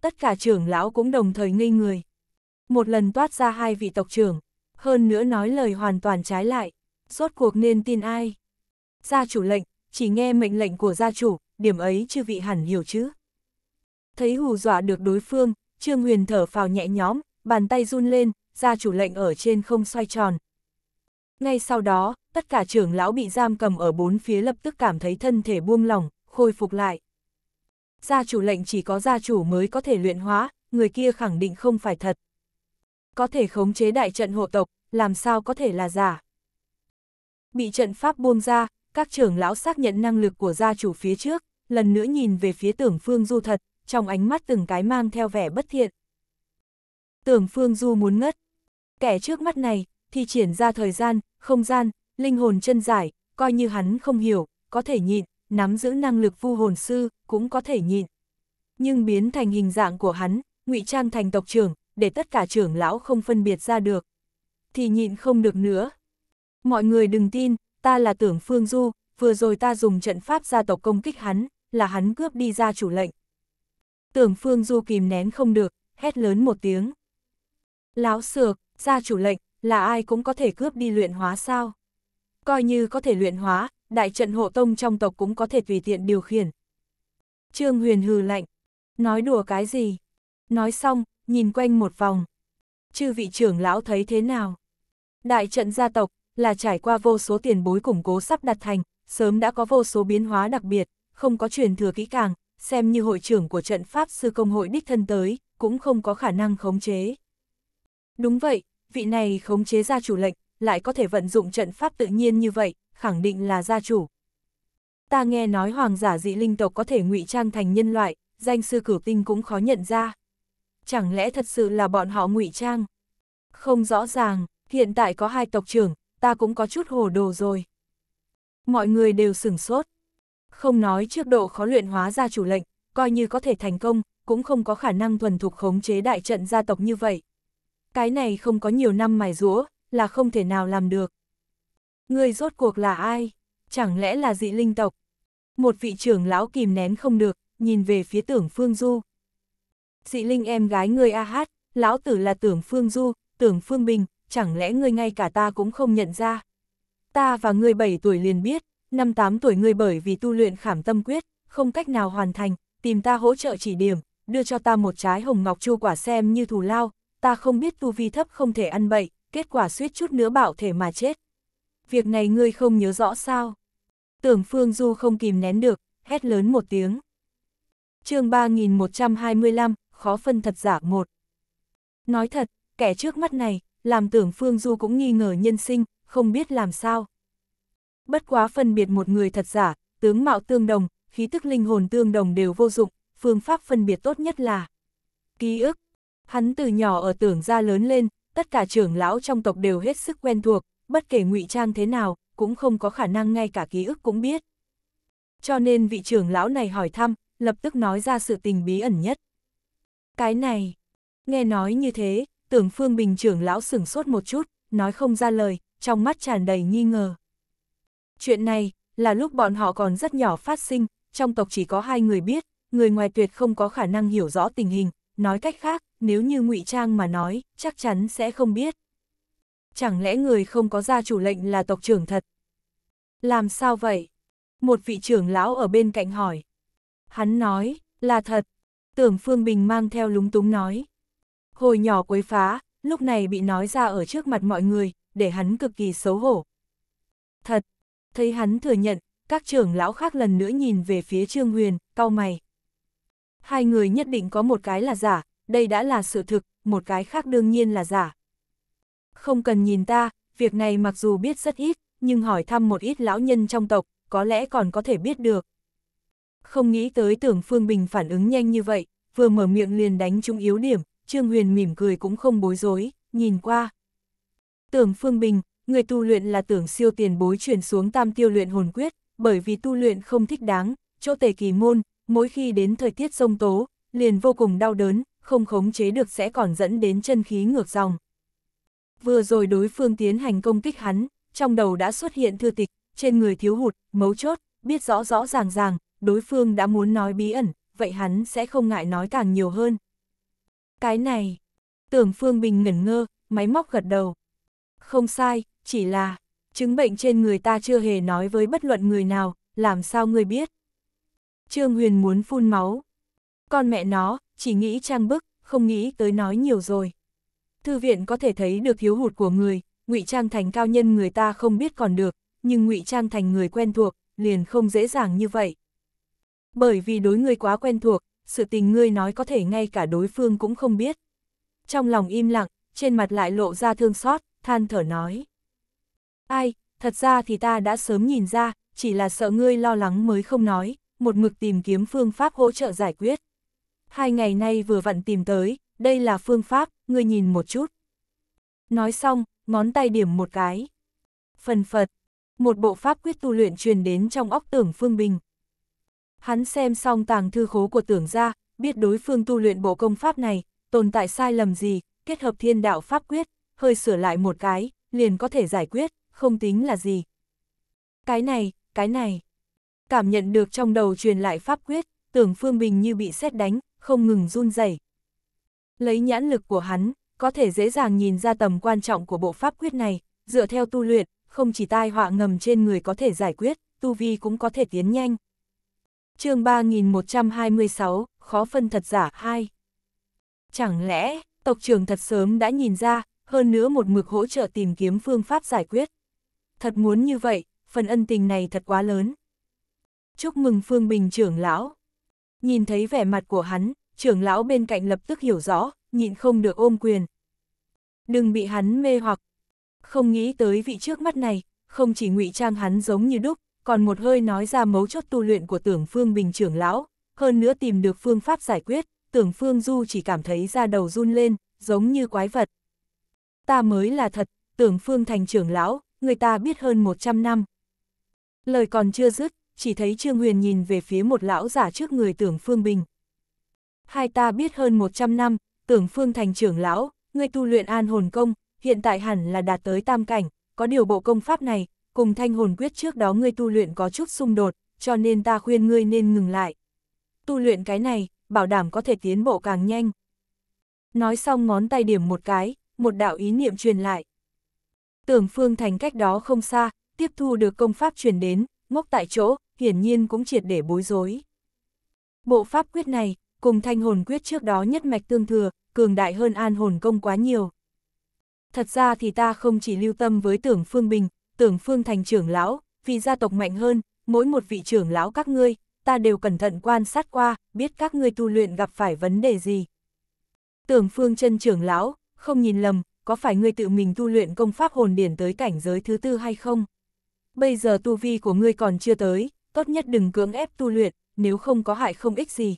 Tất cả trưởng lão cũng đồng thời ngây người. Một lần toát ra hai vị tộc trưởng, hơn nữa nói lời hoàn toàn trái lại, rốt cuộc nên tin ai. Gia chủ lệnh, chỉ nghe mệnh lệnh của gia chủ, điểm ấy chưa vị hẳn hiểu chứ. Thấy hù dọa được đối phương, Trương Huyền thở phào nhẹ nhõm, bàn tay run lên, gia chủ lệnh ở trên không xoay tròn. Ngay sau đó, tất cả trưởng lão bị giam cầm ở bốn phía lập tức cảm thấy thân thể buông lỏng, khôi phục lại gia chủ lệnh chỉ có gia chủ mới có thể luyện hóa, người kia khẳng định không phải thật. Có thể khống chế đại trận hộ tộc, làm sao có thể là giả. Bị trận pháp buông ra, các trưởng lão xác nhận năng lực của gia chủ phía trước, lần nữa nhìn về phía tưởng phương du thật, trong ánh mắt từng cái mang theo vẻ bất thiện. Tưởng phương du muốn ngất. Kẻ trước mắt này, thì triển ra thời gian, không gian, linh hồn chân giải, coi như hắn không hiểu, có thể nhịn, nắm giữ năng lực vu hồn sư, cũng có thể nhịn. Nhưng biến thành hình dạng của hắn, ngụy trang thành tộc trưởng, để tất cả trưởng lão không phân biệt ra được. Thì nhịn không được nữa. Mọi người đừng tin, ta là tưởng Phương Du, vừa rồi ta dùng trận pháp gia tộc công kích hắn, là hắn cướp đi ra chủ lệnh. Tưởng Phương Du kìm nén không được, hét lớn một tiếng. lão sược, gia chủ lệnh, là ai cũng có thể cướp đi luyện hóa sao? Coi như có thể luyện hóa, đại trận hộ tông trong tộc cũng có thể tùy tiện điều khiển. Trương Huyền hừ lạnh, nói đùa cái gì? Nói xong, nhìn quanh một vòng. Chư vị trưởng lão thấy thế nào? Đại trận gia tộc là trải qua vô số tiền bối củng cố sắp đặt thành, sớm đã có vô số biến hóa đặc biệt, không có truyền thừa kỹ càng, xem như hội trưởng của trận Pháp Sư Công hội đích thân tới, cũng không có khả năng khống chế. Đúng vậy, vị này khống chế ra chủ lệnh, lại có thể vận dụng trận pháp tự nhiên như vậy, khẳng định là gia chủ. Ta nghe nói hoàng giả dị linh tộc có thể ngụy trang thành nhân loại, danh sư cửu tinh cũng khó nhận ra. Chẳng lẽ thật sự là bọn họ ngụy trang? Không rõ ràng, hiện tại có hai tộc trưởng, ta cũng có chút hồ đồ rồi. Mọi người đều sửng sốt. Không nói trước độ khó luyện hóa gia chủ lệnh, coi như có thể thành công, cũng không có khả năng thuần thục khống chế đại trận gia tộc như vậy. Cái này không có nhiều năm mài rũa, là không thể nào làm được. Người rốt cuộc là ai? Chẳng lẽ là dị linh tộc? Một vị trưởng lão kìm nén không được, nhìn về phía tưởng Phương Du. Dị linh em gái người A Hát, lão tử là tưởng Phương Du, tưởng Phương Bình, chẳng lẽ ngươi ngay cả ta cũng không nhận ra? Ta và ngươi 7 tuổi liền biết, năm 8 tuổi ngươi bởi vì tu luyện khảm tâm quyết, không cách nào hoàn thành, tìm ta hỗ trợ chỉ điểm, đưa cho ta một trái hồng ngọc chu quả xem như thù lao, ta không biết tu vi thấp không thể ăn bậy, kết quả suýt chút nữa bảo thể mà chết việc này ngươi không nhớ rõ sao. Tưởng Phương Du không kìm nén được, hét lớn một tiếng. chương 3125, khó phân thật giả một. Nói thật, kẻ trước mắt này, làm tưởng Phương Du cũng nghi ngờ nhân sinh, không biết làm sao. Bất quá phân biệt một người thật giả, tướng mạo tương đồng, khí tức linh hồn tương đồng đều vô dụng, phương pháp phân biệt tốt nhất là ký ức. Hắn từ nhỏ ở tưởng ra lớn lên, tất cả trưởng lão trong tộc đều hết sức quen thuộc, bất kể ngụy trang thế nào, cũng không có khả năng ngay cả ký ức cũng biết. Cho nên vị trưởng lão này hỏi thăm, lập tức nói ra sự tình bí ẩn nhất. Cái này, nghe nói như thế, tưởng Phương Bình trưởng lão sửng sốt một chút, nói không ra lời, trong mắt tràn đầy nghi ngờ. Chuyện này, là lúc bọn họ còn rất nhỏ phát sinh, trong tộc chỉ có hai người biết, người ngoài tuyệt không có khả năng hiểu rõ tình hình, nói cách khác, nếu như ngụy Trang mà nói, chắc chắn sẽ không biết chẳng lẽ người không có gia chủ lệnh là tộc trưởng thật? Làm sao vậy? Một vị trưởng lão ở bên cạnh hỏi. Hắn nói, là thật. Tưởng Phương Bình mang theo lúng túng nói. Hồi nhỏ quấy phá, lúc này bị nói ra ở trước mặt mọi người, để hắn cực kỳ xấu hổ. Thật, thấy hắn thừa nhận, các trưởng lão khác lần nữa nhìn về phía Trương Huyền, cau mày. Hai người nhất định có một cái là giả, đây đã là sự thực, một cái khác đương nhiên là giả. Không cần nhìn ta, việc này mặc dù biết rất ít, nhưng hỏi thăm một ít lão nhân trong tộc, có lẽ còn có thể biết được. Không nghĩ tới tưởng Phương Bình phản ứng nhanh như vậy, vừa mở miệng liền đánh trúng yếu điểm, Trương Huyền mỉm cười cũng không bối rối, nhìn qua. Tưởng Phương Bình, người tu luyện là tưởng siêu tiền bối chuyển xuống tam tiêu luyện hồn quyết, bởi vì tu luyện không thích đáng, chỗ tề kỳ môn, mỗi khi đến thời tiết sông tố, liền vô cùng đau đớn, không khống chế được sẽ còn dẫn đến chân khí ngược dòng. Vừa rồi đối phương tiến hành công kích hắn, trong đầu đã xuất hiện thư tịch, trên người thiếu hụt, mấu chốt, biết rõ rõ ràng ràng, đối phương đã muốn nói bí ẩn, vậy hắn sẽ không ngại nói càng nhiều hơn. Cái này, tưởng Phương Bình ngẩn ngơ, máy móc gật đầu. Không sai, chỉ là, chứng bệnh trên người ta chưa hề nói với bất luận người nào, làm sao người biết. Trương Huyền muốn phun máu. Con mẹ nó, chỉ nghĩ trang bức, không nghĩ tới nói nhiều rồi thư viện có thể thấy được thiếu hụt của người, ngụy trang thành cao nhân người ta không biết còn được, nhưng ngụy trang thành người quen thuộc, liền không dễ dàng như vậy. Bởi vì đối người quá quen thuộc, sự tình ngươi nói có thể ngay cả đối phương cũng không biết. Trong lòng im lặng, trên mặt lại lộ ra thương xót, than thở nói. Ai, thật ra thì ta đã sớm nhìn ra, chỉ là sợ ngươi lo lắng mới không nói, một mực tìm kiếm phương pháp hỗ trợ giải quyết. Hai ngày nay vừa vặn tìm tới, đây là phương pháp, ngươi nhìn một chút. Nói xong, ngón tay điểm một cái. Phần Phật, một bộ pháp quyết tu luyện truyền đến trong óc tưởng Phương Bình. Hắn xem xong tàng thư khố của tưởng ra, biết đối phương tu luyện bộ công pháp này, tồn tại sai lầm gì, kết hợp thiên đạo pháp quyết, hơi sửa lại một cái, liền có thể giải quyết, không tính là gì. Cái này, cái này. Cảm nhận được trong đầu truyền lại pháp quyết, tưởng Phương Bình như bị xét đánh, không ngừng run rẩy Lấy nhãn lực của hắn, có thể dễ dàng nhìn ra tầm quan trọng của bộ pháp quyết này, dựa theo tu luyện, không chỉ tai họa ngầm trên người có thể giải quyết, tu vi cũng có thể tiến nhanh. chương 3126, khó phân thật giả 2. Chẳng lẽ, tộc trưởng thật sớm đã nhìn ra, hơn nữa một mực hỗ trợ tìm kiếm phương pháp giải quyết. Thật muốn như vậy, phần ân tình này thật quá lớn. Chúc mừng Phương Bình trưởng lão. Nhìn thấy vẻ mặt của hắn, trưởng lão bên cạnh lập tức hiểu rõ, nhịn không được ôm quyền. Đừng bị hắn mê hoặc. Không nghĩ tới vị trước mắt này, không chỉ ngụy trang hắn giống như đúc, còn một hơi nói ra mấu chốt tu luyện của tưởng Phương Bình trưởng lão, hơn nữa tìm được phương pháp giải quyết, tưởng Phương Du chỉ cảm thấy da đầu run lên, giống như quái vật. Ta mới là thật, tưởng Phương thành trưởng lão, người ta biết hơn 100 năm. Lời còn chưa dứt, chỉ thấy Trương Huyền nhìn về phía một lão giả trước người tưởng Phương Bình, hai ta biết hơn 100 năm, tưởng phương thành trưởng lão, ngươi tu luyện an hồn công, hiện tại hẳn là đạt tới tam cảnh, có điều bộ công pháp này, cùng thanh hồn quyết trước đó ngươi tu luyện có chút xung đột, cho nên ta khuyên ngươi nên ngừng lại. Tu luyện cái này, bảo đảm có thể tiến bộ càng nhanh. Nói xong ngón tay điểm một cái, một đạo ý niệm truyền lại. Tưởng phương thành cách đó không xa, tiếp thu được công pháp truyền đến, ngốc tại chỗ, hiển nhiên cũng triệt để bối rối. Bộ pháp quyết này, cùng thanh hồn quyết trước đó nhất mạch tương thừa, cường đại hơn an hồn công quá nhiều. Thật ra thì ta không chỉ lưu tâm với tưởng Phương Bình, tưởng Phương thành trưởng lão, vì gia tộc mạnh hơn, mỗi một vị trưởng lão các ngươi, ta đều cẩn thận quan sát qua, biết các ngươi tu luyện gặp phải vấn đề gì. Tưởng Phương chân trưởng lão, không nhìn lầm, có phải ngươi tự mình tu luyện công pháp hồn điển tới cảnh giới thứ tư hay không? Bây giờ tu vi của ngươi còn chưa tới, tốt nhất đừng cưỡng ép tu luyện, nếu không có hại không ích gì,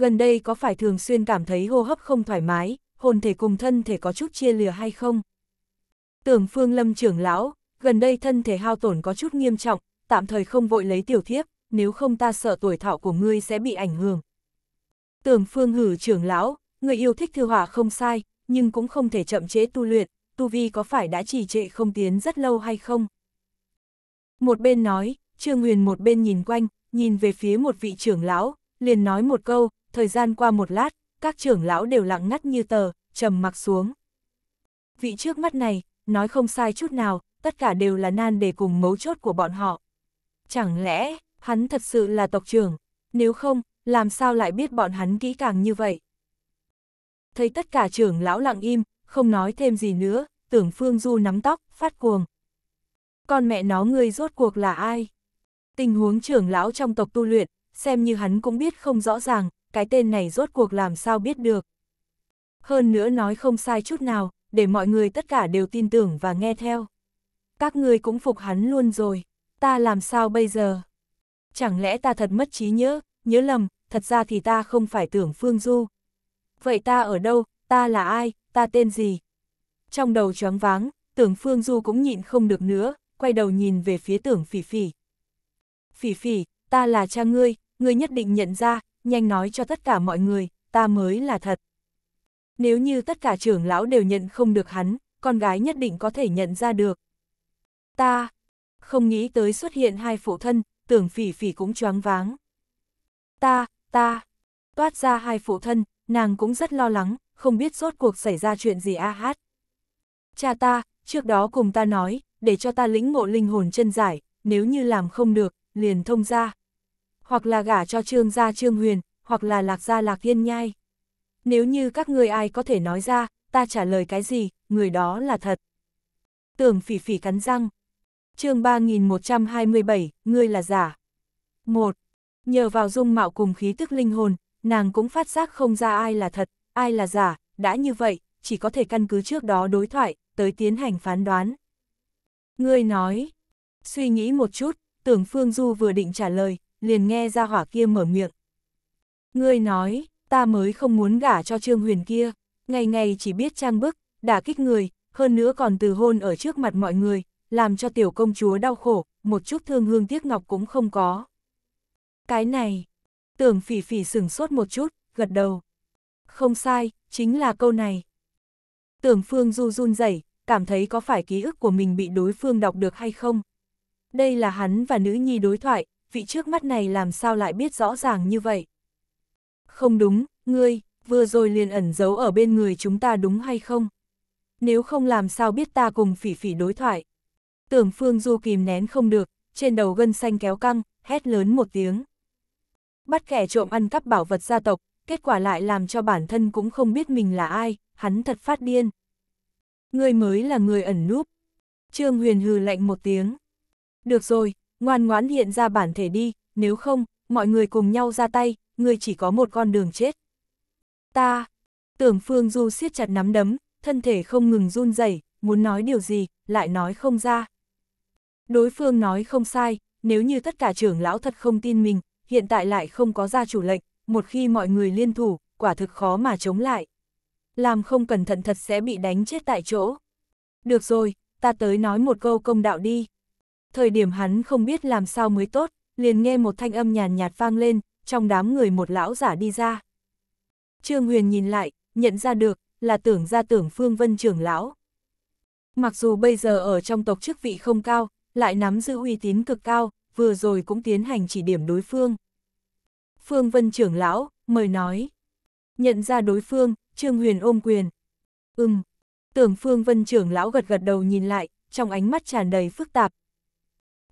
gần đây có phải thường xuyên cảm thấy hô hấp không thoải mái, hồn thể cùng thân thể có chút chia lìa hay không? Tưởng Phương Lâm trưởng lão, gần đây thân thể hao tổn có chút nghiêm trọng, tạm thời không vội lấy tiểu thiếp, nếu không ta sợ tuổi thọ của ngươi sẽ bị ảnh hưởng. Tưởng Phương Hử trưởng lão, người yêu thích thư hỏa không sai, nhưng cũng không thể chậm chế tu luyện, tu vi có phải đã trì trệ không tiến rất lâu hay không? Một bên nói, Trương Huyền một bên nhìn quanh, nhìn về phía một vị trưởng lão, liền nói một câu, thời gian qua một lát, các trưởng lão đều lặng ngắt như tờ, trầm mặc xuống. Vị trước mắt này, nói không sai chút nào, tất cả đều là nan đề cùng mấu chốt của bọn họ. Chẳng lẽ, hắn thật sự là tộc trưởng, nếu không, làm sao lại biết bọn hắn kỹ càng như vậy? Thấy tất cả trưởng lão lặng im, không nói thêm gì nữa, tưởng Phương Du nắm tóc, phát cuồng. Con mẹ nó ngươi rốt cuộc là ai? Tình huống trưởng lão trong tộc tu luyện, xem như hắn cũng biết không rõ ràng, cái tên này rốt cuộc làm sao biết được. Hơn nữa nói không sai chút nào, để mọi người tất cả đều tin tưởng và nghe theo. Các ngươi cũng phục hắn luôn rồi, ta làm sao bây giờ? Chẳng lẽ ta thật mất trí nhớ, nhớ lầm, thật ra thì ta không phải tưởng Phương Du. Vậy ta ở đâu, ta là ai, ta tên gì? Trong đầu choáng váng, tưởng Phương Du cũng nhịn không được nữa, quay đầu nhìn về phía tưởng phỉ phỉ. Phỉ phỉ, ta là cha ngươi, ngươi nhất định nhận ra, nhanh nói cho tất cả mọi người, ta mới là thật. Nếu như tất cả trưởng lão đều nhận không được hắn, con gái nhất định có thể nhận ra được. Ta, không nghĩ tới xuất hiện hai phụ thân, tưởng phỉ phỉ cũng choáng váng. Ta, ta, toát ra hai phụ thân, nàng cũng rất lo lắng, không biết rốt cuộc xảy ra chuyện gì a hát. Cha ta, trước đó cùng ta nói, để cho ta lĩnh ngộ linh hồn chân giải, nếu như làm không được, liền thông ra, hoặc là gả cho trương gia trương huyền, hoặc là lạc gia lạc thiên nhai. Nếu như các người ai có thể nói ra, ta trả lời cái gì, người đó là thật. Tưởng phỉ phỉ cắn răng. chương 3127, ngươi là giả. 1. Nhờ vào dung mạo cùng khí tức linh hồn, nàng cũng phát giác không ra ai là thật, ai là giả, đã như vậy, chỉ có thể căn cứ trước đó đối thoại, tới tiến hành phán đoán. Ngươi nói, suy nghĩ một chút, tưởng Phương Du vừa định trả lời, liền nghe ra hỏa kia mở miệng. Ngươi nói, ta mới không muốn gả cho Trương Huyền kia, ngày ngày chỉ biết trang bức, đả kích người, hơn nữa còn từ hôn ở trước mặt mọi người, làm cho tiểu công chúa đau khổ, một chút thương hương tiếc ngọc cũng không có. Cái này, tưởng phỉ phỉ sửng sốt một chút, gật đầu. Không sai, chính là câu này. Tưởng phương du run rẩy cảm thấy có phải ký ức của mình bị đối phương đọc được hay không. Đây là hắn và nữ nhi đối thoại, vị trước mắt này làm sao lại biết rõ ràng như vậy? Không đúng, ngươi, vừa rồi liền ẩn giấu ở bên người chúng ta đúng hay không? Nếu không làm sao biết ta cùng phỉ phỉ đối thoại? Tưởng Phương Du kìm nén không được, trên đầu gân xanh kéo căng, hét lớn một tiếng. Bắt kẻ trộm ăn cắp bảo vật gia tộc, kết quả lại làm cho bản thân cũng không biết mình là ai, hắn thật phát điên. Ngươi mới là người ẩn núp. Trương Huyền hừ lạnh một tiếng. Được rồi, ngoan ngoãn hiện ra bản thể đi, nếu không, mọi người cùng nhau ra tay, ngươi chỉ có một con đường chết. Ta, tưởng Phương Du siết chặt nắm đấm, thân thể không ngừng run rẩy, muốn nói điều gì, lại nói không ra. Đối phương nói không sai, nếu như tất cả trưởng lão thật không tin mình, hiện tại lại không có gia chủ lệnh, một khi mọi người liên thủ, quả thực khó mà chống lại. Làm không cẩn thận thật sẽ bị đánh chết tại chỗ. Được rồi, ta tới nói một câu công đạo đi thời điểm hắn không biết làm sao mới tốt, liền nghe một thanh âm nhàn nhạt vang lên, trong đám người một lão giả đi ra. Trương Huyền nhìn lại, nhận ra được, là tưởng ra tưởng Phương Vân trưởng lão. Mặc dù bây giờ ở trong tộc chức vị không cao, lại nắm giữ uy tín cực cao, vừa rồi cũng tiến hành chỉ điểm đối phương. Phương Vân trưởng lão, mời nói. Nhận ra đối phương, Trương Huyền ôm quyền. Ừm, tưởng Phương Vân trưởng lão gật gật đầu nhìn lại, trong ánh mắt tràn đầy phức tạp,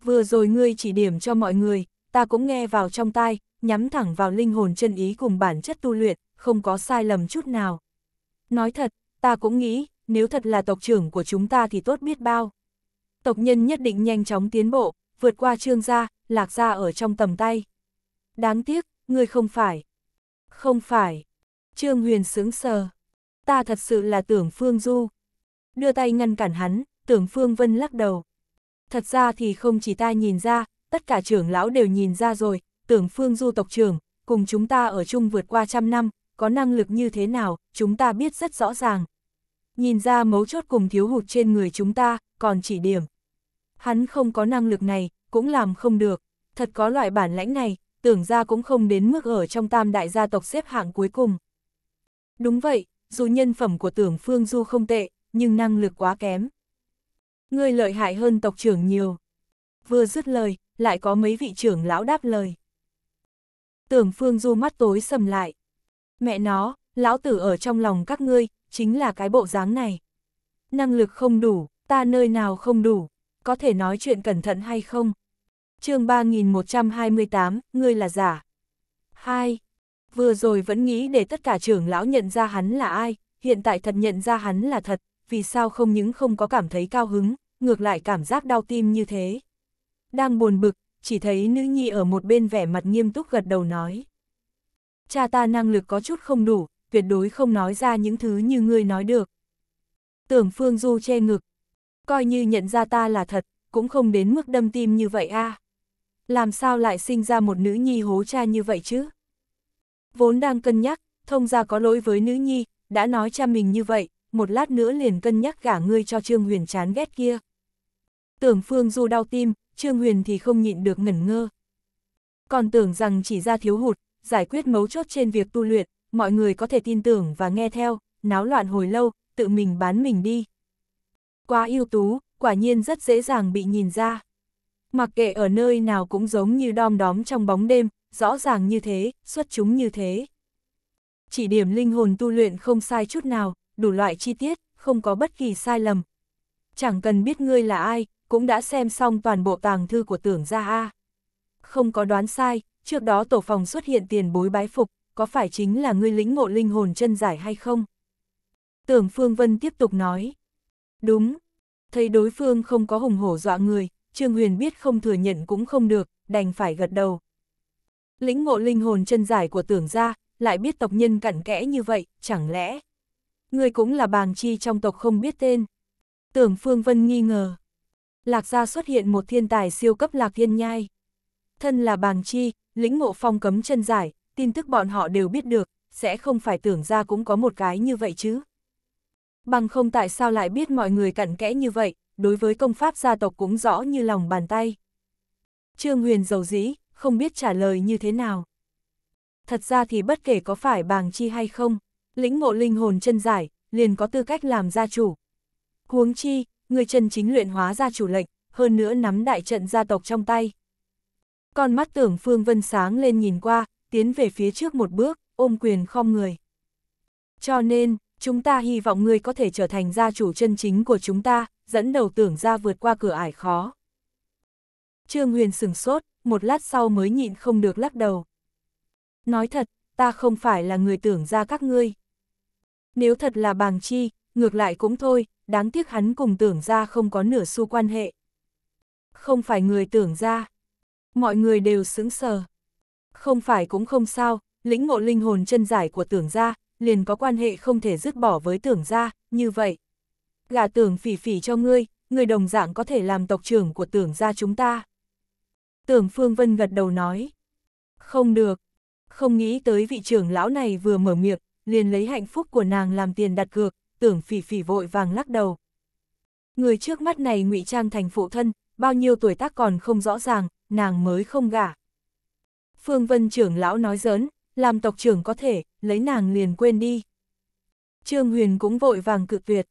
vừa rồi ngươi chỉ điểm cho mọi người, ta cũng nghe vào trong tai, nhắm thẳng vào linh hồn chân ý cùng bản chất tu luyện, không có sai lầm chút nào. Nói thật, ta cũng nghĩ, nếu thật là tộc trưởng của chúng ta thì tốt biết bao. Tộc nhân nhất định nhanh chóng tiến bộ, vượt qua trương gia, lạc gia ở trong tầm tay. Đáng tiếc, ngươi không phải. Không phải. Trương Huyền sướng sờ. Ta thật sự là tưởng Phương Du. Đưa tay ngăn cản hắn, tưởng Phương Vân lắc đầu. Thật ra thì không chỉ ta nhìn ra, tất cả trưởng lão đều nhìn ra rồi, tưởng phương du tộc trưởng, cùng chúng ta ở chung vượt qua trăm năm, có năng lực như thế nào, chúng ta biết rất rõ ràng. Nhìn ra mấu chốt cùng thiếu hụt trên người chúng ta, còn chỉ điểm. Hắn không có năng lực này, cũng làm không được, thật có loại bản lãnh này, tưởng ra cũng không đến mức ở trong tam đại gia tộc xếp hạng cuối cùng. Đúng vậy, dù nhân phẩm của tưởng Phương Du không tệ, nhưng năng lực quá kém ngươi lợi hại hơn tộc trưởng nhiều. Vừa dứt lời, lại có mấy vị trưởng lão đáp lời. Tưởng Phương Du mắt tối sầm lại. Mẹ nó, lão tử ở trong lòng các ngươi, chính là cái bộ dáng này. Năng lực không đủ, ta nơi nào không đủ, có thể nói chuyện cẩn thận hay không? chương 3128, ngươi là giả. 2. Vừa rồi vẫn nghĩ để tất cả trưởng lão nhận ra hắn là ai, hiện tại thật nhận ra hắn là thật, vì sao không những không có cảm thấy cao hứng, ngược lại cảm giác đau tim như thế. Đang buồn bực, chỉ thấy nữ nhi ở một bên vẻ mặt nghiêm túc gật đầu nói. Cha ta năng lực có chút không đủ, tuyệt đối không nói ra những thứ như ngươi nói được. Tưởng Phương Du che ngực, coi như nhận ra ta là thật, cũng không đến mức đâm tim như vậy a. À. Làm sao lại sinh ra một nữ nhi hố cha như vậy chứ? Vốn đang cân nhắc, thông ra có lỗi với nữ nhi, đã nói cha mình như vậy, một lát nữa liền cân nhắc gả ngươi cho Trương Huyền chán ghét kia. Tưởng Phương Du đau tim, Trương Huyền thì không nhịn được ngẩn ngơ. Còn tưởng rằng chỉ ra thiếu hụt, giải quyết mấu chốt trên việc tu luyện, mọi người có thể tin tưởng và nghe theo, náo loạn hồi lâu, tự mình bán mình đi. Quá ưu tú, quả nhiên rất dễ dàng bị nhìn ra. Mặc kệ ở nơi nào cũng giống như đom đóm trong bóng đêm, rõ ràng như thế, xuất chúng như thế. Chỉ điểm linh hồn tu luyện không sai chút nào, đủ loại chi tiết, không có bất kỳ sai lầm. Chẳng cần biết ngươi là ai, cũng đã xem xong toàn bộ tàng thư của tưởng gia A. Không có đoán sai, trước đó tổ phòng xuất hiện tiền bối bái phục, có phải chính là người lĩnh ngộ linh hồn chân giải hay không? Tưởng Phương Vân tiếp tục nói. Đúng, thấy đối phương không có hùng hổ dọa người, Trương Huyền biết không thừa nhận cũng không được, đành phải gật đầu. Lĩnh ngộ linh hồn chân giải của tưởng gia, lại biết tộc nhân cặn kẽ như vậy, chẳng lẽ... Người cũng là bàng chi trong tộc không biết tên. Tưởng Phương Vân nghi ngờ. Lạc gia xuất hiện một thiên tài siêu cấp Lạc Thiên Nhai. Thân là Bàng Chi, lĩnh ngộ phong cấm chân giải, tin tức bọn họ đều biết được, sẽ không phải tưởng ra cũng có một cái như vậy chứ. Bằng không tại sao lại biết mọi người cặn kẽ như vậy, đối với công pháp gia tộc cũng rõ như lòng bàn tay. Trương Huyền dầu dĩ, không biết trả lời như thế nào. Thật ra thì bất kể có phải bàng chi hay không, lĩnh ngộ linh hồn chân giải, liền có tư cách làm gia chủ. Huống chi, người chân chính luyện hóa ra chủ lệnh, hơn nữa nắm đại trận gia tộc trong tay. Con mắt tưởng Phương Vân sáng lên nhìn qua, tiến về phía trước một bước, ôm quyền khom người. Cho nên, chúng ta hy vọng ngươi có thể trở thành gia chủ chân chính của chúng ta, dẫn đầu tưởng ra vượt qua cửa ải khó. Trương Huyền sừng sốt, một lát sau mới nhịn không được lắc đầu. Nói thật, ta không phải là người tưởng ra các ngươi. Nếu thật là bàng chi, ngược lại cũng thôi, đáng tiếc hắn cùng tưởng ra không có nửa xu quan hệ. Không phải người tưởng ra, mọi người đều sững sờ. Không phải cũng không sao, lĩnh ngộ linh hồn chân giải của tưởng ra, liền có quan hệ không thể dứt bỏ với tưởng ra, như vậy. Gà tưởng phỉ phỉ cho ngươi, người đồng dạng có thể làm tộc trưởng của tưởng ra chúng ta. Tưởng Phương Vân gật đầu nói. Không được, không nghĩ tới vị trưởng lão này vừa mở miệng, liền lấy hạnh phúc của nàng làm tiền đặt cược, tưởng phỉ phỉ vội vàng lắc đầu. Người trước mắt này ngụy trang thành phụ thân, bao nhiêu tuổi tác còn không rõ ràng, nàng mới không gả. Phương Vân trưởng lão nói giỡn, làm tộc trưởng có thể, lấy nàng liền quên đi. Trương Huyền cũng vội vàng cự tuyệt.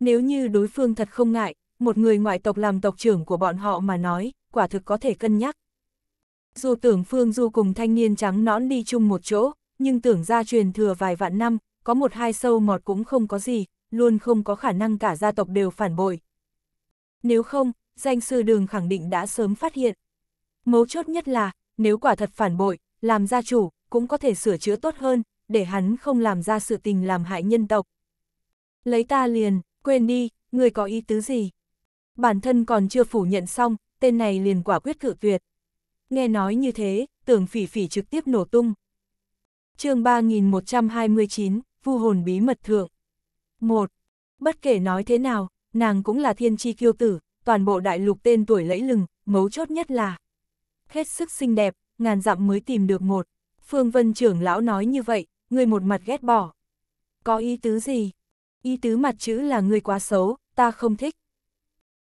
Nếu như đối phương thật không ngại, một người ngoại tộc làm tộc trưởng của bọn họ mà nói, quả thực có thể cân nhắc. Dù tưởng Phương Du cùng thanh niên trắng nõn đi chung một chỗ, nhưng tưởng gia truyền thừa vài vạn năm, có một hai sâu mọt cũng không có gì, luôn không có khả năng cả gia tộc đều phản bội. Nếu không, danh sư đường khẳng định đã sớm phát hiện. Mấu chốt nhất là, nếu quả thật phản bội, làm gia chủ, cũng có thể sửa chữa tốt hơn, để hắn không làm ra sự tình làm hại nhân tộc. Lấy ta liền, quên đi, người có ý tứ gì? Bản thân còn chưa phủ nhận xong, tên này liền quả quyết cự tuyệt. Nghe nói như thế, tưởng phỉ phỉ trực tiếp nổ tung. chương 3129 vu hồn bí mật thượng. một Bất kể nói thế nào, nàng cũng là thiên chi kiêu tử, toàn bộ đại lục tên tuổi lẫy lừng, mấu chốt nhất là hết sức xinh đẹp, ngàn dặm mới tìm được một. Phương Vân trưởng lão nói như vậy, người một mặt ghét bỏ. Có ý tứ gì? Ý tứ mặt chữ là người quá xấu, ta không thích.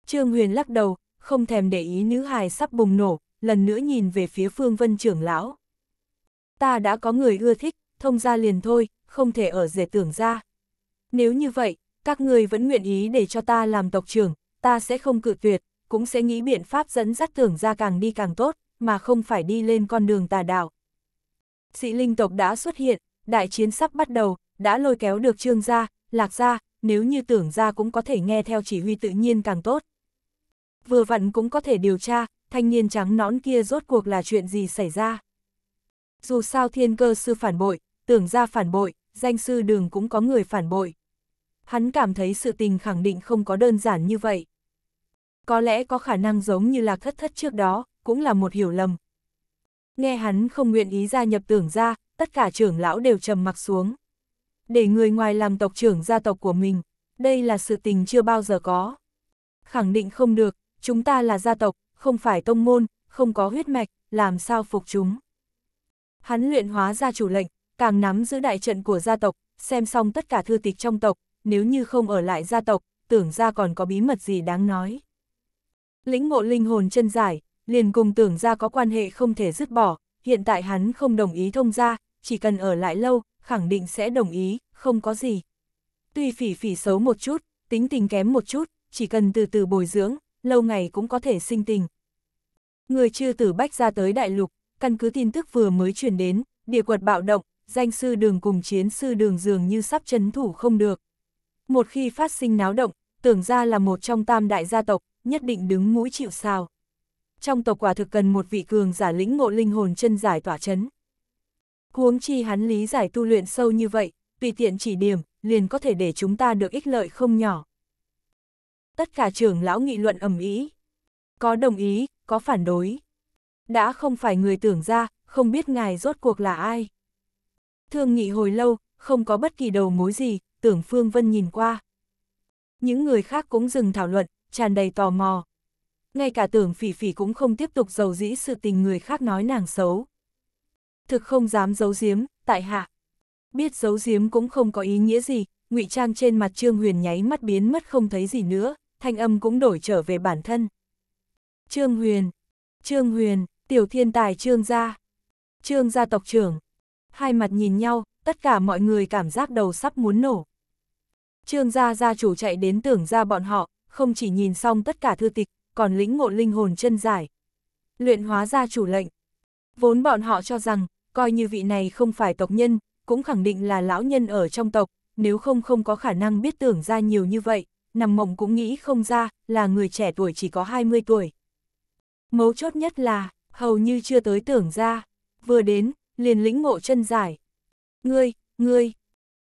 Trương Huyền lắc đầu, không thèm để ý nữ hài sắp bùng nổ, lần nữa nhìn về phía Phương Vân trưởng lão. Ta đã có người ưa thích, thông ra liền thôi, không thể ở rể tưởng ra. Nếu như vậy, các người vẫn nguyện ý để cho ta làm tộc trưởng, ta sẽ không cự tuyệt, cũng sẽ nghĩ biện pháp dẫn dắt tưởng ra càng đi càng tốt, mà không phải đi lên con đường tà đạo. Dị linh tộc đã xuất hiện, đại chiến sắp bắt đầu, đã lôi kéo được trương gia, lạc gia, nếu như tưởng ra cũng có thể nghe theo chỉ huy tự nhiên càng tốt. Vừa vặn cũng có thể điều tra, thanh niên trắng nõn kia rốt cuộc là chuyện gì xảy ra. Dù sao thiên cơ sư phản bội, tưởng ra phản bội, danh sư đường cũng có người phản bội. Hắn cảm thấy sự tình khẳng định không có đơn giản như vậy. Có lẽ có khả năng giống như lạc thất thất trước đó, cũng là một hiểu lầm. Nghe hắn không nguyện ý gia nhập tưởng ra, tất cả trưởng lão đều trầm mặc xuống. Để người ngoài làm tộc trưởng gia tộc của mình, đây là sự tình chưa bao giờ có. Khẳng định không được, chúng ta là gia tộc, không phải tông môn, không có huyết mạch, làm sao phục chúng. Hắn luyện hóa ra chủ lệnh, càng nắm giữ đại trận của gia tộc, xem xong tất cả thư tịch trong tộc, nếu như không ở lại gia tộc, tưởng ra còn có bí mật gì đáng nói. Lĩnh ngộ linh hồn chân giải, liền cùng tưởng ra có quan hệ không thể dứt bỏ, hiện tại hắn không đồng ý thông ra, chỉ cần ở lại lâu, khẳng định sẽ đồng ý, không có gì. Tuy phỉ phỉ xấu một chút, tính tình kém một chút, chỉ cần từ từ bồi dưỡng, lâu ngày cũng có thể sinh tình. Người chưa tử bách ra tới đại lục, căn cứ tin tức vừa mới truyền đến, địa quật bạo động, danh sư đường cùng chiến sư đường dường như sắp chấn thủ không được. Một khi phát sinh náo động, tưởng ra là một trong tam đại gia tộc, nhất định đứng mũi chịu sao. Trong tộc quả thực cần một vị cường giả lĩnh ngộ linh hồn chân giải tỏa chấn. Huống chi hắn lý giải tu luyện sâu như vậy, tùy tiện chỉ điểm, liền có thể để chúng ta được ích lợi không nhỏ. Tất cả trưởng lão nghị luận ầm ý. Có đồng ý, có phản đối. Đã không phải người tưởng ra, không biết ngài rốt cuộc là ai thương nghị hồi lâu, không có bất kỳ đầu mối gì, tưởng Phương Vân nhìn qua. Những người khác cũng dừng thảo luận, tràn đầy tò mò. Ngay cả tưởng phỉ phỉ cũng không tiếp tục giấu dĩ sự tình người khác nói nàng xấu. Thực không dám giấu giếm, tại hạ. Biết giấu giếm cũng không có ý nghĩa gì, ngụy trang trên mặt Trương Huyền nháy mắt biến mất không thấy gì nữa, thanh âm cũng đổi trở về bản thân. Trương Huyền, Trương Huyền, tiểu thiên tài Trương gia. Trương gia tộc trưởng, hai mặt nhìn nhau, tất cả mọi người cảm giác đầu sắp muốn nổ. Trương gia gia chủ chạy đến tưởng ra bọn họ, không chỉ nhìn xong tất cả thư tịch, còn lĩnh ngộ linh hồn chân giải. Luyện hóa gia chủ lệnh. Vốn bọn họ cho rằng, coi như vị này không phải tộc nhân, cũng khẳng định là lão nhân ở trong tộc, nếu không không có khả năng biết tưởng ra nhiều như vậy, nằm mộng cũng nghĩ không ra, là người trẻ tuổi chỉ có 20 tuổi. Mấu chốt nhất là, hầu như chưa tới tưởng ra, vừa đến, liền lĩnh ngộ chân giải. Ngươi, ngươi,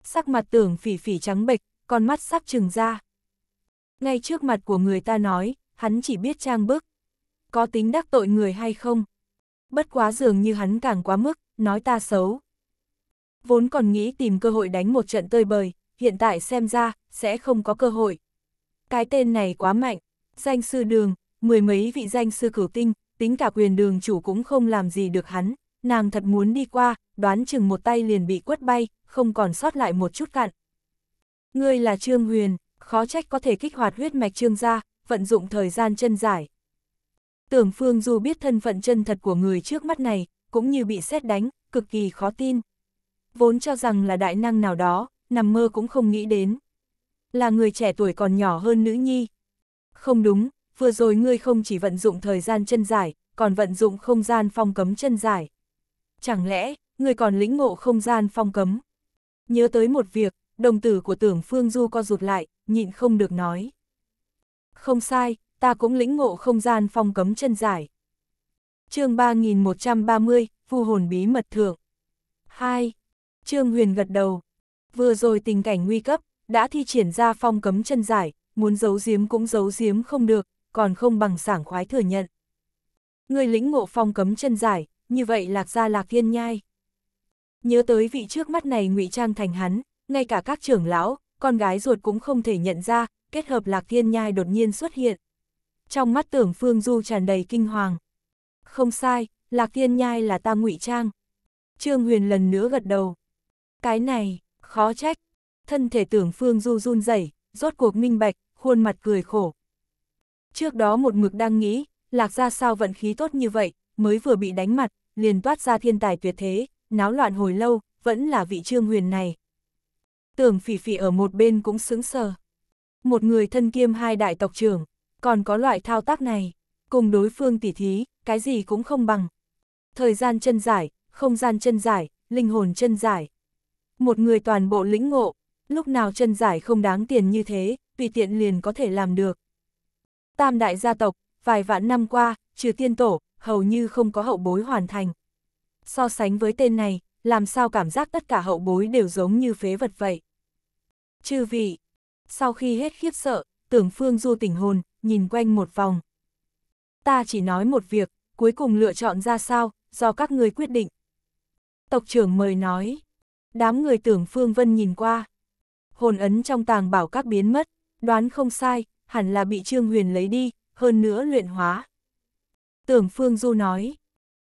sắc mặt tưởng phỉ phỉ trắng bệch, con mắt sắc trừng ra. Ngay trước mặt của người ta nói, hắn chỉ biết trang bức. Có tính đắc tội người hay không? Bất quá dường như hắn càng quá mức, nói ta xấu. Vốn còn nghĩ tìm cơ hội đánh một trận tơi bời, hiện tại xem ra, sẽ không có cơ hội. Cái tên này quá mạnh, danh sư đường, mười mấy vị danh sư cửu tinh, tính cả quyền đường chủ cũng không làm gì được hắn nàng thật muốn đi qua, đoán chừng một tay liền bị quất bay, không còn sót lại một chút cạn. Ngươi là Trương Huyền, khó trách có thể kích hoạt huyết mạch Trương gia, vận dụng thời gian chân giải. Tưởng Phương Du biết thân phận chân thật của người trước mắt này, cũng như bị xét đánh, cực kỳ khó tin. Vốn cho rằng là đại năng nào đó, nằm mơ cũng không nghĩ đến. Là người trẻ tuổi còn nhỏ hơn nữ nhi. Không đúng, vừa rồi ngươi không chỉ vận dụng thời gian chân giải, còn vận dụng không gian phong cấm chân giải. Chẳng lẽ, người còn lĩnh ngộ không gian phong cấm? Nhớ tới một việc, đồng tử của tưởng Phương Du co rụt lại, nhịn không được nói. Không sai, ta cũng lĩnh ngộ không gian phong cấm chân giải. chương 3130, Vu hồn bí mật thượng. 2. Trương Huyền gật đầu. Vừa rồi tình cảnh nguy cấp, đã thi triển ra phong cấm chân giải, muốn giấu giếm cũng giấu giếm không được, còn không bằng sảng khoái thừa nhận. Người lĩnh ngộ phong cấm chân giải, như vậy lạc gia lạc thiên nhai. Nhớ tới vị trước mắt này ngụy trang thành hắn, ngay cả các trưởng lão, con gái ruột cũng không thể nhận ra, kết hợp lạc thiên nhai đột nhiên xuất hiện. Trong mắt tưởng Phương Du tràn đầy kinh hoàng. Không sai, lạc thiên nhai là ta ngụy trang. Trương Huyền lần nữa gật đầu. Cái này, khó trách. Thân thể tưởng Phương Du run rẩy, rốt cuộc minh bạch, khuôn mặt cười khổ. Trước đó một mực đang nghĩ, lạc ra sao vận khí tốt như vậy, mới vừa bị đánh mặt, liền toát ra thiên tài tuyệt thế, náo loạn hồi lâu, vẫn là vị trương huyền này. Tưởng phỉ phỉ ở một bên cũng sững sờ. Một người thân kiêm hai đại tộc trưởng, còn có loại thao tác này, cùng đối phương tỉ thí, cái gì cũng không bằng. Thời gian chân giải, không gian chân giải, linh hồn chân giải. Một người toàn bộ lĩnh ngộ, lúc nào chân giải không đáng tiền như thế, tùy tiện liền có thể làm được. Tam đại gia tộc, vài vạn năm qua, trừ tiên tổ, hầu như không có hậu bối hoàn thành. So sánh với tên này, làm sao cảm giác tất cả hậu bối đều giống như phế vật vậy. Chư vị, sau khi hết khiếp sợ, tưởng phương du tỉnh hồn, nhìn quanh một vòng. Ta chỉ nói một việc, cuối cùng lựa chọn ra sao, do các người quyết định. Tộc trưởng mời nói, đám người tưởng phương vân nhìn qua. Hồn ấn trong tàng bảo các biến mất, đoán không sai, hẳn là bị Trương Huyền lấy đi, hơn nữa luyện hóa. Tưởng Phương Du nói,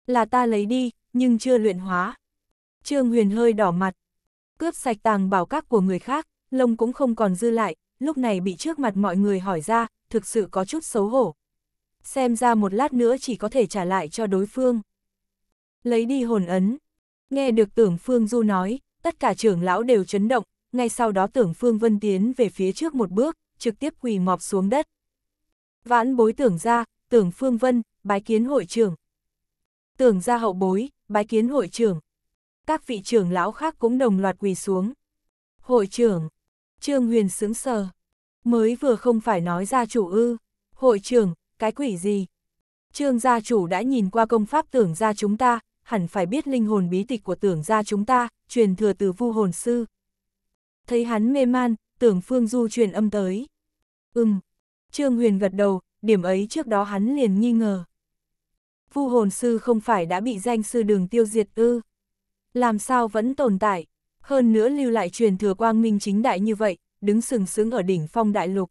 là ta lấy đi, nhưng chưa luyện hóa. Trương Huyền hơi đỏ mặt, cướp sạch tàng bảo các của người khác, lông cũng không còn dư lại, lúc này bị trước mặt mọi người hỏi ra, thực sự có chút xấu hổ. Xem ra một lát nữa chỉ có thể trả lại cho đối phương. Lấy đi hồn ấn. Nghe được tưởng Phương Du nói, tất cả trưởng lão đều chấn động, ngay sau đó tưởng Phương Vân tiến về phía trước một bước, trực tiếp quỳ mọp xuống đất. Vãn bối tưởng ra, tưởng Phương Vân, bái kiến hội trưởng. Tưởng ra hậu bối, bái kiến hội trưởng. Các vị trưởng lão khác cũng đồng loạt quỳ xuống. Hội trưởng, Trương Huyền sướng sờ. Mới vừa không phải nói ra chủ ư. Hội trưởng, cái quỷ gì? Trương gia chủ đã nhìn qua công pháp tưởng gia chúng ta, hẳn phải biết linh hồn bí tịch của tưởng gia chúng ta, truyền thừa từ vu hồn sư. Thấy hắn mê man, tưởng Phương Du truyền âm tới. Ừm, Trương Huyền gật đầu, điểm ấy trước đó hắn liền nghi ngờ vu hồn sư không phải đã bị danh sư đường tiêu diệt ư. Làm sao vẫn tồn tại, hơn nữa lưu lại truyền thừa quang minh chính đại như vậy, đứng sừng sững ở đỉnh phong đại lục.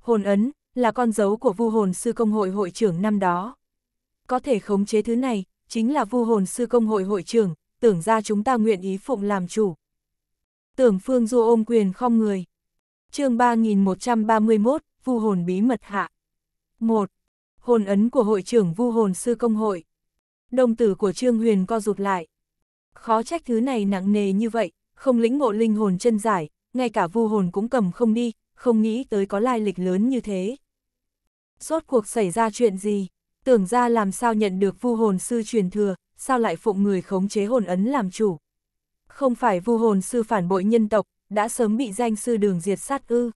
Hồn ấn, là con dấu của vu hồn sư công hội hội trưởng năm đó. Có thể khống chế thứ này, chính là vu hồn sư công hội hội trưởng, tưởng ra chúng ta nguyện ý phụng làm chủ. Tưởng Phương Du ôm quyền không người. chương 3131, vu hồn bí mật hạ. 1 hồn ấn của hội trưởng vu hồn sư công hội. Đồng tử của Trương Huyền co rụt lại. Khó trách thứ này nặng nề như vậy, không lĩnh ngộ linh hồn chân giải, ngay cả vu hồn cũng cầm không đi, không nghĩ tới có lai lịch lớn như thế. Rốt cuộc xảy ra chuyện gì? Tưởng ra làm sao nhận được vu hồn sư truyền thừa, sao lại phụng người khống chế hồn ấn làm chủ? Không phải vu hồn sư phản bội nhân tộc, đã sớm bị danh sư đường diệt sát ư.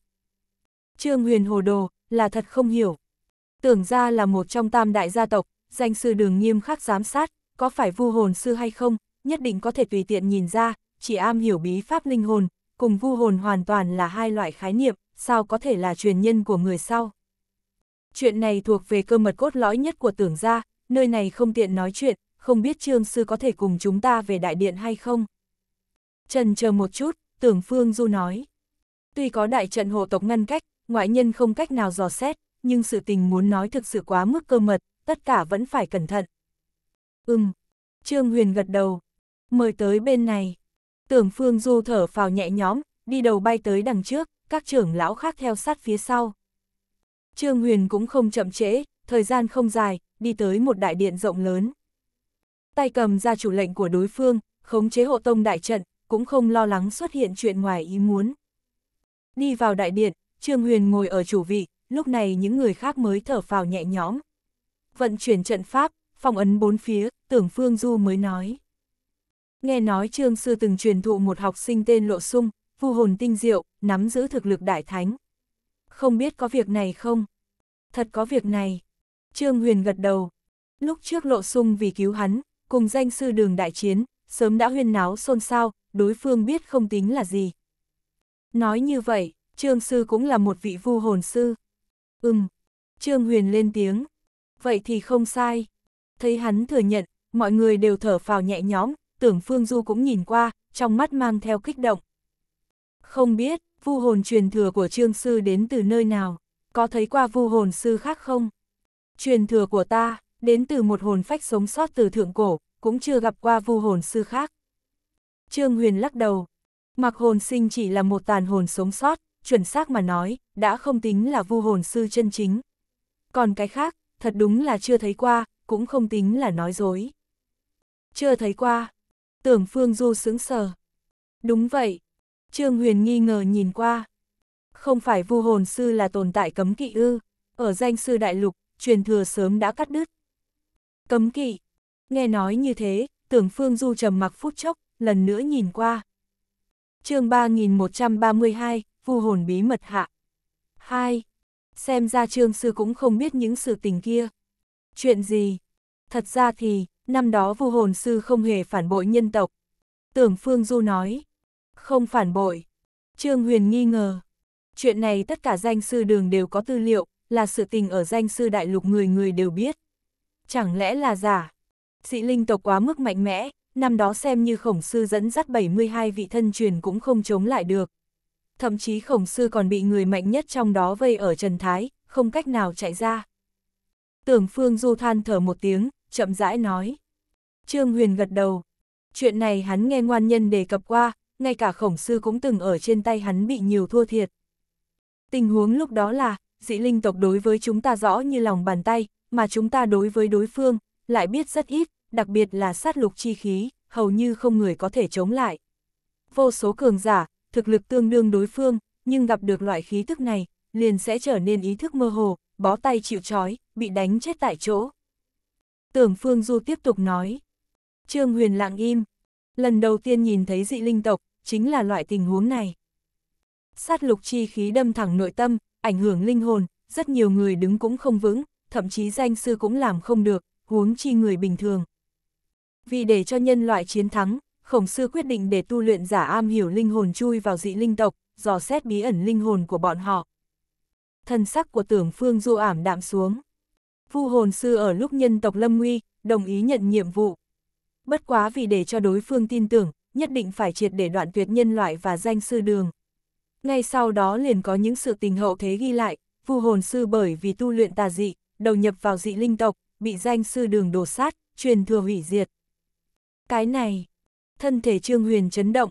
Trương Huyền hồ đồ, là thật không hiểu tưởng ra là một trong tam đại gia tộc, danh sư đường nghiêm khắc giám sát, có phải vu hồn sư hay không, nhất định có thể tùy tiện nhìn ra, chỉ am hiểu bí pháp linh hồn, cùng vu hồn hoàn toàn là hai loại khái niệm, sao có thể là truyền nhân của người sau. Chuyện này thuộc về cơ mật cốt lõi nhất của tưởng gia, nơi này không tiện nói chuyện, không biết trương sư có thể cùng chúng ta về đại điện hay không. Trần chờ một chút, tưởng phương du nói. Tuy có đại trận hộ tộc ngăn cách, ngoại nhân không cách nào dò xét, nhưng sự tình muốn nói thực sự quá mức cơ mật, tất cả vẫn phải cẩn thận. Ừm, Trương Huyền gật đầu, mời tới bên này. Tưởng Phương Du thở phào nhẹ nhõm, đi đầu bay tới đằng trước, các trưởng lão khác theo sát phía sau. Trương Huyền cũng không chậm trễ, thời gian không dài, đi tới một đại điện rộng lớn. Tay cầm ra chủ lệnh của đối phương, khống chế hộ tông đại trận, cũng không lo lắng xuất hiện chuyện ngoài ý muốn. Đi vào đại điện, Trương Huyền ngồi ở chủ vị, lúc này những người khác mới thở phào nhẹ nhõm. Vận chuyển trận pháp, phong ấn bốn phía, tưởng Phương Du mới nói. Nghe nói Trương Sư từng truyền thụ một học sinh tên Lộ Sung, vu hồn tinh diệu, nắm giữ thực lực đại thánh. Không biết có việc này không? Thật có việc này. Trương Huyền gật đầu. Lúc trước Lộ Sung vì cứu hắn, cùng danh sư đường đại chiến, sớm đã huyên náo xôn xao, đối phương biết không tính là gì. Nói như vậy, Trương Sư cũng là một vị vu hồn sư. Ừm, Trương Huyền lên tiếng. Vậy thì không sai. Thấy hắn thừa nhận, mọi người đều thở phào nhẹ nhõm, tưởng Phương Du cũng nhìn qua, trong mắt mang theo kích động. Không biết, vu hồn truyền thừa của Trương Sư đến từ nơi nào, có thấy qua vu hồn sư khác không? Truyền thừa của ta, đến từ một hồn phách sống sót từ thượng cổ, cũng chưa gặp qua vu hồn sư khác. Trương Huyền lắc đầu, mặc hồn sinh chỉ là một tàn hồn sống sót, chuẩn xác mà nói, đã không tính là vu hồn sư chân chính. Còn cái khác, thật đúng là chưa thấy qua, cũng không tính là nói dối. Chưa thấy qua, tưởng Phương Du sững sờ. Đúng vậy, Trương Huyền nghi ngờ nhìn qua. Không phải vu hồn sư là tồn tại cấm kỵ ư, ở danh sư đại lục, truyền thừa sớm đã cắt đứt. Cấm kỵ, nghe nói như thế, tưởng Phương Du trầm mặc phút chốc, lần nữa nhìn qua. chương 3132, vu hồn bí mật hạ. hai Xem ra trương sư cũng không biết những sự tình kia. Chuyện gì? Thật ra thì, năm đó vu hồn sư không hề phản bội nhân tộc. Tưởng Phương Du nói. Không phản bội. Trương Huyền nghi ngờ. Chuyện này tất cả danh sư đường đều có tư liệu, là sự tình ở danh sư đại lục người người đều biết. Chẳng lẽ là giả? Dị linh tộc quá mức mạnh mẽ, năm đó xem như khổng sư dẫn dắt 72 vị thân truyền cũng không chống lại được, thậm chí khổng sư còn bị người mạnh nhất trong đó vây ở Trần Thái, không cách nào chạy ra. Tưởng Phương Du than thở một tiếng, chậm rãi nói. Trương Huyền gật đầu. Chuyện này hắn nghe ngoan nhân đề cập qua, ngay cả khổng sư cũng từng ở trên tay hắn bị nhiều thua thiệt. Tình huống lúc đó là, dị linh tộc đối với chúng ta rõ như lòng bàn tay, mà chúng ta đối với đối phương, lại biết rất ít, đặc biệt là sát lục chi khí, hầu như không người có thể chống lại. Vô số cường giả, thực lực tương đương đối phương, nhưng gặp được loại khí thức này, liền sẽ trở nên ý thức mơ hồ, bó tay chịu trói, bị đánh chết tại chỗ. Tưởng Phương Du tiếp tục nói. Trương Huyền lặng im. Lần đầu tiên nhìn thấy dị linh tộc, chính là loại tình huống này. Sát lục chi khí đâm thẳng nội tâm, ảnh hưởng linh hồn, rất nhiều người đứng cũng không vững, thậm chí danh sư cũng làm không được, huống chi người bình thường. Vì để cho nhân loại chiến thắng, khổng sư quyết định để tu luyện giả am hiểu linh hồn chui vào dị linh tộc, dò xét bí ẩn linh hồn của bọn họ. thân sắc của tưởng phương du ảm đạm xuống. Vu hồn sư ở lúc nhân tộc lâm nguy, đồng ý nhận nhiệm vụ. Bất quá vì để cho đối phương tin tưởng, nhất định phải triệt để đoạn tuyệt nhân loại và danh sư đường. Ngay sau đó liền có những sự tình hậu thế ghi lại, vu hồn sư bởi vì tu luyện tà dị, đầu nhập vào dị linh tộc, bị danh sư đường đổ sát, truyền thừa hủy diệt. Cái này, thân thể Trương Huyền chấn động.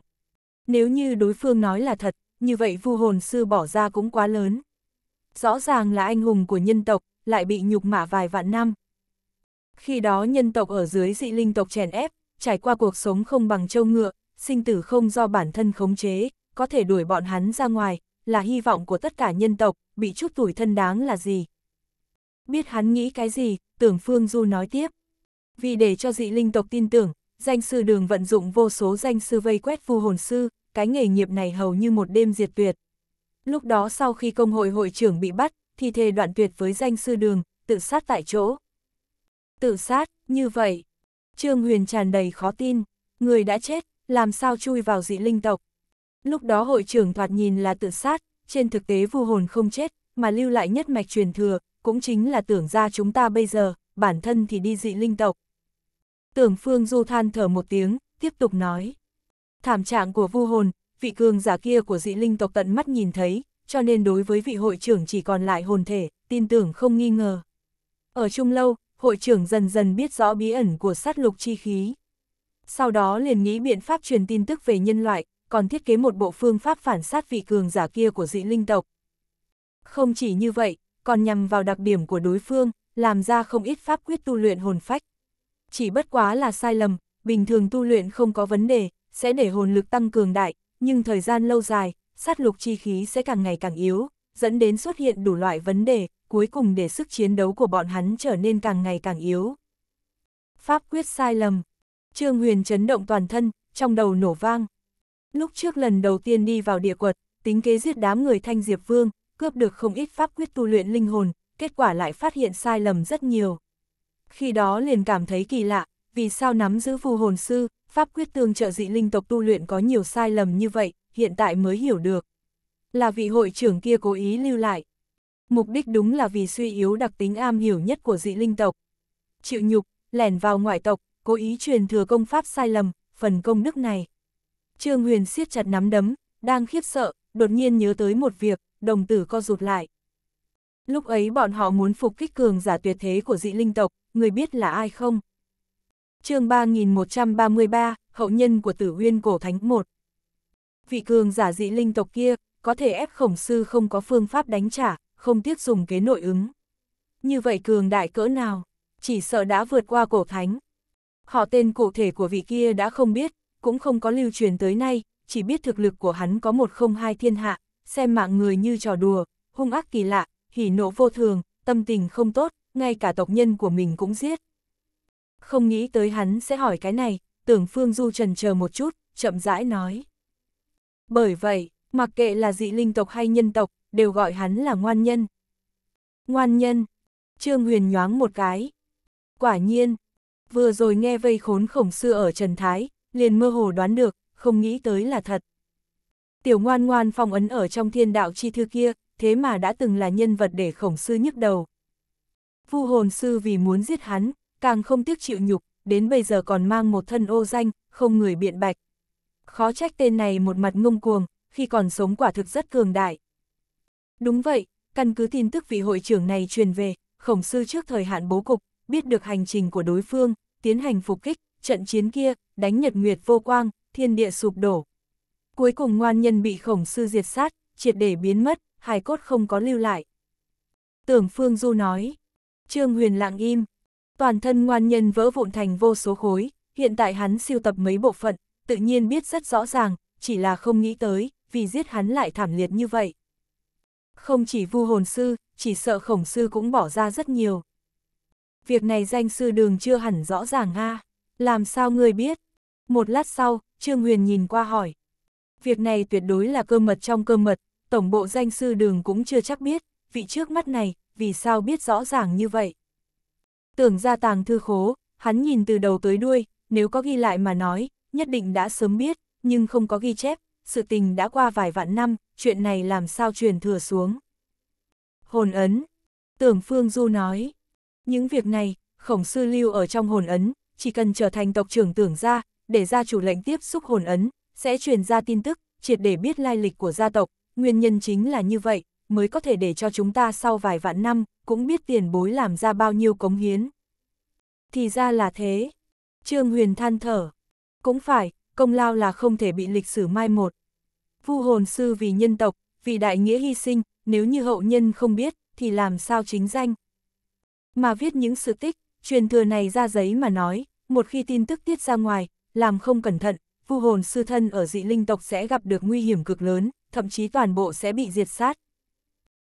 Nếu như đối phương nói là thật, như vậy vu hồn sư bỏ ra cũng quá lớn. Rõ ràng là anh hùng của nhân tộc, lại bị nhục mạ vài vạn năm. Khi đó nhân tộc ở dưới dị linh tộc chèn ép, trải qua cuộc sống không bằng châu ngựa, sinh tử không do bản thân khống chế, có thể đuổi bọn hắn ra ngoài, là hy vọng của tất cả nhân tộc, bị chút tuổi thân đáng là gì. Biết hắn nghĩ cái gì, tưởng Phương Du nói tiếp. Vì để cho dị linh tộc tin tưởng, danh sư đường vận dụng vô số danh sư vây quét vu hồn sư, cái nghề nghiệp này hầu như một đêm diệt tuyệt. Lúc đó sau khi công hội hội trưởng bị bắt, thì thề đoạn tuyệt với danh sư đường, tự sát tại chỗ. Tự sát, như vậy. Trương Huyền tràn đầy khó tin, người đã chết, làm sao chui vào dị linh tộc. Lúc đó hội trưởng thoạt nhìn là tự sát, trên thực tế vu hồn không chết, mà lưu lại nhất mạch truyền thừa, cũng chính là tưởng ra chúng ta bây giờ, bản thân thì đi dị linh tộc. Tưởng Phương Du than thở một tiếng, tiếp tục nói. Thảm trạng của vu hồn, vị cường giả kia của dị linh tộc tận mắt nhìn thấy, cho nên đối với vị hội trưởng chỉ còn lại hồn thể, tin tưởng không nghi ngờ. Ở chung lâu, hội trưởng dần dần biết rõ bí ẩn của sát lục chi khí. Sau đó liền nghĩ biện pháp truyền tin tức về nhân loại, còn thiết kế một bộ phương pháp phản sát vị cường giả kia của dị linh tộc. Không chỉ như vậy, còn nhằm vào đặc điểm của đối phương, làm ra không ít pháp quyết tu luyện hồn phách chỉ bất quá là sai lầm, bình thường tu luyện không có vấn đề, sẽ để hồn lực tăng cường đại, nhưng thời gian lâu dài, sát lục chi khí sẽ càng ngày càng yếu, dẫn đến xuất hiện đủ loại vấn đề, cuối cùng để sức chiến đấu của bọn hắn trở nên càng ngày càng yếu. Pháp quyết sai lầm. Trương Huyền chấn động toàn thân, trong đầu nổ vang. Lúc trước lần đầu tiên đi vào địa quật, tính kế giết đám người Thanh Diệp Vương, cướp được không ít pháp quyết tu luyện linh hồn, kết quả lại phát hiện sai lầm rất nhiều. Khi đó liền cảm thấy kỳ lạ, vì sao nắm giữ phù hồn sư, pháp quyết tương trợ dị linh tộc tu luyện có nhiều sai lầm như vậy, hiện tại mới hiểu được. Là vị hội trưởng kia cố ý lưu lại. Mục đích đúng là vì suy yếu đặc tính am hiểu nhất của dị linh tộc. Chịu nhục, lẻn vào ngoại tộc, cố ý truyền thừa công pháp sai lầm, phần công đức này. Trương Huyền siết chặt nắm đấm, đang khiếp sợ, đột nhiên nhớ tới một việc, đồng tử co rụt lại. Lúc ấy bọn họ muốn phục kích cường giả tuyệt thế của dị linh tộc, người biết là ai không? chương 3133, hậu nhân của tử huyên cổ thánh 1. Vị cường giả dị linh tộc kia, có thể ép khổng sư không có phương pháp đánh trả, không tiếc dùng kế nội ứng. Như vậy cường đại cỡ nào, chỉ sợ đã vượt qua cổ thánh. Họ tên cụ thể của vị kia đã không biết, cũng không có lưu truyền tới nay, chỉ biết thực lực của hắn có một không hai thiên hạ, xem mạng người như trò đùa, hung ác kỳ lạ, hỉ nộ vô thường, tâm tình không tốt, ngay cả tộc nhân của mình cũng giết. Không nghĩ tới hắn sẽ hỏi cái này, tưởng Phương Du trần chờ một chút, chậm rãi nói. Bởi vậy, mặc kệ là dị linh tộc hay nhân tộc, đều gọi hắn là ngoan nhân. Ngoan nhân, Trương Huyền nhoáng một cái. Quả nhiên, vừa rồi nghe vây khốn khổng sư ở Trần Thái, liền mơ hồ đoán được, không nghĩ tới là thật. Tiểu ngoan ngoan phong ấn ở trong thiên đạo chi thư kia, thế mà đã từng là nhân vật để khổng sư nhức đầu. Vu hồn sư vì muốn giết hắn, càng không tiếc chịu nhục, đến bây giờ còn mang một thân ô danh, không người biện bạch. Khó trách tên này một mặt ngông cuồng, khi còn sống quả thực rất cường đại. Đúng vậy, căn cứ tin tức vị hội trưởng này truyền về, khổng sư trước thời hạn bố cục, biết được hành trình của đối phương, tiến hành phục kích, trận chiến kia, đánh nhật nguyệt vô quang, thiên địa sụp đổ. Cuối cùng ngoan nhân bị khổng sư diệt sát, triệt để biến mất, hài cốt không có lưu lại. Tưởng Phương Du nói, Trương Huyền lặng im, toàn thân ngoan nhân vỡ vụn thành vô số khối, hiện tại hắn siêu tập mấy bộ phận, tự nhiên biết rất rõ ràng, chỉ là không nghĩ tới, vì giết hắn lại thảm liệt như vậy. Không chỉ vu hồn sư, chỉ sợ khổng sư cũng bỏ ra rất nhiều. Việc này danh sư đường chưa hẳn rõ ràng a làm sao người biết? Một lát sau, Trương Huyền nhìn qua hỏi. Việc này tuyệt đối là cơ mật trong cơ mật, tổng bộ danh sư đường cũng chưa chắc biết, vị trước mắt này, vì sao biết rõ ràng như vậy. Tưởng ra tàng thư khố, hắn nhìn từ đầu tới đuôi, nếu có ghi lại mà nói, nhất định đã sớm biết, nhưng không có ghi chép, sự tình đã qua vài vạn năm, chuyện này làm sao truyền thừa xuống. Hồn ấn, tưởng Phương Du nói, những việc này, khổng sư lưu ở trong hồn ấn, chỉ cần trở thành tộc trưởng tưởng gia, để gia chủ lệnh tiếp xúc hồn ấn, sẽ truyền ra tin tức, triệt để biết lai lịch của gia tộc, nguyên nhân chính là như vậy, mới có thể để cho chúng ta sau vài vạn năm, cũng biết tiền bối làm ra bao nhiêu cống hiến. Thì ra là thế. Trương Huyền than thở. Cũng phải, công lao là không thể bị lịch sử mai một. Vu hồn sư vì nhân tộc, vì đại nghĩa hy sinh, nếu như hậu nhân không biết, thì làm sao chính danh. Mà viết những sự tích, truyền thừa này ra giấy mà nói, một khi tin tức tiết ra ngoài, làm không cẩn thận, vu hồn sư thân ở dị linh tộc sẽ gặp được nguy hiểm cực lớn, thậm chí toàn bộ sẽ bị diệt sát.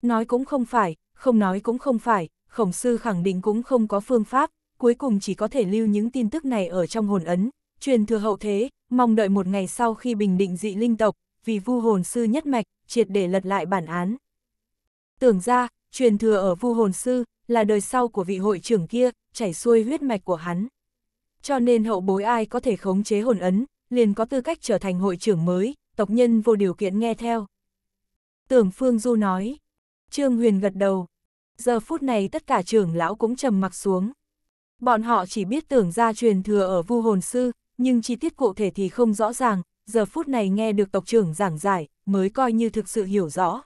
Nói cũng không phải, không nói cũng không phải, khổng sư khẳng định cũng không có phương pháp, cuối cùng chỉ có thể lưu những tin tức này ở trong hồn ấn, truyền thừa hậu thế, mong đợi một ngày sau khi bình định dị linh tộc, vì vu hồn sư nhất mạch, triệt để lật lại bản án. Tưởng ra, truyền thừa ở vu hồn sư, là đời sau của vị hội trưởng kia, chảy xuôi huyết mạch của hắn. Cho nên hậu bối ai có thể khống chế hồn ấn, liền có tư cách trở thành hội trưởng mới, tộc nhân vô điều kiện nghe theo. Tưởng Phương Du nói, Trương Huyền gật đầu, giờ phút này tất cả trưởng lão cũng trầm mặc xuống. Bọn họ chỉ biết tưởng ra truyền thừa ở vu hồn sư, nhưng chi tiết cụ thể thì không rõ ràng, giờ phút này nghe được tộc trưởng giảng giải, mới coi như thực sự hiểu rõ.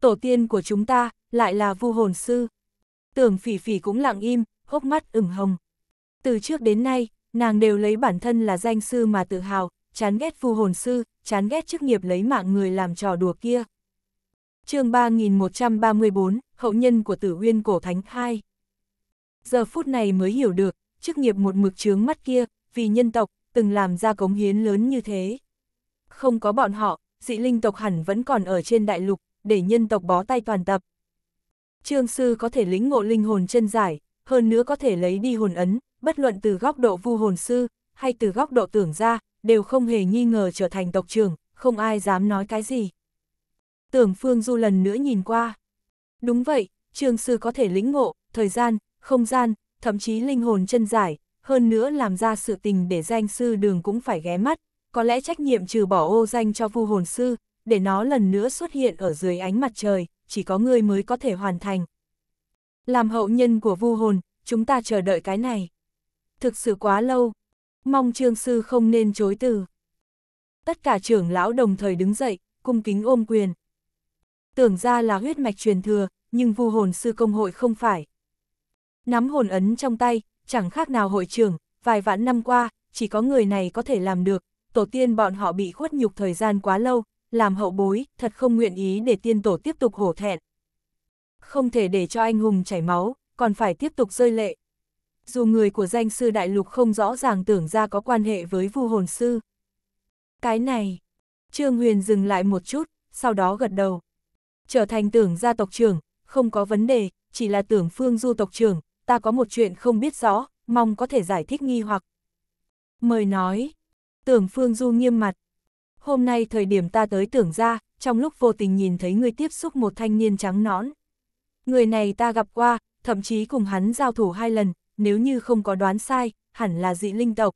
Tổ tiên của chúng ta, lại là vu hồn sư. Tưởng phỉ phỉ cũng lặng im, hốc mắt ửng hồng. Từ trước đến nay, nàng đều lấy bản thân là danh sư mà tự hào, chán ghét vu hồn sư, chán ghét chức nghiệp lấy mạng người làm trò đùa kia. chương 3134, hậu nhân của tử uyên cổ thánh khai. Giờ phút này mới hiểu được, chức nghiệp một mực chướng mắt kia, vì nhân tộc, từng làm ra cống hiến lớn như thế. Không có bọn họ, dị linh tộc hẳn vẫn còn ở trên đại lục, để nhân tộc bó tay toàn tập. Trương sư có thể lĩnh ngộ linh hồn chân giải, hơn nữa có thể lấy đi hồn ấn, bất luận từ góc độ vu hồn sư, hay từ góc độ tưởng ra, đều không hề nghi ngờ trở thành tộc trưởng, không ai dám nói cái gì. Tưởng Phương Du lần nữa nhìn qua. Đúng vậy, trường sư có thể lĩnh ngộ, thời gian, không gian, thậm chí linh hồn chân giải, hơn nữa làm ra sự tình để danh sư đường cũng phải ghé mắt, có lẽ trách nhiệm trừ bỏ ô danh cho vu hồn sư, để nó lần nữa xuất hiện ở dưới ánh mặt trời, chỉ có người mới có thể hoàn thành. Làm hậu nhân của vu hồn, chúng ta chờ đợi cái này. Thực sự quá lâu, mong trương sư không nên chối từ. Tất cả trưởng lão đồng thời đứng dậy, cung kính ôm quyền. Tưởng ra là huyết mạch truyền thừa, nhưng vu hồn sư công hội không phải. Nắm hồn ấn trong tay, chẳng khác nào hội trưởng, vài vạn năm qua, chỉ có người này có thể làm được, tổ tiên bọn họ bị khuất nhục thời gian quá lâu, làm hậu bối, thật không nguyện ý để tiên tổ tiếp tục hổ thẹn. Không thể để cho anh hùng chảy máu, còn phải tiếp tục rơi lệ, dù người của danh sư đại lục không rõ ràng tưởng ra có quan hệ với vu hồn sư. Cái này, Trương Huyền dừng lại một chút, sau đó gật đầu. Trở thành tưởng gia tộc trưởng, không có vấn đề, chỉ là tưởng phương du tộc trưởng, ta có một chuyện không biết rõ, mong có thể giải thích nghi hoặc. Mời nói, tưởng phương du nghiêm mặt. Hôm nay thời điểm ta tới tưởng gia, trong lúc vô tình nhìn thấy người tiếp xúc một thanh niên trắng nõn. Người này ta gặp qua, thậm chí cùng hắn giao thủ hai lần, nếu như không có đoán sai, hẳn là dị linh tộc.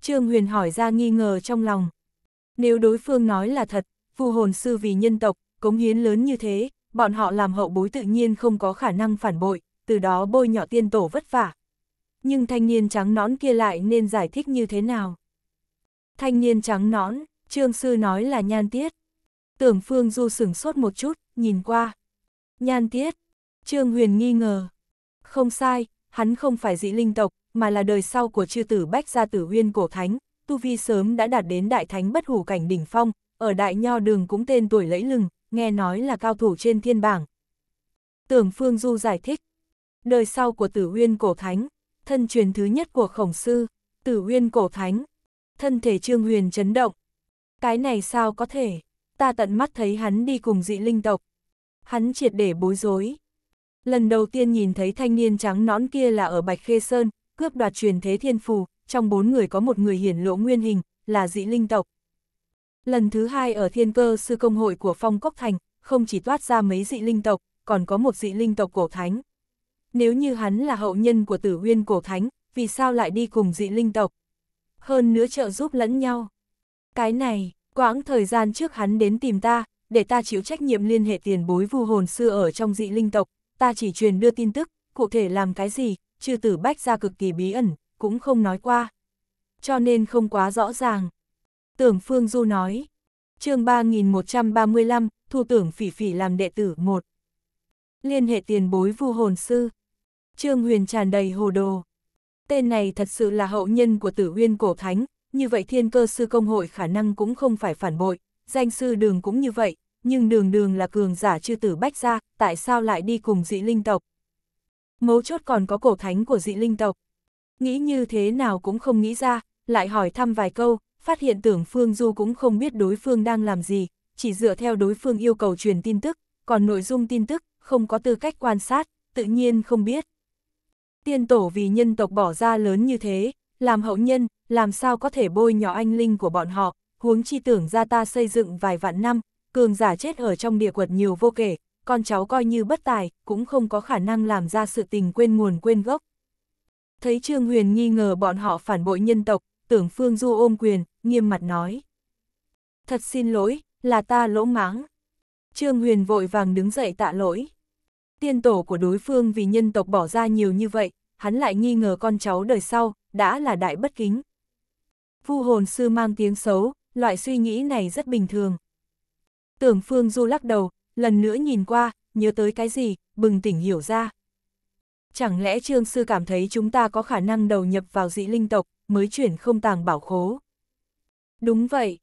Trương Huyền hỏi ra nghi ngờ trong lòng. Nếu đối phương nói là thật, phù hồn sư vì nhân tộc, cống hiến lớn như thế, bọn họ làm hậu bối tự nhiên không có khả năng phản bội, từ đó bôi nhỏ tiên tổ vất vả. Nhưng thanh niên trắng nõn kia lại nên giải thích như thế nào? Thanh niên trắng nõn, trương sư nói là nhan tiết. Tưởng phương du sửng sốt một chút, nhìn qua. Nhan tiết, trương huyền nghi ngờ. Không sai, hắn không phải dị linh tộc, mà là đời sau của chư tử Bách Gia Tử Huyên Cổ Thánh, Tu Vi sớm đã đạt đến Đại Thánh bất hủ cảnh đỉnh phong, ở Đại Nho Đường cũng tên tuổi lẫy lừng, nghe nói là cao thủ trên thiên bảng. Tưởng Phương Du giải thích, đời sau của Tử Huyên Cổ Thánh, thân truyền thứ nhất của Khổng Sư, Tử Huyên Cổ Thánh, thân thể Trương Huyền chấn động. Cái này sao có thể, ta tận mắt thấy hắn đi cùng dị linh tộc. Hắn triệt để bối rối. Lần đầu tiên nhìn thấy thanh niên trắng nõn kia là ở Bạch Khê Sơn, cướp đoạt truyền thế thiên phù, trong bốn người có một người hiển lộ nguyên hình, là dị linh tộc. Lần thứ hai ở thiên cơ sư công hội của Phong Cốc Thành, không chỉ toát ra mấy dị linh tộc, còn có một dị linh tộc cổ thánh. Nếu như hắn là hậu nhân của tử huyên cổ thánh, vì sao lại đi cùng dị linh tộc? Hơn nữa trợ giúp lẫn nhau. Cái này, quãng thời gian trước hắn đến tìm ta, để ta chịu trách nhiệm liên hệ tiền bối vu hồn xưa ở trong dị linh tộc, ta chỉ truyền đưa tin tức, cụ thể làm cái gì, chư tử bách ra cực kỳ bí ẩn, cũng không nói qua. Cho nên không quá rõ ràng. Tưởng Phương Du nói, chương 3135, thu tưởng phỉ phỉ làm đệ tử 1. Liên hệ tiền bối vu hồn sư. Trương Huyền tràn đầy hồ đồ. Tên này thật sự là hậu nhân của tử huyên cổ thánh, như vậy thiên cơ sư công hội khả năng cũng không phải phản bội, danh sư đường cũng như vậy, nhưng đường đường là cường giả chư tử bách gia tại sao lại đi cùng dị linh tộc? Mấu chốt còn có cổ thánh của dị linh tộc. Nghĩ như thế nào cũng không nghĩ ra, lại hỏi thăm vài câu, phát hiện tưởng Phương Du cũng không biết đối phương đang làm gì, chỉ dựa theo đối phương yêu cầu truyền tin tức, còn nội dung tin tức, không có tư cách quan sát, tự nhiên không biết. Tiên tổ vì nhân tộc bỏ ra lớn như thế, làm hậu nhân, làm sao có thể bôi nhỏ anh linh của bọn họ, huống chi tưởng ra ta xây dựng vài vạn năm, cường giả chết ở trong địa quật nhiều vô kể, con cháu coi như bất tài, cũng không có khả năng làm ra sự tình quên nguồn quên gốc. Thấy Trương Huyền nghi ngờ bọn họ phản bội nhân tộc, tưởng Phương Du ôm quyền, nghiêm mặt nói. Thật xin lỗi, là ta lỗ máng. Trương Huyền vội vàng đứng dậy tạ lỗi. Tiên tổ của đối phương vì nhân tộc bỏ ra nhiều như vậy, hắn lại nghi ngờ con cháu đời sau, đã là đại bất kính. Vu hồn sư mang tiếng xấu, loại suy nghĩ này rất bình thường. Tưởng Phương Du lắc đầu, lần nữa nhìn qua, nhớ tới cái gì, bừng tỉnh hiểu ra. Chẳng lẽ Trương Sư cảm thấy chúng ta có khả năng đầu nhập vào dị linh tộc, mới chuyển không tàng bảo khố? Đúng vậy.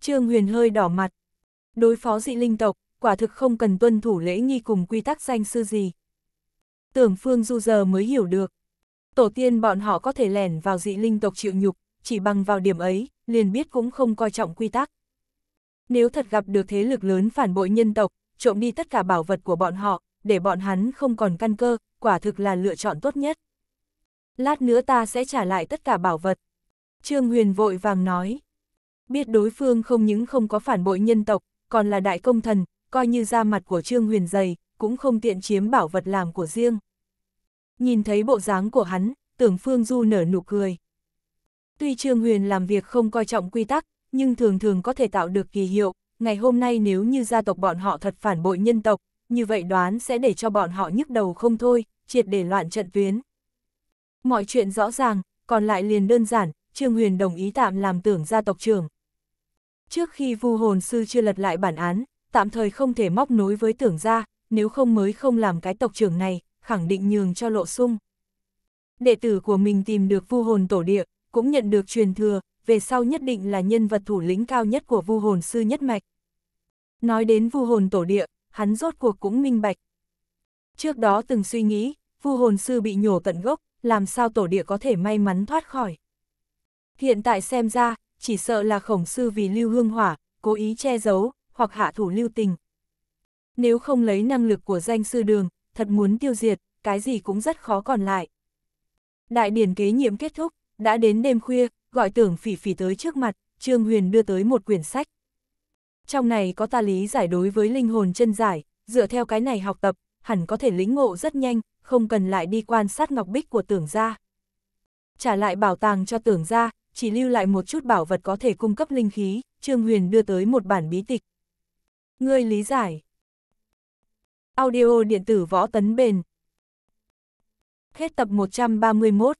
Trương Huyền hơi đỏ mặt. Đối phó dị linh tộc, quả thực không cần tuân thủ lễ nghi cùng quy tắc danh sư gì. Tưởng Phương Du giờ mới hiểu được. Tổ tiên bọn họ có thể lẻn vào dị linh tộc chịu nhục, chỉ bằng vào điểm ấy, liền biết cũng không coi trọng quy tắc. Nếu thật gặp được thế lực lớn phản bội nhân tộc, trộm đi tất cả bảo vật của bọn họ, để bọn hắn không còn căn cơ, quả thực là lựa chọn tốt nhất. Lát nữa ta sẽ trả lại tất cả bảo vật. Trương Huyền vội vàng nói. Biết đối phương không những không có phản bội nhân tộc, còn là đại công thần, coi như da mặt của Trương Huyền dày, cũng không tiện chiếm bảo vật làm của riêng. Nhìn thấy bộ dáng của hắn, tưởng Phương Du nở nụ cười. Tuy Trương Huyền làm việc không coi trọng quy tắc, nhưng thường thường có thể tạo được kỳ hiệu, ngày hôm nay nếu như gia tộc bọn họ thật phản bội nhân tộc, như vậy đoán sẽ để cho bọn họ nhức đầu không thôi, triệt để loạn trận tuyến. Mọi chuyện rõ ràng, còn lại liền đơn giản, Trương Huyền đồng ý tạm làm tưởng gia tộc trưởng. Trước khi vu hồn sư chưa lật lại bản án, tạm thời không thể móc nối với tưởng gia, nếu không mới không làm cái tộc trưởng này, khẳng định nhường cho lộ sung. Đệ tử của mình tìm được vu hồn tổ địa, cũng nhận được truyền thừa, về sau nhất định là nhân vật thủ lĩnh cao nhất của vu hồn sư nhất mạch. Nói đến vu hồn tổ địa, hắn rốt cuộc cũng minh bạch. Trước đó từng suy nghĩ, vu hồn sư bị nhổ tận gốc, làm sao tổ địa có thể may mắn thoát khỏi. Hiện tại xem ra, chỉ sợ là khổng sư vì lưu hương hỏa, cố ý che giấu, hoặc hạ thủ lưu tình. Nếu không lấy năng lực của danh sư đường, thật muốn tiêu diệt, cái gì cũng rất khó còn lại. Đại điển kế nhiệm kết thúc, đã đến đêm khuya, gọi tưởng phỉ phỉ tới trước mặt, Trương Huyền đưa tới một quyển sách. Trong này có ta lý giải đối với linh hồn chân giải, dựa theo cái này học tập, hẳn có thể lĩnh ngộ rất nhanh, không cần lại đi quan sát ngọc bích của tưởng gia. Trả lại bảo tàng cho tưởng gia, chỉ lưu lại một chút bảo vật có thể cung cấp linh khí, Trương Huyền đưa tới một bản bí tịch. Ngươi lý giải. Audio điện tử võ tấn bền. Hết tập 131